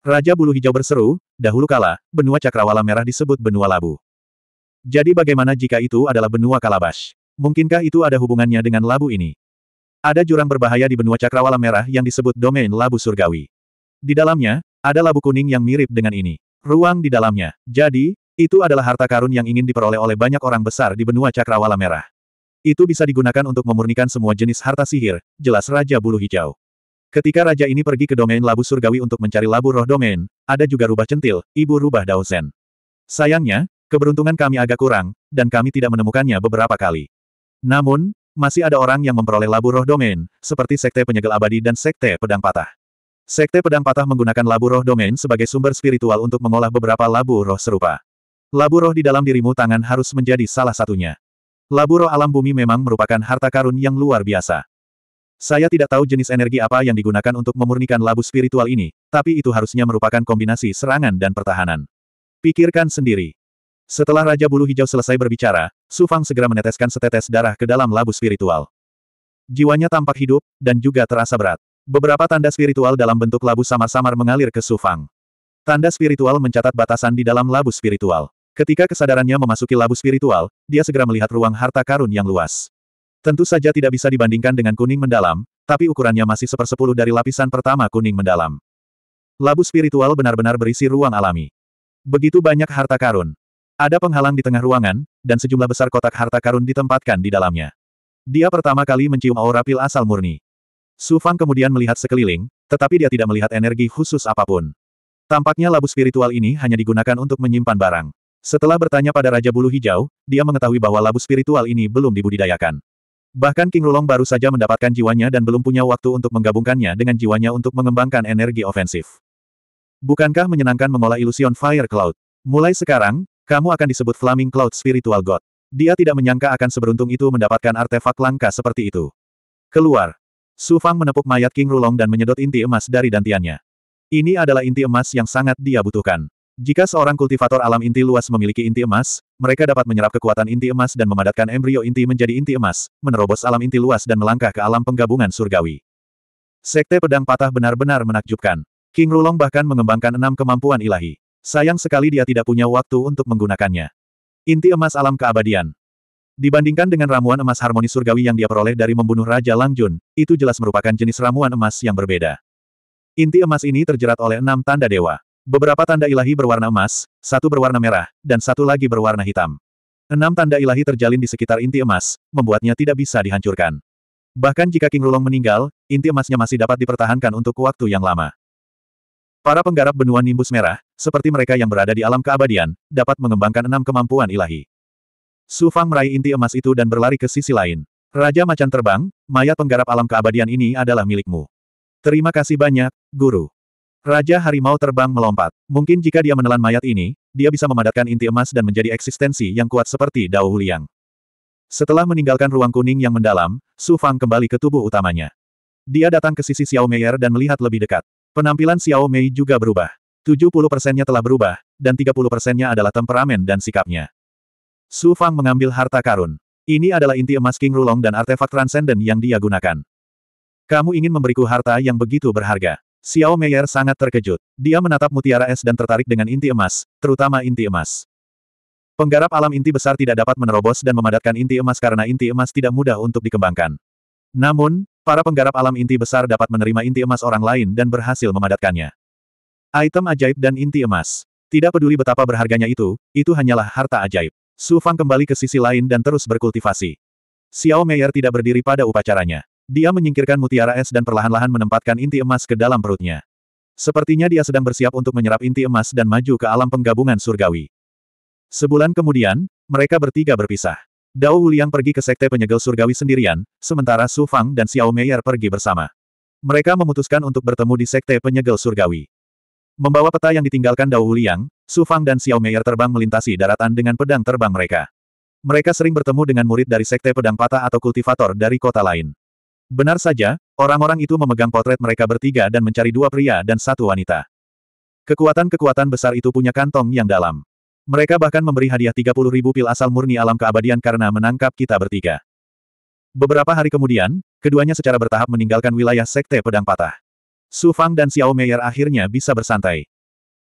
Raja bulu hijau berseru, dahulu kala, benua cakrawala merah disebut benua labu. Jadi bagaimana jika itu adalah benua Kalabash? Mungkinkah itu ada hubungannya dengan labu ini? Ada jurang berbahaya di benua cakrawala merah yang disebut domain labu surgawi. Di dalamnya, ada labu kuning yang mirip dengan ini. Ruang di dalamnya. Jadi, itu adalah harta karun yang ingin diperoleh oleh banyak orang besar di benua Cakrawala Merah. Itu bisa digunakan untuk memurnikan semua jenis harta sihir, jelas Raja Bulu Hijau. Ketika raja ini pergi ke domain labu surgawi untuk mencari labu roh domain, ada juga rubah centil, ibu rubah Daozen. Sayangnya, keberuntungan kami agak kurang, dan kami tidak menemukannya beberapa kali. Namun, masih ada orang yang memperoleh labu roh domain, seperti sekte penyegel abadi dan sekte pedang patah. Sekte Pedang Patah menggunakan labu roh domain sebagai sumber spiritual untuk mengolah beberapa labu roh serupa. Labu roh di dalam dirimu tangan harus menjadi salah satunya. Labu roh alam bumi memang merupakan harta karun yang luar biasa. Saya tidak tahu jenis energi apa yang digunakan untuk memurnikan labu spiritual ini, tapi itu harusnya merupakan kombinasi serangan dan pertahanan. Pikirkan sendiri. Setelah Raja Bulu Hijau selesai berbicara, Su Fang segera meneteskan setetes darah ke dalam labu spiritual. Jiwanya tampak hidup, dan juga terasa berat. Beberapa tanda spiritual dalam bentuk labu samar-samar mengalir ke Sufang. Tanda spiritual mencatat batasan di dalam labu spiritual. Ketika kesadarannya memasuki labu spiritual, dia segera melihat ruang harta karun yang luas. Tentu saja tidak bisa dibandingkan dengan kuning mendalam, tapi ukurannya masih sepersepuluh dari lapisan pertama kuning mendalam. Labu spiritual benar-benar berisi ruang alami. Begitu banyak harta karun. Ada penghalang di tengah ruangan, dan sejumlah besar kotak harta karun ditempatkan di dalamnya. Dia pertama kali mencium aura pil asal murni. Su Fang kemudian melihat sekeliling, tetapi dia tidak melihat energi khusus apapun. Tampaknya labu spiritual ini hanya digunakan untuk menyimpan barang. Setelah bertanya pada Raja Bulu Hijau, dia mengetahui bahwa labu spiritual ini belum dibudidayakan. Bahkan King Rulong baru saja mendapatkan jiwanya dan belum punya waktu untuk menggabungkannya dengan jiwanya untuk mengembangkan energi ofensif. Bukankah menyenangkan mengolah ilusion Fire Cloud? Mulai sekarang, kamu akan disebut Flaming Cloud Spiritual God. Dia tidak menyangka akan seberuntung itu mendapatkan artefak langka seperti itu. Keluar. Su Fang menepuk mayat King Rulong dan menyedot inti emas dari dantiannya. Ini adalah inti emas yang sangat dia butuhkan. Jika seorang kultivator alam inti luas memiliki inti emas, mereka dapat menyerap kekuatan inti emas dan memadatkan embrio inti menjadi inti emas, menerobos alam inti luas dan melangkah ke alam penggabungan surgawi. Sekte pedang patah benar-benar menakjubkan. King Rulong bahkan mengembangkan enam kemampuan ilahi. Sayang sekali dia tidak punya waktu untuk menggunakannya. Inti emas alam keabadian, Dibandingkan dengan ramuan emas harmoni surgawi yang dia peroleh dari membunuh Raja Langjun, itu jelas merupakan jenis ramuan emas yang berbeda. Inti emas ini terjerat oleh enam tanda dewa. Beberapa tanda ilahi berwarna emas, satu berwarna merah, dan satu lagi berwarna hitam. Enam tanda ilahi terjalin di sekitar inti emas, membuatnya tidak bisa dihancurkan. Bahkan jika King Rulong meninggal, inti emasnya masih dapat dipertahankan untuk waktu yang lama. Para penggarap benua nimbus merah, seperti mereka yang berada di alam keabadian, dapat mengembangkan enam kemampuan ilahi. Su Fang meraih inti emas itu dan berlari ke sisi lain. Raja Macan Terbang, mayat penggarap alam keabadian ini adalah milikmu. Terima kasih banyak, Guru. Raja Harimau Terbang melompat. Mungkin jika dia menelan mayat ini, dia bisa memadatkan inti emas dan menjadi eksistensi yang kuat seperti Dao Liang. Setelah meninggalkan ruang kuning yang mendalam, Su Fang kembali ke tubuh utamanya. Dia datang ke sisi Xiao Meier dan melihat lebih dekat. Penampilan Xiao Mei juga berubah. 70 persennya telah berubah, dan 30 persennya adalah temperamen dan sikapnya. Su Fang mengambil harta karun. Ini adalah inti emas King Rulong dan artefak transenden yang dia gunakan. Kamu ingin memberiku harta yang begitu berharga. Xiao Meier sangat terkejut. Dia menatap mutiara es dan tertarik dengan inti emas, terutama inti emas. Penggarap alam inti besar tidak dapat menerobos dan memadatkan inti emas karena inti emas tidak mudah untuk dikembangkan. Namun, para penggarap alam inti besar dapat menerima inti emas orang lain dan berhasil memadatkannya. Item ajaib dan inti emas. Tidak peduli betapa berharganya itu, itu hanyalah harta ajaib. Su Fang kembali ke sisi lain dan terus berkultivasi. Xiao Meier tidak berdiri pada upacaranya. Dia menyingkirkan mutiara es dan perlahan-lahan menempatkan inti emas ke dalam perutnya. Sepertinya dia sedang bersiap untuk menyerap inti emas dan maju ke alam penggabungan surgawi. Sebulan kemudian, mereka bertiga berpisah. Dao Wuliang pergi ke sekte penyegel surgawi sendirian, sementara Su Fang dan Xiao Meier pergi bersama. Mereka memutuskan untuk bertemu di sekte penyegel surgawi. Membawa peta yang ditinggalkan Dao Wuliang, Su Fang dan Xiao Meier terbang melintasi daratan dengan pedang terbang mereka. Mereka sering bertemu dengan murid dari Sekte Pedang Patah atau kultivator dari kota lain. Benar saja, orang-orang itu memegang potret mereka bertiga dan mencari dua pria dan satu wanita. Kekuatan-kekuatan besar itu punya kantong yang dalam. Mereka bahkan memberi hadiah 30 ribu pil asal murni alam keabadian karena menangkap kita bertiga. Beberapa hari kemudian, keduanya secara bertahap meninggalkan wilayah Sekte Pedang Patah. Su Fang dan Xiao Meier akhirnya bisa bersantai.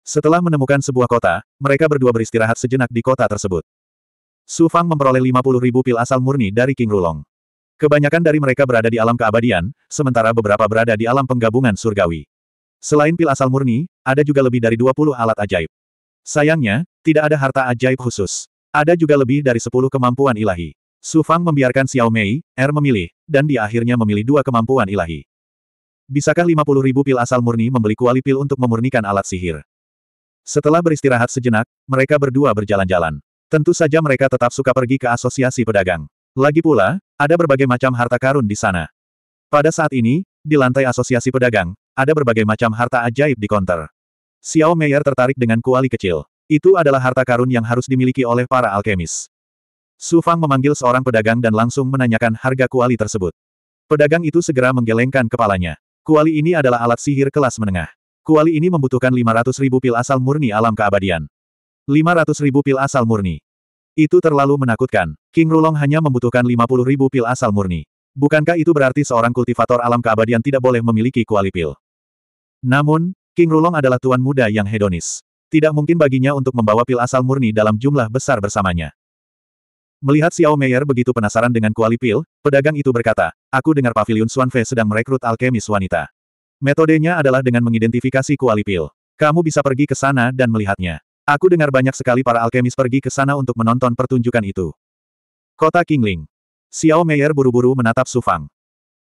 Setelah menemukan sebuah kota, mereka berdua beristirahat sejenak di kota tersebut. Su Fang memperoleh 50 ribu pil asal murni dari King Rulong. Kebanyakan dari mereka berada di alam keabadian, sementara beberapa berada di alam penggabungan surgawi. Selain pil asal murni, ada juga lebih dari 20 alat ajaib. Sayangnya, tidak ada harta ajaib khusus. Ada juga lebih dari 10 kemampuan ilahi. Su Fang membiarkan Xiao Mei, Er memilih, dan dia akhirnya memilih dua kemampuan ilahi. Bisakah 50 ribu pil asal murni membeli kuali pil untuk memurnikan alat sihir? Setelah beristirahat sejenak, mereka berdua berjalan-jalan. Tentu saja mereka tetap suka pergi ke asosiasi pedagang. Lagi pula, ada berbagai macam harta karun di sana. Pada saat ini, di lantai asosiasi pedagang, ada berbagai macam harta ajaib di konter. Xiao Meier tertarik dengan kuali kecil. Itu adalah harta karun yang harus dimiliki oleh para alkemis. Su Fang memanggil seorang pedagang dan langsung menanyakan harga kuali tersebut. Pedagang itu segera menggelengkan kepalanya. Kuali ini adalah alat sihir kelas menengah. Kuali ini membutuhkan 500 ribu pil asal murni alam keabadian. 500 ribu pil asal murni. Itu terlalu menakutkan. King Rulong hanya membutuhkan 50 ribu pil asal murni. Bukankah itu berarti seorang kultivator alam keabadian tidak boleh memiliki kuali pil? Namun, King Rulong adalah tuan muda yang hedonis. Tidak mungkin baginya untuk membawa pil asal murni dalam jumlah besar bersamanya. Melihat Xiao Meier begitu penasaran dengan kuali pil, pedagang itu berkata, aku dengar Pavilion Xuanfei sedang merekrut alkemis wanita. Metodenya adalah dengan mengidentifikasi kuali pil. Kamu bisa pergi ke sana dan melihatnya. Aku dengar banyak sekali para alkemis pergi ke sana untuk menonton pertunjukan itu. Kota Kingling. Xiao Meier buru-buru menatap Su Fang.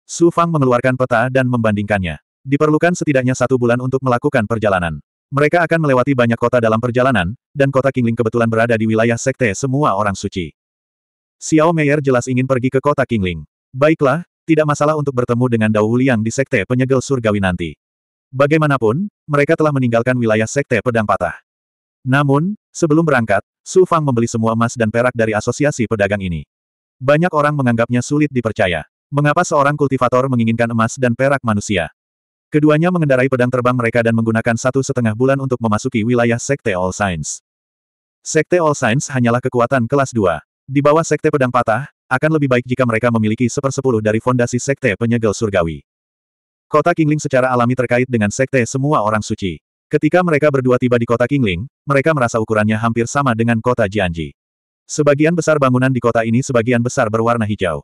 Su Fang mengeluarkan peta dan membandingkannya. Diperlukan setidaknya satu bulan untuk melakukan perjalanan. Mereka akan melewati banyak kota dalam perjalanan, dan kota Kingling kebetulan berada di wilayah sekte semua orang suci. Xiao Meier jelas ingin pergi ke kota Kingling. Baiklah, tidak masalah untuk bertemu dengan Dao Wuliang di Sekte Penyegel Surgawi nanti. Bagaimanapun, mereka telah meninggalkan wilayah Sekte Pedang Patah. Namun, sebelum berangkat, Su Fang membeli semua emas dan perak dari asosiasi pedagang ini. Banyak orang menganggapnya sulit dipercaya. Mengapa seorang kultivator menginginkan emas dan perak manusia? Keduanya mengendarai pedang terbang mereka dan menggunakan satu setengah bulan untuk memasuki wilayah Sekte All Science. Sekte All Science hanyalah kekuatan kelas 2. Di bawah Sekte Pedang Patah, akan lebih baik jika mereka memiliki sepersepuluh dari fondasi sekte penyegel surgawi. Kota Kingling secara alami terkait dengan sekte semua orang suci. Ketika mereka berdua tiba di kota Kingling, mereka merasa ukurannya hampir sama dengan kota Jianji. Sebagian besar bangunan di kota ini sebagian besar berwarna hijau.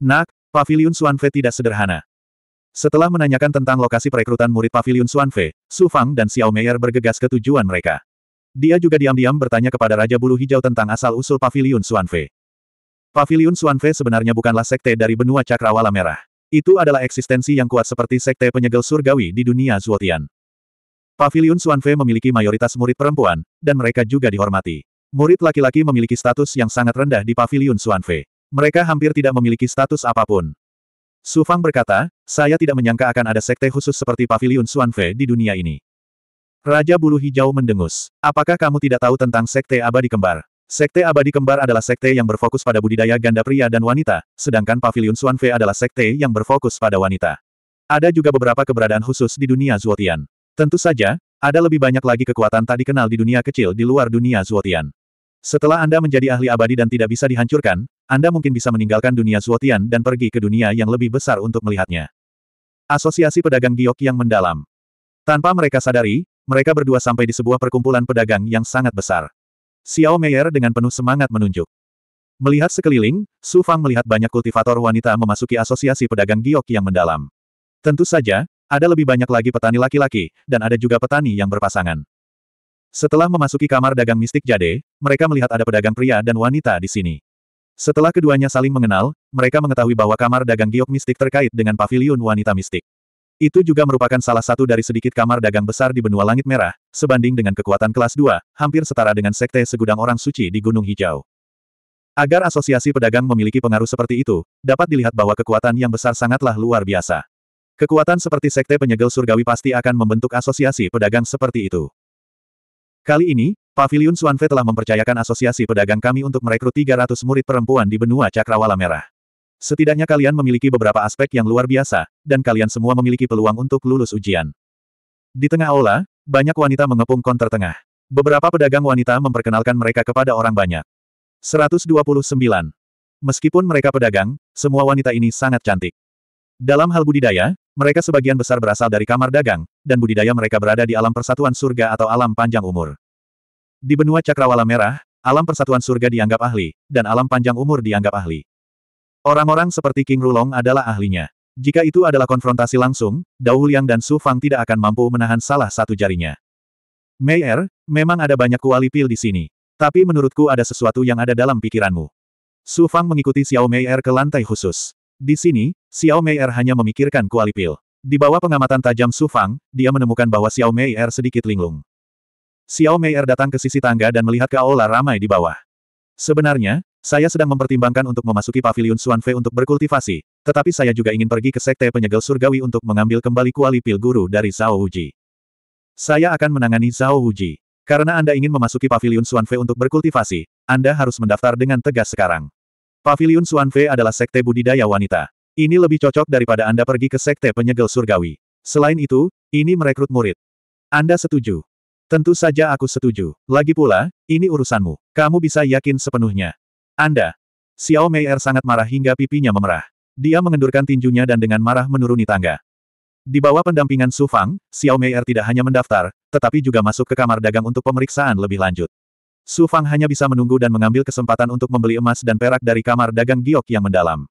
Nak, Paviliun Suanfe tidak sederhana. Setelah menanyakan tentang lokasi perekrutan murid Paviliun Suanfe, Su Fang dan Xiao Meier bergegas ke tujuan mereka. Dia juga diam-diam bertanya kepada Raja Bulu Hijau tentang asal-usul Paviliun Suanfe. Pavilion Suanfe sebenarnya bukanlah sekte dari benua Cakrawala Merah. Itu adalah eksistensi yang kuat seperti sekte penyegel surgawi di dunia Zuotian. Pavilion Suanfe memiliki mayoritas murid perempuan, dan mereka juga dihormati. Murid laki-laki memiliki status yang sangat rendah di Pavilion Suanfe. Mereka hampir tidak memiliki status apapun. Su Fang berkata, saya tidak menyangka akan ada sekte khusus seperti Pavilion Suanfe di dunia ini. Raja Bulu Hijau mendengus. Apakah kamu tidak tahu tentang sekte abadi kembar? Sekte Abadi Kembar adalah sekte yang berfokus pada budidaya ganda pria dan wanita, sedangkan Pavilion Suanfe adalah sekte yang berfokus pada wanita. Ada juga beberapa keberadaan khusus di dunia Zuotian. Tentu saja, ada lebih banyak lagi kekuatan tak dikenal di dunia kecil di luar dunia Zuotian. Setelah Anda menjadi ahli abadi dan tidak bisa dihancurkan, Anda mungkin bisa meninggalkan dunia Zuotian dan pergi ke dunia yang lebih besar untuk melihatnya. Asosiasi Pedagang Giok yang mendalam. Tanpa mereka sadari, mereka berdua sampai di sebuah perkumpulan pedagang yang sangat besar. Xiao Meier dengan penuh semangat menunjuk. Melihat sekeliling, Su Fang melihat banyak kultivator wanita memasuki asosiasi pedagang giok yang mendalam. Tentu saja, ada lebih banyak lagi petani laki-laki, dan ada juga petani yang berpasangan. Setelah memasuki kamar dagang mistik jade, mereka melihat ada pedagang pria dan wanita di sini. Setelah keduanya saling mengenal, mereka mengetahui bahwa kamar dagang giok mistik terkait dengan paviliun wanita mistik. Itu juga merupakan salah satu dari sedikit kamar dagang besar di benua langit merah, sebanding dengan kekuatan kelas 2, hampir setara dengan sekte segudang orang suci di Gunung Hijau. Agar asosiasi pedagang memiliki pengaruh seperti itu, dapat dilihat bahwa kekuatan yang besar sangatlah luar biasa. Kekuatan seperti sekte penyegel surgawi pasti akan membentuk asosiasi pedagang seperti itu. Kali ini, Pavilion Suanfe telah mempercayakan asosiasi pedagang kami untuk merekrut 300 murid perempuan di benua Cakrawala Merah. Setidaknya kalian memiliki beberapa aspek yang luar biasa, dan kalian semua memiliki peluang untuk lulus ujian. Di tengah aula, banyak wanita mengepung konter tengah. Beberapa pedagang wanita memperkenalkan mereka kepada orang banyak. 129. Meskipun mereka pedagang, semua wanita ini sangat cantik. Dalam hal budidaya, mereka sebagian besar berasal dari kamar dagang, dan budidaya mereka berada di alam persatuan surga atau alam panjang umur. Di benua cakrawala merah, alam persatuan surga dianggap ahli, dan alam panjang umur dianggap ahli. Orang-orang seperti King Rulong adalah ahlinya. Jika itu adalah konfrontasi langsung, Dao Huliang dan Su Fang tidak akan mampu menahan salah satu jarinya. Mei Er, memang ada banyak kuali pil di sini. Tapi menurutku ada sesuatu yang ada dalam pikiranmu. Su Fang mengikuti Xiao Mei Er ke lantai khusus. Di sini, Xiao Mei Er hanya memikirkan kuali pil. Di bawah pengamatan tajam Su Fang, dia menemukan bahwa Xiao Mei Er sedikit linglung. Xiao Mei Er datang ke sisi tangga dan melihat ke aula ramai di bawah. Sebenarnya, saya sedang mempertimbangkan untuk memasuki pavilion Suanfe untuk berkultivasi, tetapi saya juga ingin pergi ke Sekte Penyegel Surgawi untuk mengambil kembali kuali pil guru dari Zhao Wuji. Saya akan menangani Zhao Wuji. Karena Anda ingin memasuki pavilion Suanfe untuk berkultivasi, Anda harus mendaftar dengan tegas sekarang. Pavilion Suanfe adalah sekte budidaya wanita. Ini lebih cocok daripada Anda pergi ke Sekte Penyegel Surgawi. Selain itu, ini merekrut murid. Anda setuju? Tentu saja aku setuju. Lagi pula, ini urusanmu. Kamu bisa yakin sepenuhnya. Anda. Xiao Mei Er sangat marah hingga pipinya memerah. Dia mengendurkan tinjunya dan dengan marah menuruni tangga. Di bawah pendampingan Su Fang, Xiao Mei Er tidak hanya mendaftar, tetapi juga masuk ke kamar dagang untuk pemeriksaan lebih lanjut. Su Fang hanya bisa menunggu dan mengambil kesempatan untuk membeli emas dan perak dari kamar dagang giok yang mendalam.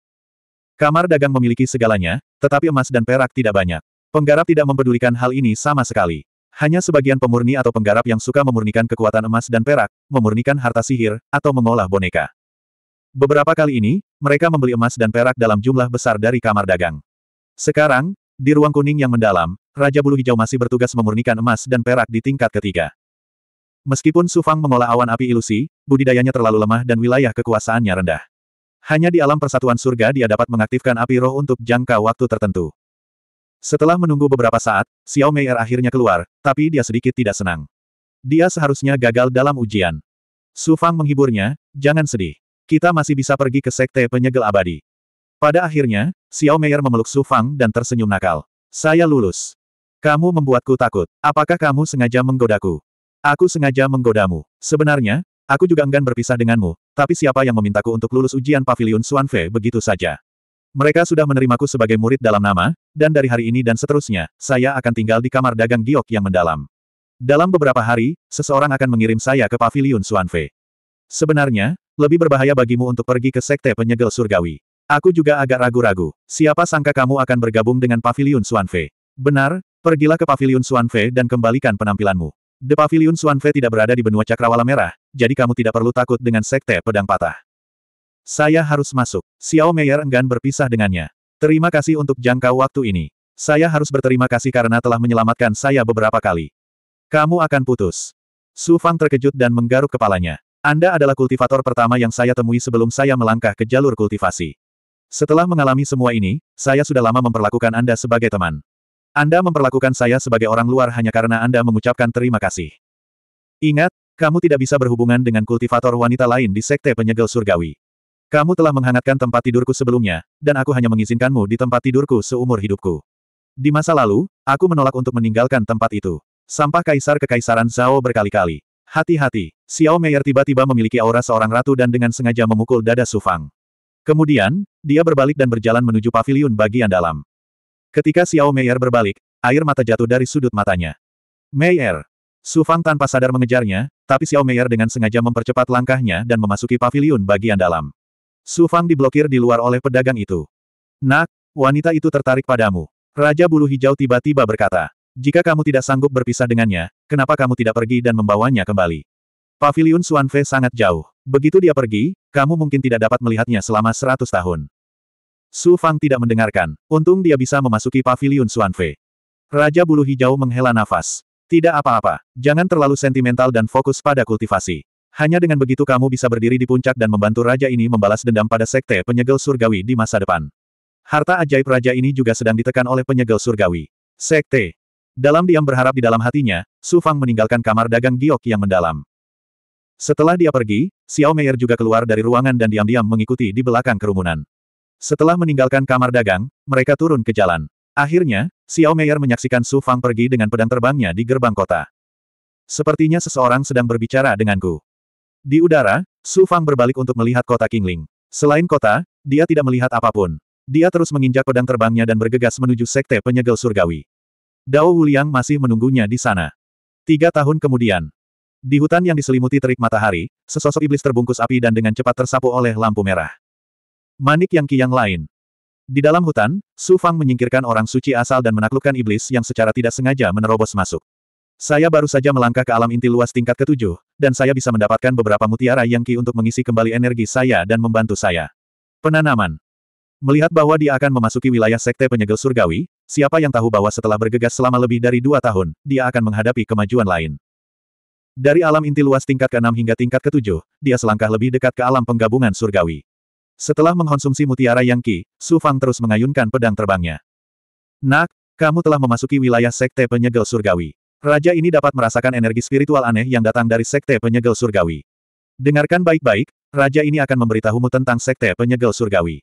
Kamar dagang memiliki segalanya, tetapi emas dan perak tidak banyak. Penggarap tidak mempedulikan hal ini sama sekali. Hanya sebagian pemurni atau penggarap yang suka memurnikan kekuatan emas dan perak, memurnikan harta sihir, atau mengolah boneka. Beberapa kali ini, mereka membeli emas dan perak dalam jumlah besar dari kamar dagang. Sekarang, di ruang kuning yang mendalam, Raja Bulu Hijau masih bertugas memurnikan emas dan perak di tingkat ketiga. Meskipun Sufang mengolah awan api ilusi, budidayanya terlalu lemah dan wilayah kekuasaannya rendah. Hanya di alam persatuan surga dia dapat mengaktifkan api roh untuk jangka waktu tertentu. Setelah menunggu beberapa saat, Xiao Meier akhirnya keluar, tapi dia sedikit tidak senang. Dia seharusnya gagal dalam ujian. Sufang menghiburnya, jangan sedih. Kita masih bisa pergi ke sekte penyegel abadi. Pada akhirnya, Xiao Meier memeluk Su Fang dan tersenyum nakal. Saya lulus. Kamu membuatku takut. Apakah kamu sengaja menggodaku? Aku sengaja menggodamu. Sebenarnya, aku juga enggan berpisah denganmu, tapi siapa yang memintaku untuk lulus ujian pavilion Fe begitu saja? Mereka sudah menerimaku sebagai murid dalam nama, dan dari hari ini dan seterusnya, saya akan tinggal di kamar dagang giok yang mendalam. Dalam beberapa hari, seseorang akan mengirim saya ke pavilion Fe. Sebenarnya, lebih berbahaya bagimu untuk pergi ke sekte penyegel surgawi. Aku juga agak ragu-ragu. Siapa sangka kamu akan bergabung dengan Paviliun Suanfe? Benar, pergilah ke Paviliun Suanfe dan kembalikan penampilanmu. The Pavilion Suanfe tidak berada di benua Cakrawala Merah, jadi kamu tidak perlu takut dengan sekte pedang patah. Saya harus masuk. Xiao Meier enggan berpisah dengannya. Terima kasih untuk jangka waktu ini. Saya harus berterima kasih karena telah menyelamatkan saya beberapa kali. Kamu akan putus. Su Fang terkejut dan menggaruk kepalanya. Anda adalah kultivator pertama yang saya temui sebelum saya melangkah ke jalur kultivasi. Setelah mengalami semua ini, saya sudah lama memperlakukan Anda sebagai teman. Anda memperlakukan saya sebagai orang luar hanya karena Anda mengucapkan terima kasih. Ingat, kamu tidak bisa berhubungan dengan kultivator wanita lain di Sekte Penyegel Surgawi. Kamu telah menghangatkan tempat tidurku sebelumnya, dan aku hanya mengizinkanmu di tempat tidurku seumur hidupku. Di masa lalu, aku menolak untuk meninggalkan tempat itu. Sampah kaisar kekaisaran Zhao berkali-kali. Hati-hati, Xiao Meier tiba-tiba memiliki aura seorang ratu dan dengan sengaja memukul dada Sufang. Kemudian, dia berbalik dan berjalan menuju pavilion bagian dalam. Ketika Xiao Meier berbalik, air mata jatuh dari sudut matanya. Meier! Sufang tanpa sadar mengejarnya, tapi Xiao Meier dengan sengaja mempercepat langkahnya dan memasuki pavilion bagian dalam. Sufang diblokir di luar oleh pedagang itu. Nak, wanita itu tertarik padamu. Raja bulu hijau tiba-tiba berkata. Jika kamu tidak sanggup berpisah dengannya, kenapa kamu tidak pergi dan membawanya kembali? Paviliun Suanfe sangat jauh. Begitu dia pergi, kamu mungkin tidak dapat melihatnya selama seratus tahun. Su Fang tidak mendengarkan. Untung dia bisa memasuki paviliun Suanfe. Raja bulu hijau menghela nafas. Tidak apa-apa, jangan terlalu sentimental dan fokus pada kultivasi. Hanya dengan begitu kamu bisa berdiri di puncak dan membantu raja ini membalas dendam pada sekte penyegel surgawi di masa depan. Harta ajaib raja ini juga sedang ditekan oleh penyegel surgawi. Sekte, dalam diam berharap di dalam hatinya, Su Fang meninggalkan kamar dagang giok yang mendalam. Setelah dia pergi, Xiao Meier juga keluar dari ruangan dan diam-diam mengikuti di belakang kerumunan. Setelah meninggalkan kamar dagang, mereka turun ke jalan. Akhirnya, Xiao Meier menyaksikan Su Fang pergi dengan pedang terbangnya di gerbang kota. Sepertinya seseorang sedang berbicara denganku. Di udara, Su Fang berbalik untuk melihat kota Kingling. Selain kota, dia tidak melihat apapun. Dia terus menginjak pedang terbangnya dan bergegas menuju sekte penyegel surgawi. Dao Wuliang masih menunggunya di sana. Tiga tahun kemudian, di hutan yang diselimuti terik matahari, sesosok iblis terbungkus api dan dengan cepat tersapu oleh lampu merah. Manik yang kiang lain. Di dalam hutan, Su Fang menyingkirkan orang suci asal dan menaklukkan iblis yang secara tidak sengaja menerobos masuk. Saya baru saja melangkah ke alam inti luas tingkat ketujuh, dan saya bisa mendapatkan beberapa mutiara yang ki untuk mengisi kembali energi saya dan membantu saya. Penanaman. Melihat bahwa dia akan memasuki wilayah sekte penyegel surgawi, Siapa yang tahu bahwa setelah bergegas selama lebih dari dua tahun, dia akan menghadapi kemajuan lain. Dari alam inti luas tingkat ke-6 hingga tingkat ke-7, dia selangkah lebih dekat ke alam penggabungan surgawi. Setelah mengkonsumsi mutiara yang Qi, Su Fang terus mengayunkan pedang terbangnya. Nak, kamu telah memasuki wilayah Sekte Penyegel Surgawi. Raja ini dapat merasakan energi spiritual aneh yang datang dari Sekte Penyegel Surgawi. Dengarkan baik-baik, Raja ini akan memberitahumu tentang Sekte Penyegel Surgawi.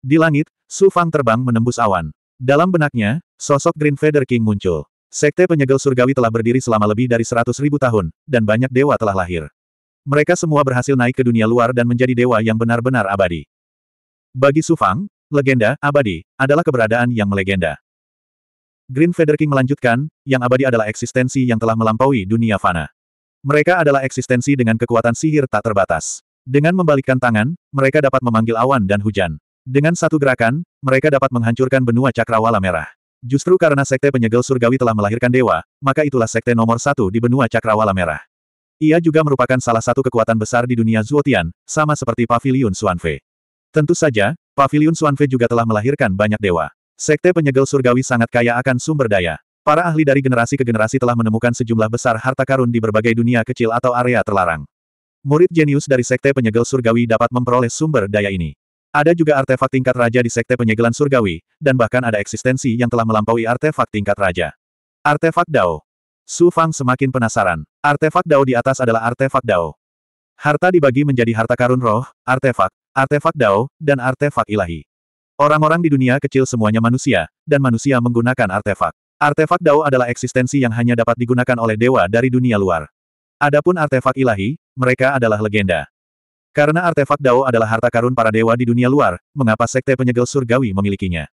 Di langit, Su Fang terbang menembus awan. Dalam benaknya, sosok Green Feather King muncul. Sekte penyegel surgawi telah berdiri selama lebih dari seratus ribu tahun, dan banyak dewa telah lahir. Mereka semua berhasil naik ke dunia luar dan menjadi dewa yang benar-benar abadi. Bagi Sufang, legenda, abadi, adalah keberadaan yang melegenda. Green Feather King melanjutkan, yang abadi adalah eksistensi yang telah melampaui dunia fana. Mereka adalah eksistensi dengan kekuatan sihir tak terbatas. Dengan membalikkan tangan, mereka dapat memanggil awan dan hujan. Dengan satu gerakan, mereka dapat menghancurkan benua cakrawala merah. Justru karena sekte penyegel surgawi telah melahirkan dewa, maka itulah sekte nomor satu di benua cakrawala merah. Ia juga merupakan salah satu kekuatan besar di dunia Zuotian, sama seperti Paviliun Suanfe. Tentu saja, Paviliun Suanfe juga telah melahirkan banyak dewa. Sekte penyegel surgawi sangat kaya akan sumber daya. Para ahli dari generasi ke generasi telah menemukan sejumlah besar harta karun di berbagai dunia kecil atau area terlarang. Murid jenius dari sekte penyegel surgawi dapat memperoleh sumber daya ini. Ada juga artefak tingkat raja di Sekte Penyegelan Surgawi, dan bahkan ada eksistensi yang telah melampaui artefak tingkat raja. Artefak Dao. Su Fang semakin penasaran. Artefak Dao di atas adalah artefak Dao. Harta dibagi menjadi harta karun roh, artefak, artefak Dao, dan artefak ilahi. Orang-orang di dunia kecil semuanya manusia, dan manusia menggunakan artefak. Artefak Dao adalah eksistensi yang hanya dapat digunakan oleh dewa dari dunia luar. Adapun artefak ilahi, mereka adalah legenda. Karena artefak Dao adalah harta karun para dewa di dunia luar, mengapa Sekte Penyegel Surgawi memilikinya?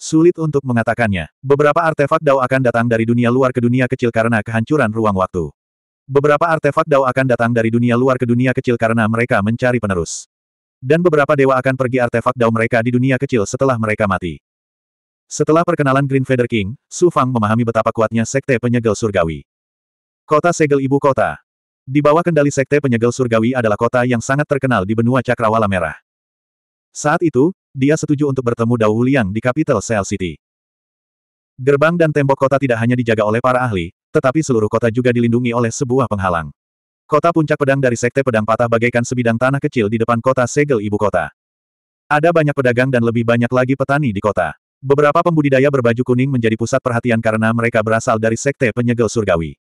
Sulit untuk mengatakannya. Beberapa artefak Dao akan datang dari dunia luar ke dunia kecil karena kehancuran ruang waktu. Beberapa artefak Dao akan datang dari dunia luar ke dunia kecil karena mereka mencari penerus. Dan beberapa dewa akan pergi artefak Dao mereka di dunia kecil setelah mereka mati. Setelah perkenalan Green Feather King, Su Fang memahami betapa kuatnya Sekte Penyegel Surgawi. Kota Segel Ibu Kota di bawah kendali Sekte Penyegel Surgawi adalah kota yang sangat terkenal di benua Cakrawala Merah. Saat itu, dia setuju untuk bertemu Dao Liang di Capital Cell City. Gerbang dan tembok kota tidak hanya dijaga oleh para ahli, tetapi seluruh kota juga dilindungi oleh sebuah penghalang. Kota puncak pedang dari Sekte Pedang Patah bagaikan sebidang tanah kecil di depan kota segel ibu kota. Ada banyak pedagang dan lebih banyak lagi petani di kota. Beberapa pembudidaya berbaju kuning menjadi pusat perhatian karena mereka berasal dari Sekte Penyegel Surgawi.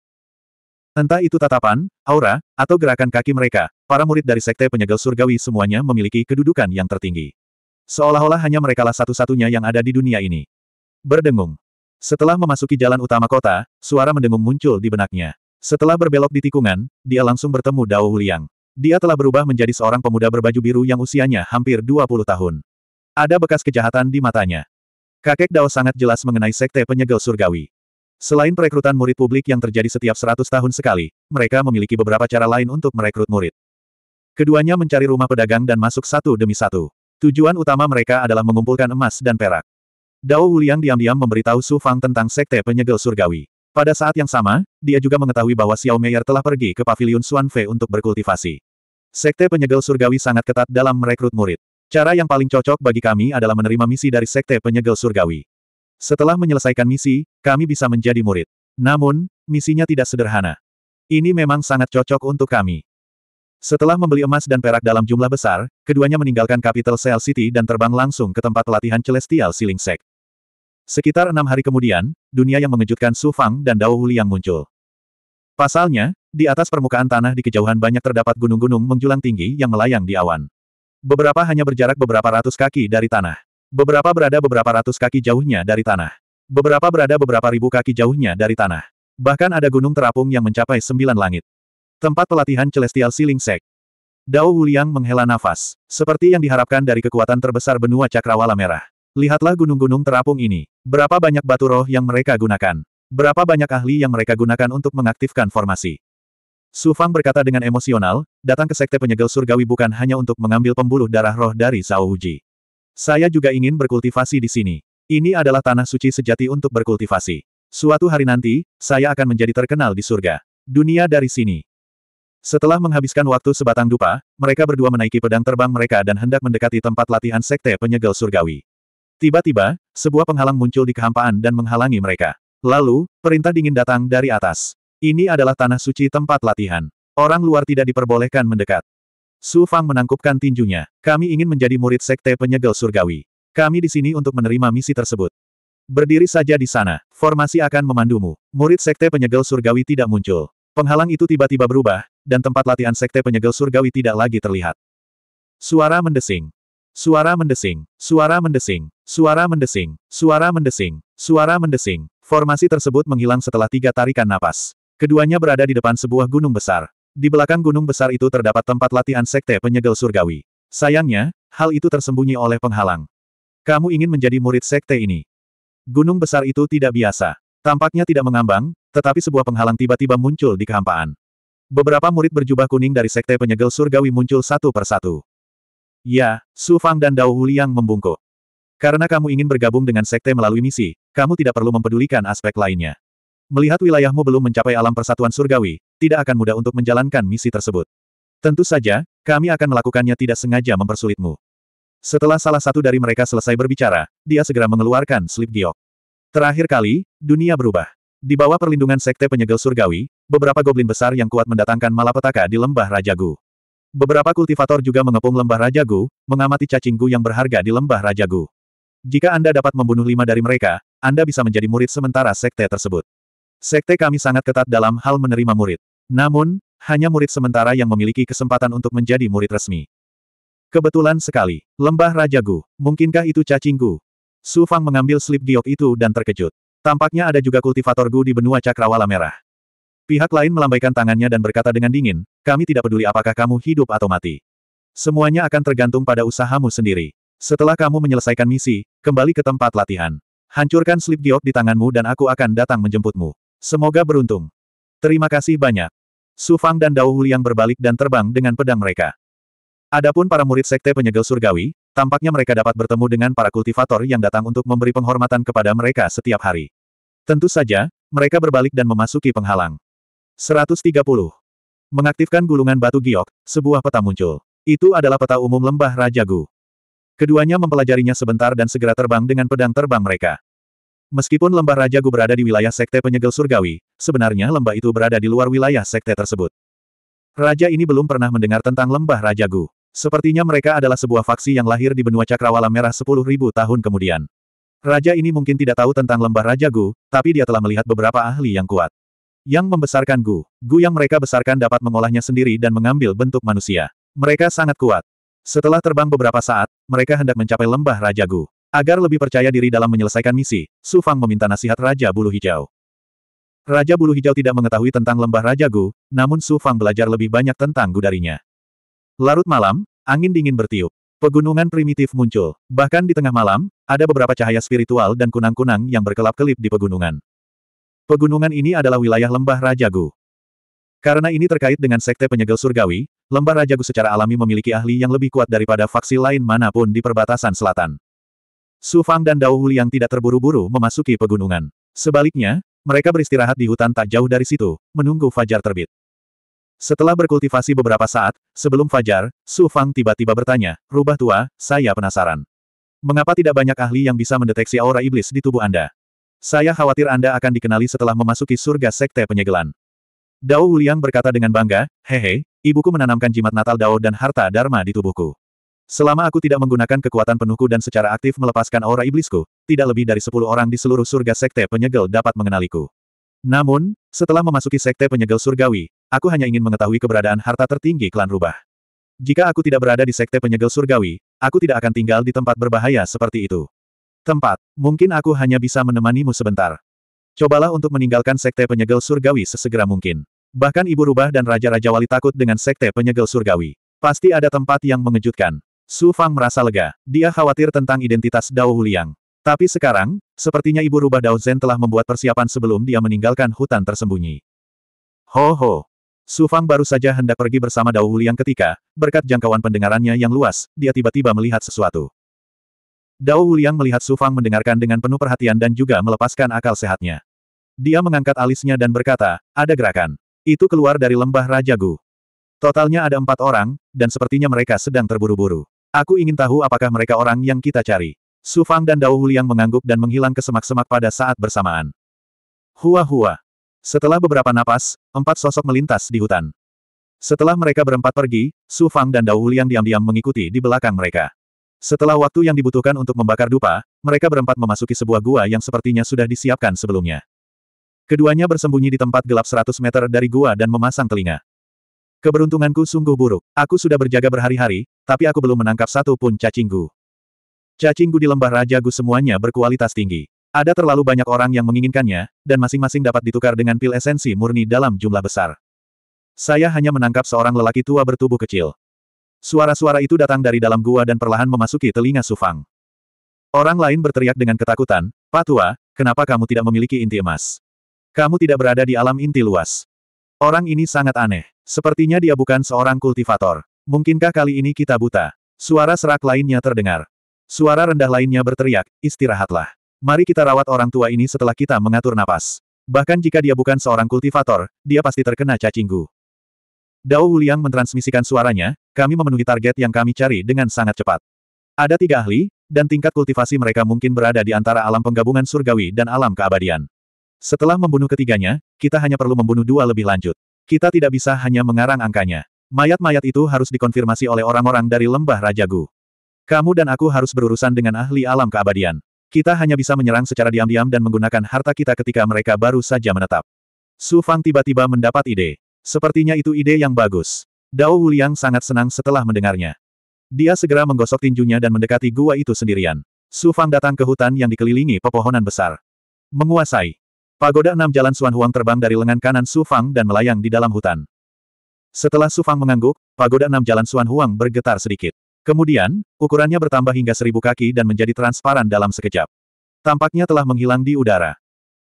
Entah itu tatapan, aura, atau gerakan kaki mereka, para murid dari Sekte Penyegel Surgawi semuanya memiliki kedudukan yang tertinggi. Seolah-olah hanya merekalah satu-satunya yang ada di dunia ini. Berdengung. Setelah memasuki jalan utama kota, suara mendengung muncul di benaknya. Setelah berbelok di tikungan, dia langsung bertemu Dao Wuliang. Dia telah berubah menjadi seorang pemuda berbaju biru yang usianya hampir 20 tahun. Ada bekas kejahatan di matanya. Kakek Dao sangat jelas mengenai Sekte Penyegel Surgawi. Selain perekrutan murid publik yang terjadi setiap 100 tahun sekali, mereka memiliki beberapa cara lain untuk merekrut murid. Keduanya mencari rumah pedagang dan masuk satu demi satu. Tujuan utama mereka adalah mengumpulkan emas dan perak. Dao Wuliang diam-diam memberitahu Su Fang tentang sekte penyegel surgawi. Pada saat yang sama, dia juga mengetahui bahwa Xiao Meier telah pergi ke paviliun Fei untuk berkultivasi. Sekte penyegel surgawi sangat ketat dalam merekrut murid. Cara yang paling cocok bagi kami adalah menerima misi dari sekte penyegel surgawi. Setelah menyelesaikan misi, kami bisa menjadi murid. Namun, misinya tidak sederhana. Ini memang sangat cocok untuk kami. Setelah membeli emas dan perak dalam jumlah besar, keduanya meninggalkan Capital Cell City dan terbang langsung ke tempat pelatihan Celestial Sealing Sect. Sekitar enam hari kemudian, dunia yang mengejutkan Su Fang dan Dao Huli yang muncul. Pasalnya, di atas permukaan tanah di kejauhan banyak terdapat gunung-gunung menjulang tinggi yang melayang di awan. Beberapa hanya berjarak beberapa ratus kaki dari tanah. Beberapa berada beberapa ratus kaki jauhnya dari tanah. Beberapa berada beberapa ribu kaki jauhnya dari tanah. Bahkan ada gunung terapung yang mencapai sembilan langit. Tempat pelatihan Celestial Siling Sek. Dao Wuliang menghela nafas, seperti yang diharapkan dari kekuatan terbesar benua cakrawala merah. Lihatlah gunung-gunung terapung ini. Berapa banyak batu roh yang mereka gunakan. Berapa banyak ahli yang mereka gunakan untuk mengaktifkan formasi. Su Fang berkata dengan emosional, datang ke sekte penyegel surgawi bukan hanya untuk mengambil pembuluh darah roh dari Zhao Uji. Saya juga ingin berkultivasi di sini. Ini adalah tanah suci sejati untuk berkultivasi. Suatu hari nanti, saya akan menjadi terkenal di surga. Dunia dari sini. Setelah menghabiskan waktu sebatang dupa, mereka berdua menaiki pedang terbang mereka dan hendak mendekati tempat latihan sekte penyegel surgawi. Tiba-tiba, sebuah penghalang muncul di kehampaan dan menghalangi mereka. Lalu, perintah dingin datang dari atas. Ini adalah tanah suci tempat latihan. Orang luar tidak diperbolehkan mendekat. Su Fang menangkupkan tinjunya. Kami ingin menjadi murid sekte penyegel surgawi. Kami di sini untuk menerima misi tersebut. Berdiri saja di sana. Formasi akan memandumu. Murid sekte penyegel surgawi tidak muncul. Penghalang itu tiba-tiba berubah, dan tempat latihan sekte penyegel surgawi tidak lagi terlihat. Suara mendesing. Suara mendesing. Suara mendesing. Suara mendesing. Suara mendesing. Suara mendesing. Formasi tersebut menghilang setelah tiga tarikan napas. Keduanya berada di depan sebuah gunung besar. Di belakang gunung besar itu terdapat tempat latihan sekte penyegel surgawi. Sayangnya, hal itu tersembunyi oleh penghalang. Kamu ingin menjadi murid sekte ini. Gunung besar itu tidak biasa. Tampaknya tidak mengambang, tetapi sebuah penghalang tiba-tiba muncul di kehampaan. Beberapa murid berjubah kuning dari sekte penyegel surgawi muncul satu persatu. Ya, Su Fang dan Dao Huliang membungkuk. Karena kamu ingin bergabung dengan sekte melalui misi, kamu tidak perlu mempedulikan aspek lainnya. Melihat wilayahmu belum mencapai alam persatuan surgawi, tidak akan mudah untuk menjalankan misi tersebut. Tentu saja, kami akan melakukannya tidak sengaja mempersulitmu. Setelah salah satu dari mereka selesai berbicara, dia segera mengeluarkan slip giok. Terakhir kali, dunia berubah. Di bawah perlindungan Sekte Penyegel Surgawi, beberapa goblin besar yang kuat mendatangkan malapetaka di lembah Rajagu. Beberapa kultivator juga mengepung lembah Rajagu, mengamati cacing yang berharga di lembah Rajagu. Jika Anda dapat membunuh lima dari mereka, Anda bisa menjadi murid sementara sekte tersebut. Sekte kami sangat ketat dalam hal menerima murid. Namun, hanya murid sementara yang memiliki kesempatan untuk menjadi murid resmi. Kebetulan sekali, lembah Raja Gu, mungkinkah itu cacing Gu? Su Fang mengambil slip diok itu dan terkejut. Tampaknya ada juga kultivator Gu di benua Cakrawala Merah. Pihak lain melambaikan tangannya dan berkata dengan dingin, kami tidak peduli apakah kamu hidup atau mati. Semuanya akan tergantung pada usahamu sendiri. Setelah kamu menyelesaikan misi, kembali ke tempat latihan. Hancurkan slip diok di tanganmu dan aku akan datang menjemputmu. Semoga beruntung. Terima kasih banyak. Su Fang dan Dao Huliang berbalik dan terbang dengan pedang mereka. Adapun para murid sekte penyegel surgawi, tampaknya mereka dapat bertemu dengan para kultivator yang datang untuk memberi penghormatan kepada mereka setiap hari. Tentu saja, mereka berbalik dan memasuki penghalang. 130. Mengaktifkan gulungan batu giok, sebuah peta muncul. Itu adalah peta umum lembah Raja Gu. Keduanya mempelajarinya sebentar dan segera terbang dengan pedang terbang mereka. Meskipun lembah Raja Gu berada di wilayah Sekte Penyegel Surgawi, sebenarnya lembah itu berada di luar wilayah Sekte tersebut. Raja ini belum pernah mendengar tentang lembah Raja Gu. Sepertinya mereka adalah sebuah faksi yang lahir di benua Cakrawala Merah 10.000 tahun kemudian. Raja ini mungkin tidak tahu tentang lembah Raja Gu, tapi dia telah melihat beberapa ahli yang kuat. Yang membesarkan Gu, Gu yang mereka besarkan dapat mengolahnya sendiri dan mengambil bentuk manusia. Mereka sangat kuat. Setelah terbang beberapa saat, mereka hendak mencapai lembah Raja Gu. Agar lebih percaya diri dalam menyelesaikan misi, Su Fang meminta nasihat Raja Bulu Hijau. Raja Bulu Hijau tidak mengetahui tentang lembah Raja Gu, namun Su Fang belajar lebih banyak tentang Gu darinya. Larut malam, angin dingin bertiup. Pegunungan primitif muncul. Bahkan di tengah malam, ada beberapa cahaya spiritual dan kunang-kunang yang berkelap-kelip di pegunungan. Pegunungan ini adalah wilayah lembah Raja Gu. Karena ini terkait dengan sekte penyegel surgawi, lembah Raja Gu secara alami memiliki ahli yang lebih kuat daripada faksi lain manapun di perbatasan selatan. Su Fang dan Dao Huliang tidak terburu-buru memasuki pegunungan. Sebaliknya, mereka beristirahat di hutan tak jauh dari situ, menunggu fajar terbit. Setelah berkultivasi beberapa saat, sebelum fajar, Su Fang tiba-tiba bertanya, Rubah tua, saya penasaran. Mengapa tidak banyak ahli yang bisa mendeteksi aura iblis di tubuh Anda? Saya khawatir Anda akan dikenali setelah memasuki surga sekte penyegelan. Dao Huliang berkata dengan bangga, Hehe, ibuku menanamkan jimat natal Dao dan harta Dharma di tubuhku. Selama aku tidak menggunakan kekuatan penuhku dan secara aktif melepaskan aura iblisku, tidak lebih dari sepuluh orang di seluruh surga sekte penyegel dapat mengenaliku. Namun, setelah memasuki sekte penyegel surgawi, aku hanya ingin mengetahui keberadaan harta tertinggi klan rubah. Jika aku tidak berada di sekte penyegel surgawi, aku tidak akan tinggal di tempat berbahaya seperti itu. Tempat, mungkin aku hanya bisa menemanimu sebentar. Cobalah untuk meninggalkan sekte penyegel surgawi sesegera mungkin. Bahkan ibu rubah dan raja-raja wali takut dengan sekte penyegel surgawi. Pasti ada tempat yang mengejutkan. Su Fang merasa lega. Dia khawatir tentang identitas Dao Huliang. Tapi sekarang, sepertinya ibu rubah Dao Zhen telah membuat persiapan sebelum dia meninggalkan hutan tersembunyi. Ho ho! Su Fang baru saja hendak pergi bersama Dao Huliang ketika, berkat jangkauan pendengarannya yang luas, dia tiba-tiba melihat sesuatu. Dao Huliang melihat Su Fang mendengarkan dengan penuh perhatian dan juga melepaskan akal sehatnya. Dia mengangkat alisnya dan berkata, ada gerakan. Itu keluar dari lembah Raja Gu. Totalnya ada empat orang, dan sepertinya mereka sedang terburu-buru. Aku ingin tahu apakah mereka orang yang kita cari. Su Fang dan Dao Huliang mengangguk dan menghilang ke semak-semak pada saat bersamaan. Hua-hua. Setelah beberapa napas, empat sosok melintas di hutan. Setelah mereka berempat pergi, Su Fang dan Dao Huliang diam-diam mengikuti di belakang mereka. Setelah waktu yang dibutuhkan untuk membakar dupa, mereka berempat memasuki sebuah gua yang sepertinya sudah disiapkan sebelumnya. Keduanya bersembunyi di tempat gelap 100 meter dari gua dan memasang telinga. Keberuntunganku sungguh buruk. Aku sudah berjaga berhari-hari, tapi aku belum menangkap satu pun cacinggu. Cacinggu di lembah Raja Gu semuanya berkualitas tinggi. Ada terlalu banyak orang yang menginginkannya, dan masing-masing dapat ditukar dengan pil esensi murni dalam jumlah besar. Saya hanya menangkap seorang lelaki tua bertubuh kecil. Suara-suara itu datang dari dalam gua dan perlahan memasuki telinga Sufang. Orang lain berteriak dengan ketakutan, Pak tua, kenapa kamu tidak memiliki inti emas? Kamu tidak berada di alam inti luas. Orang ini sangat aneh. Sepertinya dia bukan seorang kultivator. Mungkinkah kali ini kita buta? Suara serak lainnya terdengar. Suara rendah lainnya berteriak, istirahatlah. Mari kita rawat orang tua ini setelah kita mengatur napas. Bahkan jika dia bukan seorang kultivator, dia pasti terkena cacinggu. Dao Wuliang mentransmisikan suaranya, kami memenuhi target yang kami cari dengan sangat cepat. Ada tiga ahli, dan tingkat kultivasi mereka mungkin berada di antara alam penggabungan surgawi dan alam keabadian. Setelah membunuh ketiganya, kita hanya perlu membunuh dua lebih lanjut. Kita tidak bisa hanya mengarang angkanya. Mayat-mayat itu harus dikonfirmasi oleh orang-orang dari lembah Rajagu. Kamu dan aku harus berurusan dengan ahli alam keabadian. Kita hanya bisa menyerang secara diam-diam dan menggunakan harta kita ketika mereka baru saja menetap. Su Fang tiba-tiba mendapat ide. Sepertinya itu ide yang bagus. Dao Wuliang sangat senang setelah mendengarnya. Dia segera menggosok tinjunya dan mendekati gua itu sendirian. Su Fang datang ke hutan yang dikelilingi pepohonan besar. Menguasai. Pagoda enam jalan Suan Huang terbang dari lengan kanan Su Fang dan melayang di dalam hutan. Setelah Su Fang mengangguk, pagoda enam jalan Suan Huang bergetar sedikit. Kemudian, ukurannya bertambah hingga seribu kaki dan menjadi transparan dalam sekejap. Tampaknya telah menghilang di udara.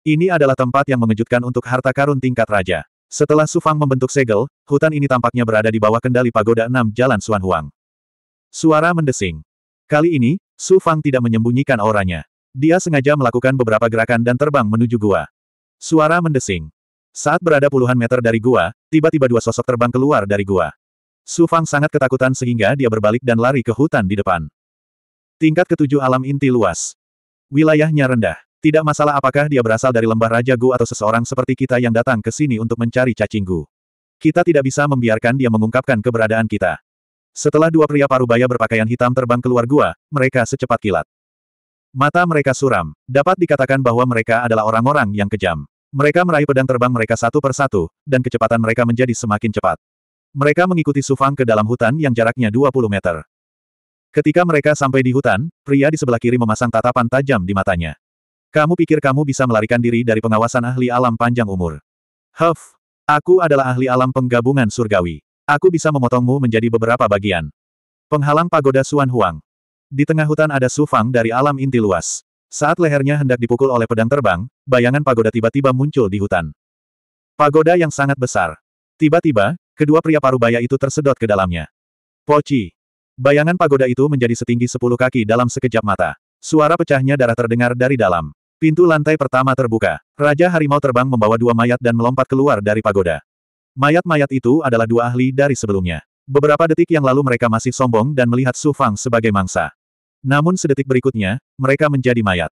Ini adalah tempat yang mengejutkan untuk harta karun tingkat raja. Setelah Su Fang membentuk segel, hutan ini tampaknya berada di bawah kendali pagoda enam jalan Suan Huang. Suara mendesing. Kali ini, Su Fang tidak menyembunyikan auranya. Dia sengaja melakukan beberapa gerakan dan terbang menuju gua. Suara mendesing. Saat berada puluhan meter dari gua, tiba-tiba dua sosok terbang keluar dari gua. Su Fang sangat ketakutan sehingga dia berbalik dan lari ke hutan di depan. Tingkat ketujuh alam inti luas. Wilayahnya rendah. Tidak masalah apakah dia berasal dari lembah Raja Gu atau seseorang seperti kita yang datang ke sini untuk mencari cacing Gu. Kita tidak bisa membiarkan dia mengungkapkan keberadaan kita. Setelah dua pria parubaya berpakaian hitam terbang keluar gua, mereka secepat kilat. Mata mereka suram. Dapat dikatakan bahwa mereka adalah orang-orang yang kejam. Mereka meraih pedang terbang mereka satu persatu, dan kecepatan mereka menjadi semakin cepat. Mereka mengikuti Sufang ke dalam hutan yang jaraknya 20 meter. Ketika mereka sampai di hutan, pria di sebelah kiri memasang tatapan tajam di matanya. Kamu pikir kamu bisa melarikan diri dari pengawasan ahli alam panjang umur? Huff! Aku adalah ahli alam penggabungan surgawi. Aku bisa memotongmu menjadi beberapa bagian. Penghalang pagoda Suan Huang. Di tengah hutan ada Su Fang dari alam inti luas. Saat lehernya hendak dipukul oleh pedang terbang, bayangan pagoda tiba-tiba muncul di hutan. Pagoda yang sangat besar. Tiba-tiba, kedua pria parubaya itu tersedot ke dalamnya. Poci. Bayangan pagoda itu menjadi setinggi sepuluh kaki dalam sekejap mata. Suara pecahnya darah terdengar dari dalam. Pintu lantai pertama terbuka. Raja Harimau terbang membawa dua mayat dan melompat keluar dari pagoda. Mayat-mayat itu adalah dua ahli dari sebelumnya. Beberapa detik yang lalu mereka masih sombong dan melihat Su Fang sebagai mangsa. Namun sedetik berikutnya, mereka menjadi mayat.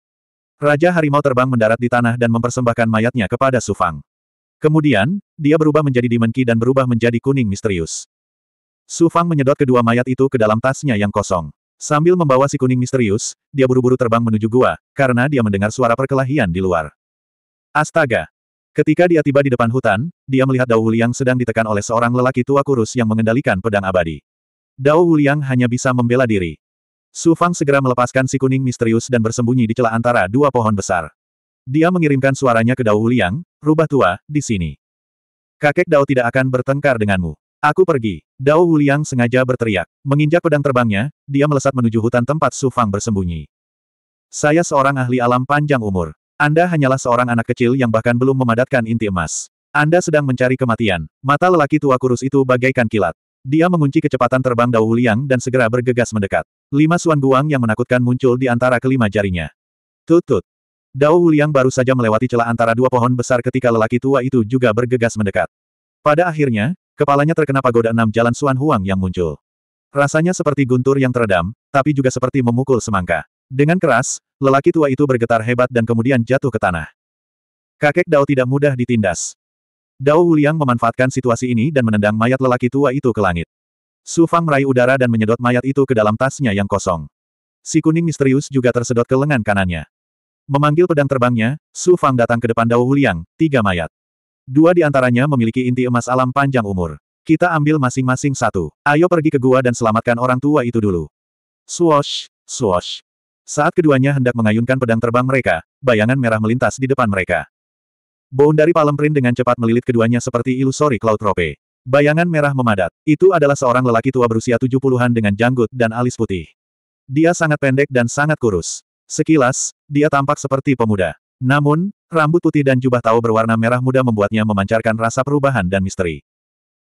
Raja Harimau terbang mendarat di tanah dan mempersembahkan mayatnya kepada Su Fang. Kemudian, dia berubah menjadi Demon Ki dan berubah menjadi kuning misterius. Su Fang menyedot kedua mayat itu ke dalam tasnya yang kosong. Sambil membawa si kuning misterius, dia buru-buru terbang menuju gua, karena dia mendengar suara perkelahian di luar. Astaga! Ketika dia tiba di depan hutan, dia melihat Dao Wuliang sedang ditekan oleh seorang lelaki tua kurus yang mengendalikan pedang abadi. Dao Wuliang hanya bisa membela diri. Su Fang segera melepaskan si kuning misterius dan bersembunyi di celah antara dua pohon besar. Dia mengirimkan suaranya ke Dao Wuliang, rubah tua, di sini. Kakek Dao tidak akan bertengkar denganmu. Aku pergi. Dao Wuliang sengaja berteriak. Menginjak pedang terbangnya, dia melesat menuju hutan tempat Su Fang bersembunyi. Saya seorang ahli alam panjang umur. Anda hanyalah seorang anak kecil yang bahkan belum memadatkan inti emas. Anda sedang mencari kematian. Mata lelaki tua kurus itu bagaikan kilat. Dia mengunci kecepatan terbang Dao Huliang dan segera bergegas mendekat. Lima Suan Guang yang menakutkan muncul di antara kelima jarinya. Tutut. Dao Huliang baru saja melewati celah antara dua pohon besar ketika lelaki tua itu juga bergegas mendekat. Pada akhirnya, kepalanya terkena pagoda enam jalan Suan Huang yang muncul. Rasanya seperti guntur yang teredam, tapi juga seperti memukul semangka. Dengan keras, lelaki tua itu bergetar hebat dan kemudian jatuh ke tanah. Kakek Dao tidak mudah ditindas. Dao Wuliang memanfaatkan situasi ini dan menendang mayat lelaki tua itu ke langit. Su Fang meraih udara dan menyedot mayat itu ke dalam tasnya yang kosong. Si kuning misterius juga tersedot ke lengan kanannya. Memanggil pedang terbangnya, Su Fang datang ke depan Dao Wuliang, tiga mayat. Dua di antaranya memiliki inti emas alam panjang umur. Kita ambil masing-masing satu. Ayo pergi ke gua dan selamatkan orang tua itu dulu. Swash, swash. Saat keduanya hendak mengayunkan pedang terbang mereka, bayangan merah melintas di depan mereka. Bone dari Print dengan cepat melilit keduanya seperti ilusori Cloud Rope. Bayangan merah memadat. Itu adalah seorang lelaki tua berusia 70-an dengan janggut dan alis putih. Dia sangat pendek dan sangat kurus. Sekilas, dia tampak seperti pemuda. Namun, rambut putih dan jubah tahu berwarna merah muda membuatnya memancarkan rasa perubahan dan misteri.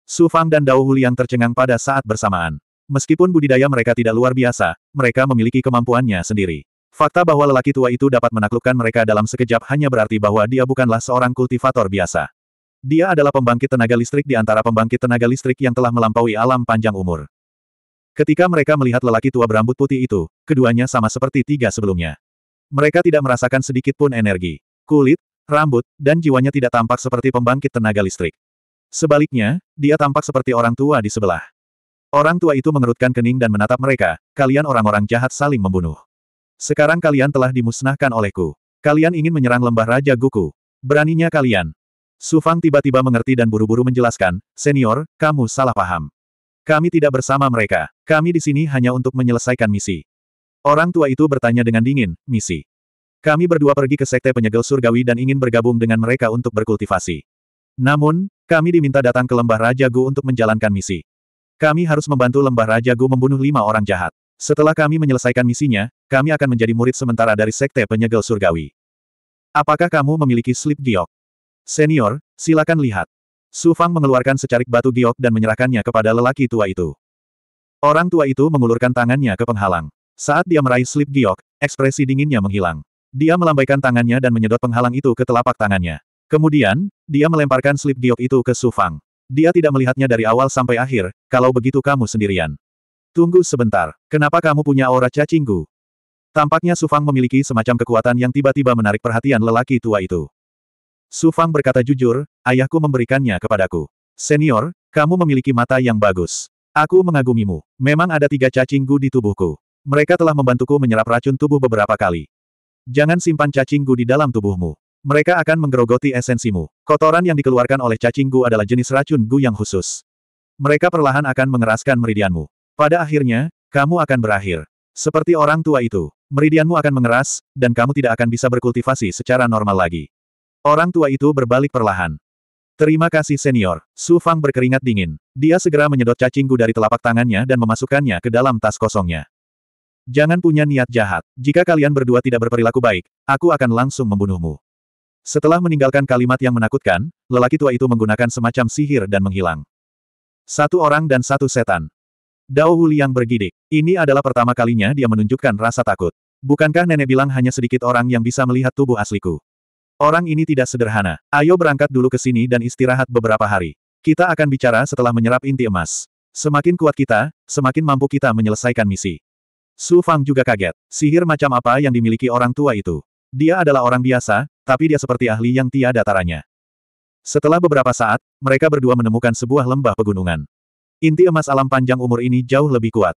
Su Fang dan Dao yang tercengang pada saat bersamaan. Meskipun budidaya mereka tidak luar biasa, mereka memiliki kemampuannya sendiri. Fakta bahwa lelaki tua itu dapat menaklukkan mereka dalam sekejap hanya berarti bahwa dia bukanlah seorang kultivator biasa. Dia adalah pembangkit tenaga listrik di antara pembangkit tenaga listrik yang telah melampaui alam panjang umur. Ketika mereka melihat lelaki tua berambut putih itu, keduanya sama seperti tiga sebelumnya. Mereka tidak merasakan sedikit pun energi. Kulit, rambut, dan jiwanya tidak tampak seperti pembangkit tenaga listrik. Sebaliknya, dia tampak seperti orang tua di sebelah. Orang tua itu mengerutkan kening dan menatap mereka, kalian orang-orang jahat saling membunuh. Sekarang kalian telah dimusnahkan olehku. Kalian ingin menyerang lembah Raja Guku. Beraninya kalian. Sufang tiba-tiba mengerti dan buru-buru menjelaskan, Senior, kamu salah paham. Kami tidak bersama mereka. Kami di sini hanya untuk menyelesaikan misi. Orang tua itu bertanya dengan dingin, misi. Kami berdua pergi ke Sekte Penyegel Surgawi dan ingin bergabung dengan mereka untuk berkultivasi. Namun, kami diminta datang ke Lembah Raja Gu untuk menjalankan misi. Kami harus membantu lembah Raja Gu membunuh lima orang jahat. Setelah kami menyelesaikan misinya, kami akan menjadi murid sementara dari Sekte Penyegel Surgawi. Apakah kamu memiliki slip giok? Senior, silakan lihat. Su Fang mengeluarkan secarik batu giok dan menyerahkannya kepada lelaki tua itu. Orang tua itu mengulurkan tangannya ke penghalang. Saat dia meraih slip giok, ekspresi dinginnya menghilang. Dia melambaikan tangannya dan menyedot penghalang itu ke telapak tangannya. Kemudian, dia melemparkan slip giok itu ke Su Fang. Dia tidak melihatnya dari awal sampai akhir, kalau begitu kamu sendirian. Tunggu sebentar, kenapa kamu punya aura cacingku? Tampaknya Sufang memiliki semacam kekuatan yang tiba-tiba menarik perhatian lelaki tua itu. Sufang berkata jujur, ayahku memberikannya kepadaku. Senior, kamu memiliki mata yang bagus. Aku mengagumimu. Memang ada tiga cacinggu di tubuhku. Mereka telah membantuku menyerap racun tubuh beberapa kali. Jangan simpan cacinggu di dalam tubuhmu. Mereka akan menggerogoti esensimu. Kotoran yang dikeluarkan oleh cacing gu adalah jenis racun gu yang khusus. Mereka perlahan akan mengeraskan meridianmu. Pada akhirnya, kamu akan berakhir. Seperti orang tua itu, meridianmu akan mengeras, dan kamu tidak akan bisa berkultivasi secara normal lagi. Orang tua itu berbalik perlahan. Terima kasih senior. Su Fang berkeringat dingin. Dia segera menyedot cacing gu dari telapak tangannya dan memasukkannya ke dalam tas kosongnya. Jangan punya niat jahat. Jika kalian berdua tidak berperilaku baik, aku akan langsung membunuhmu. Setelah meninggalkan kalimat yang menakutkan, lelaki tua itu menggunakan semacam sihir dan menghilang. Satu orang dan satu setan. Dao Huliang bergidik. Ini adalah pertama kalinya dia menunjukkan rasa takut. Bukankah nenek bilang hanya sedikit orang yang bisa melihat tubuh asliku? Orang ini tidak sederhana. Ayo berangkat dulu ke sini dan istirahat beberapa hari. Kita akan bicara setelah menyerap inti emas. Semakin kuat kita, semakin mampu kita menyelesaikan misi. Su Fang juga kaget. Sihir macam apa yang dimiliki orang tua itu? Dia adalah orang biasa, tapi dia seperti ahli yang tiada taranya. Setelah beberapa saat, mereka berdua menemukan sebuah lembah pegunungan. Inti emas alam panjang umur ini jauh lebih kuat.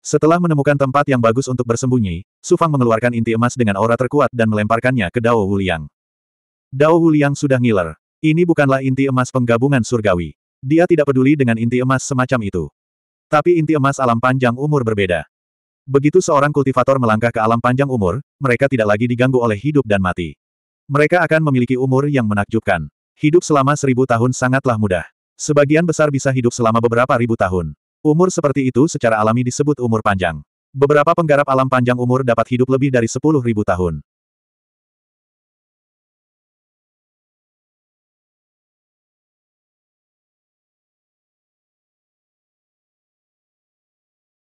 Setelah menemukan tempat yang bagus untuk bersembunyi, Sufang mengeluarkan inti emas dengan aura terkuat dan melemparkannya ke Dao Wuliang. Dao Wuliang sudah ngiler. Ini bukanlah inti emas penggabungan surgawi. Dia tidak peduli dengan inti emas semacam itu. Tapi inti emas alam panjang umur berbeda. Begitu seorang kultivator melangkah ke alam panjang umur, mereka tidak lagi diganggu oleh hidup dan mati. Mereka akan memiliki umur yang menakjubkan. Hidup selama seribu tahun sangatlah mudah. Sebagian besar bisa hidup selama beberapa ribu tahun. Umur seperti itu secara alami disebut umur panjang. Beberapa penggarap alam panjang umur dapat hidup lebih dari sepuluh ribu tahun.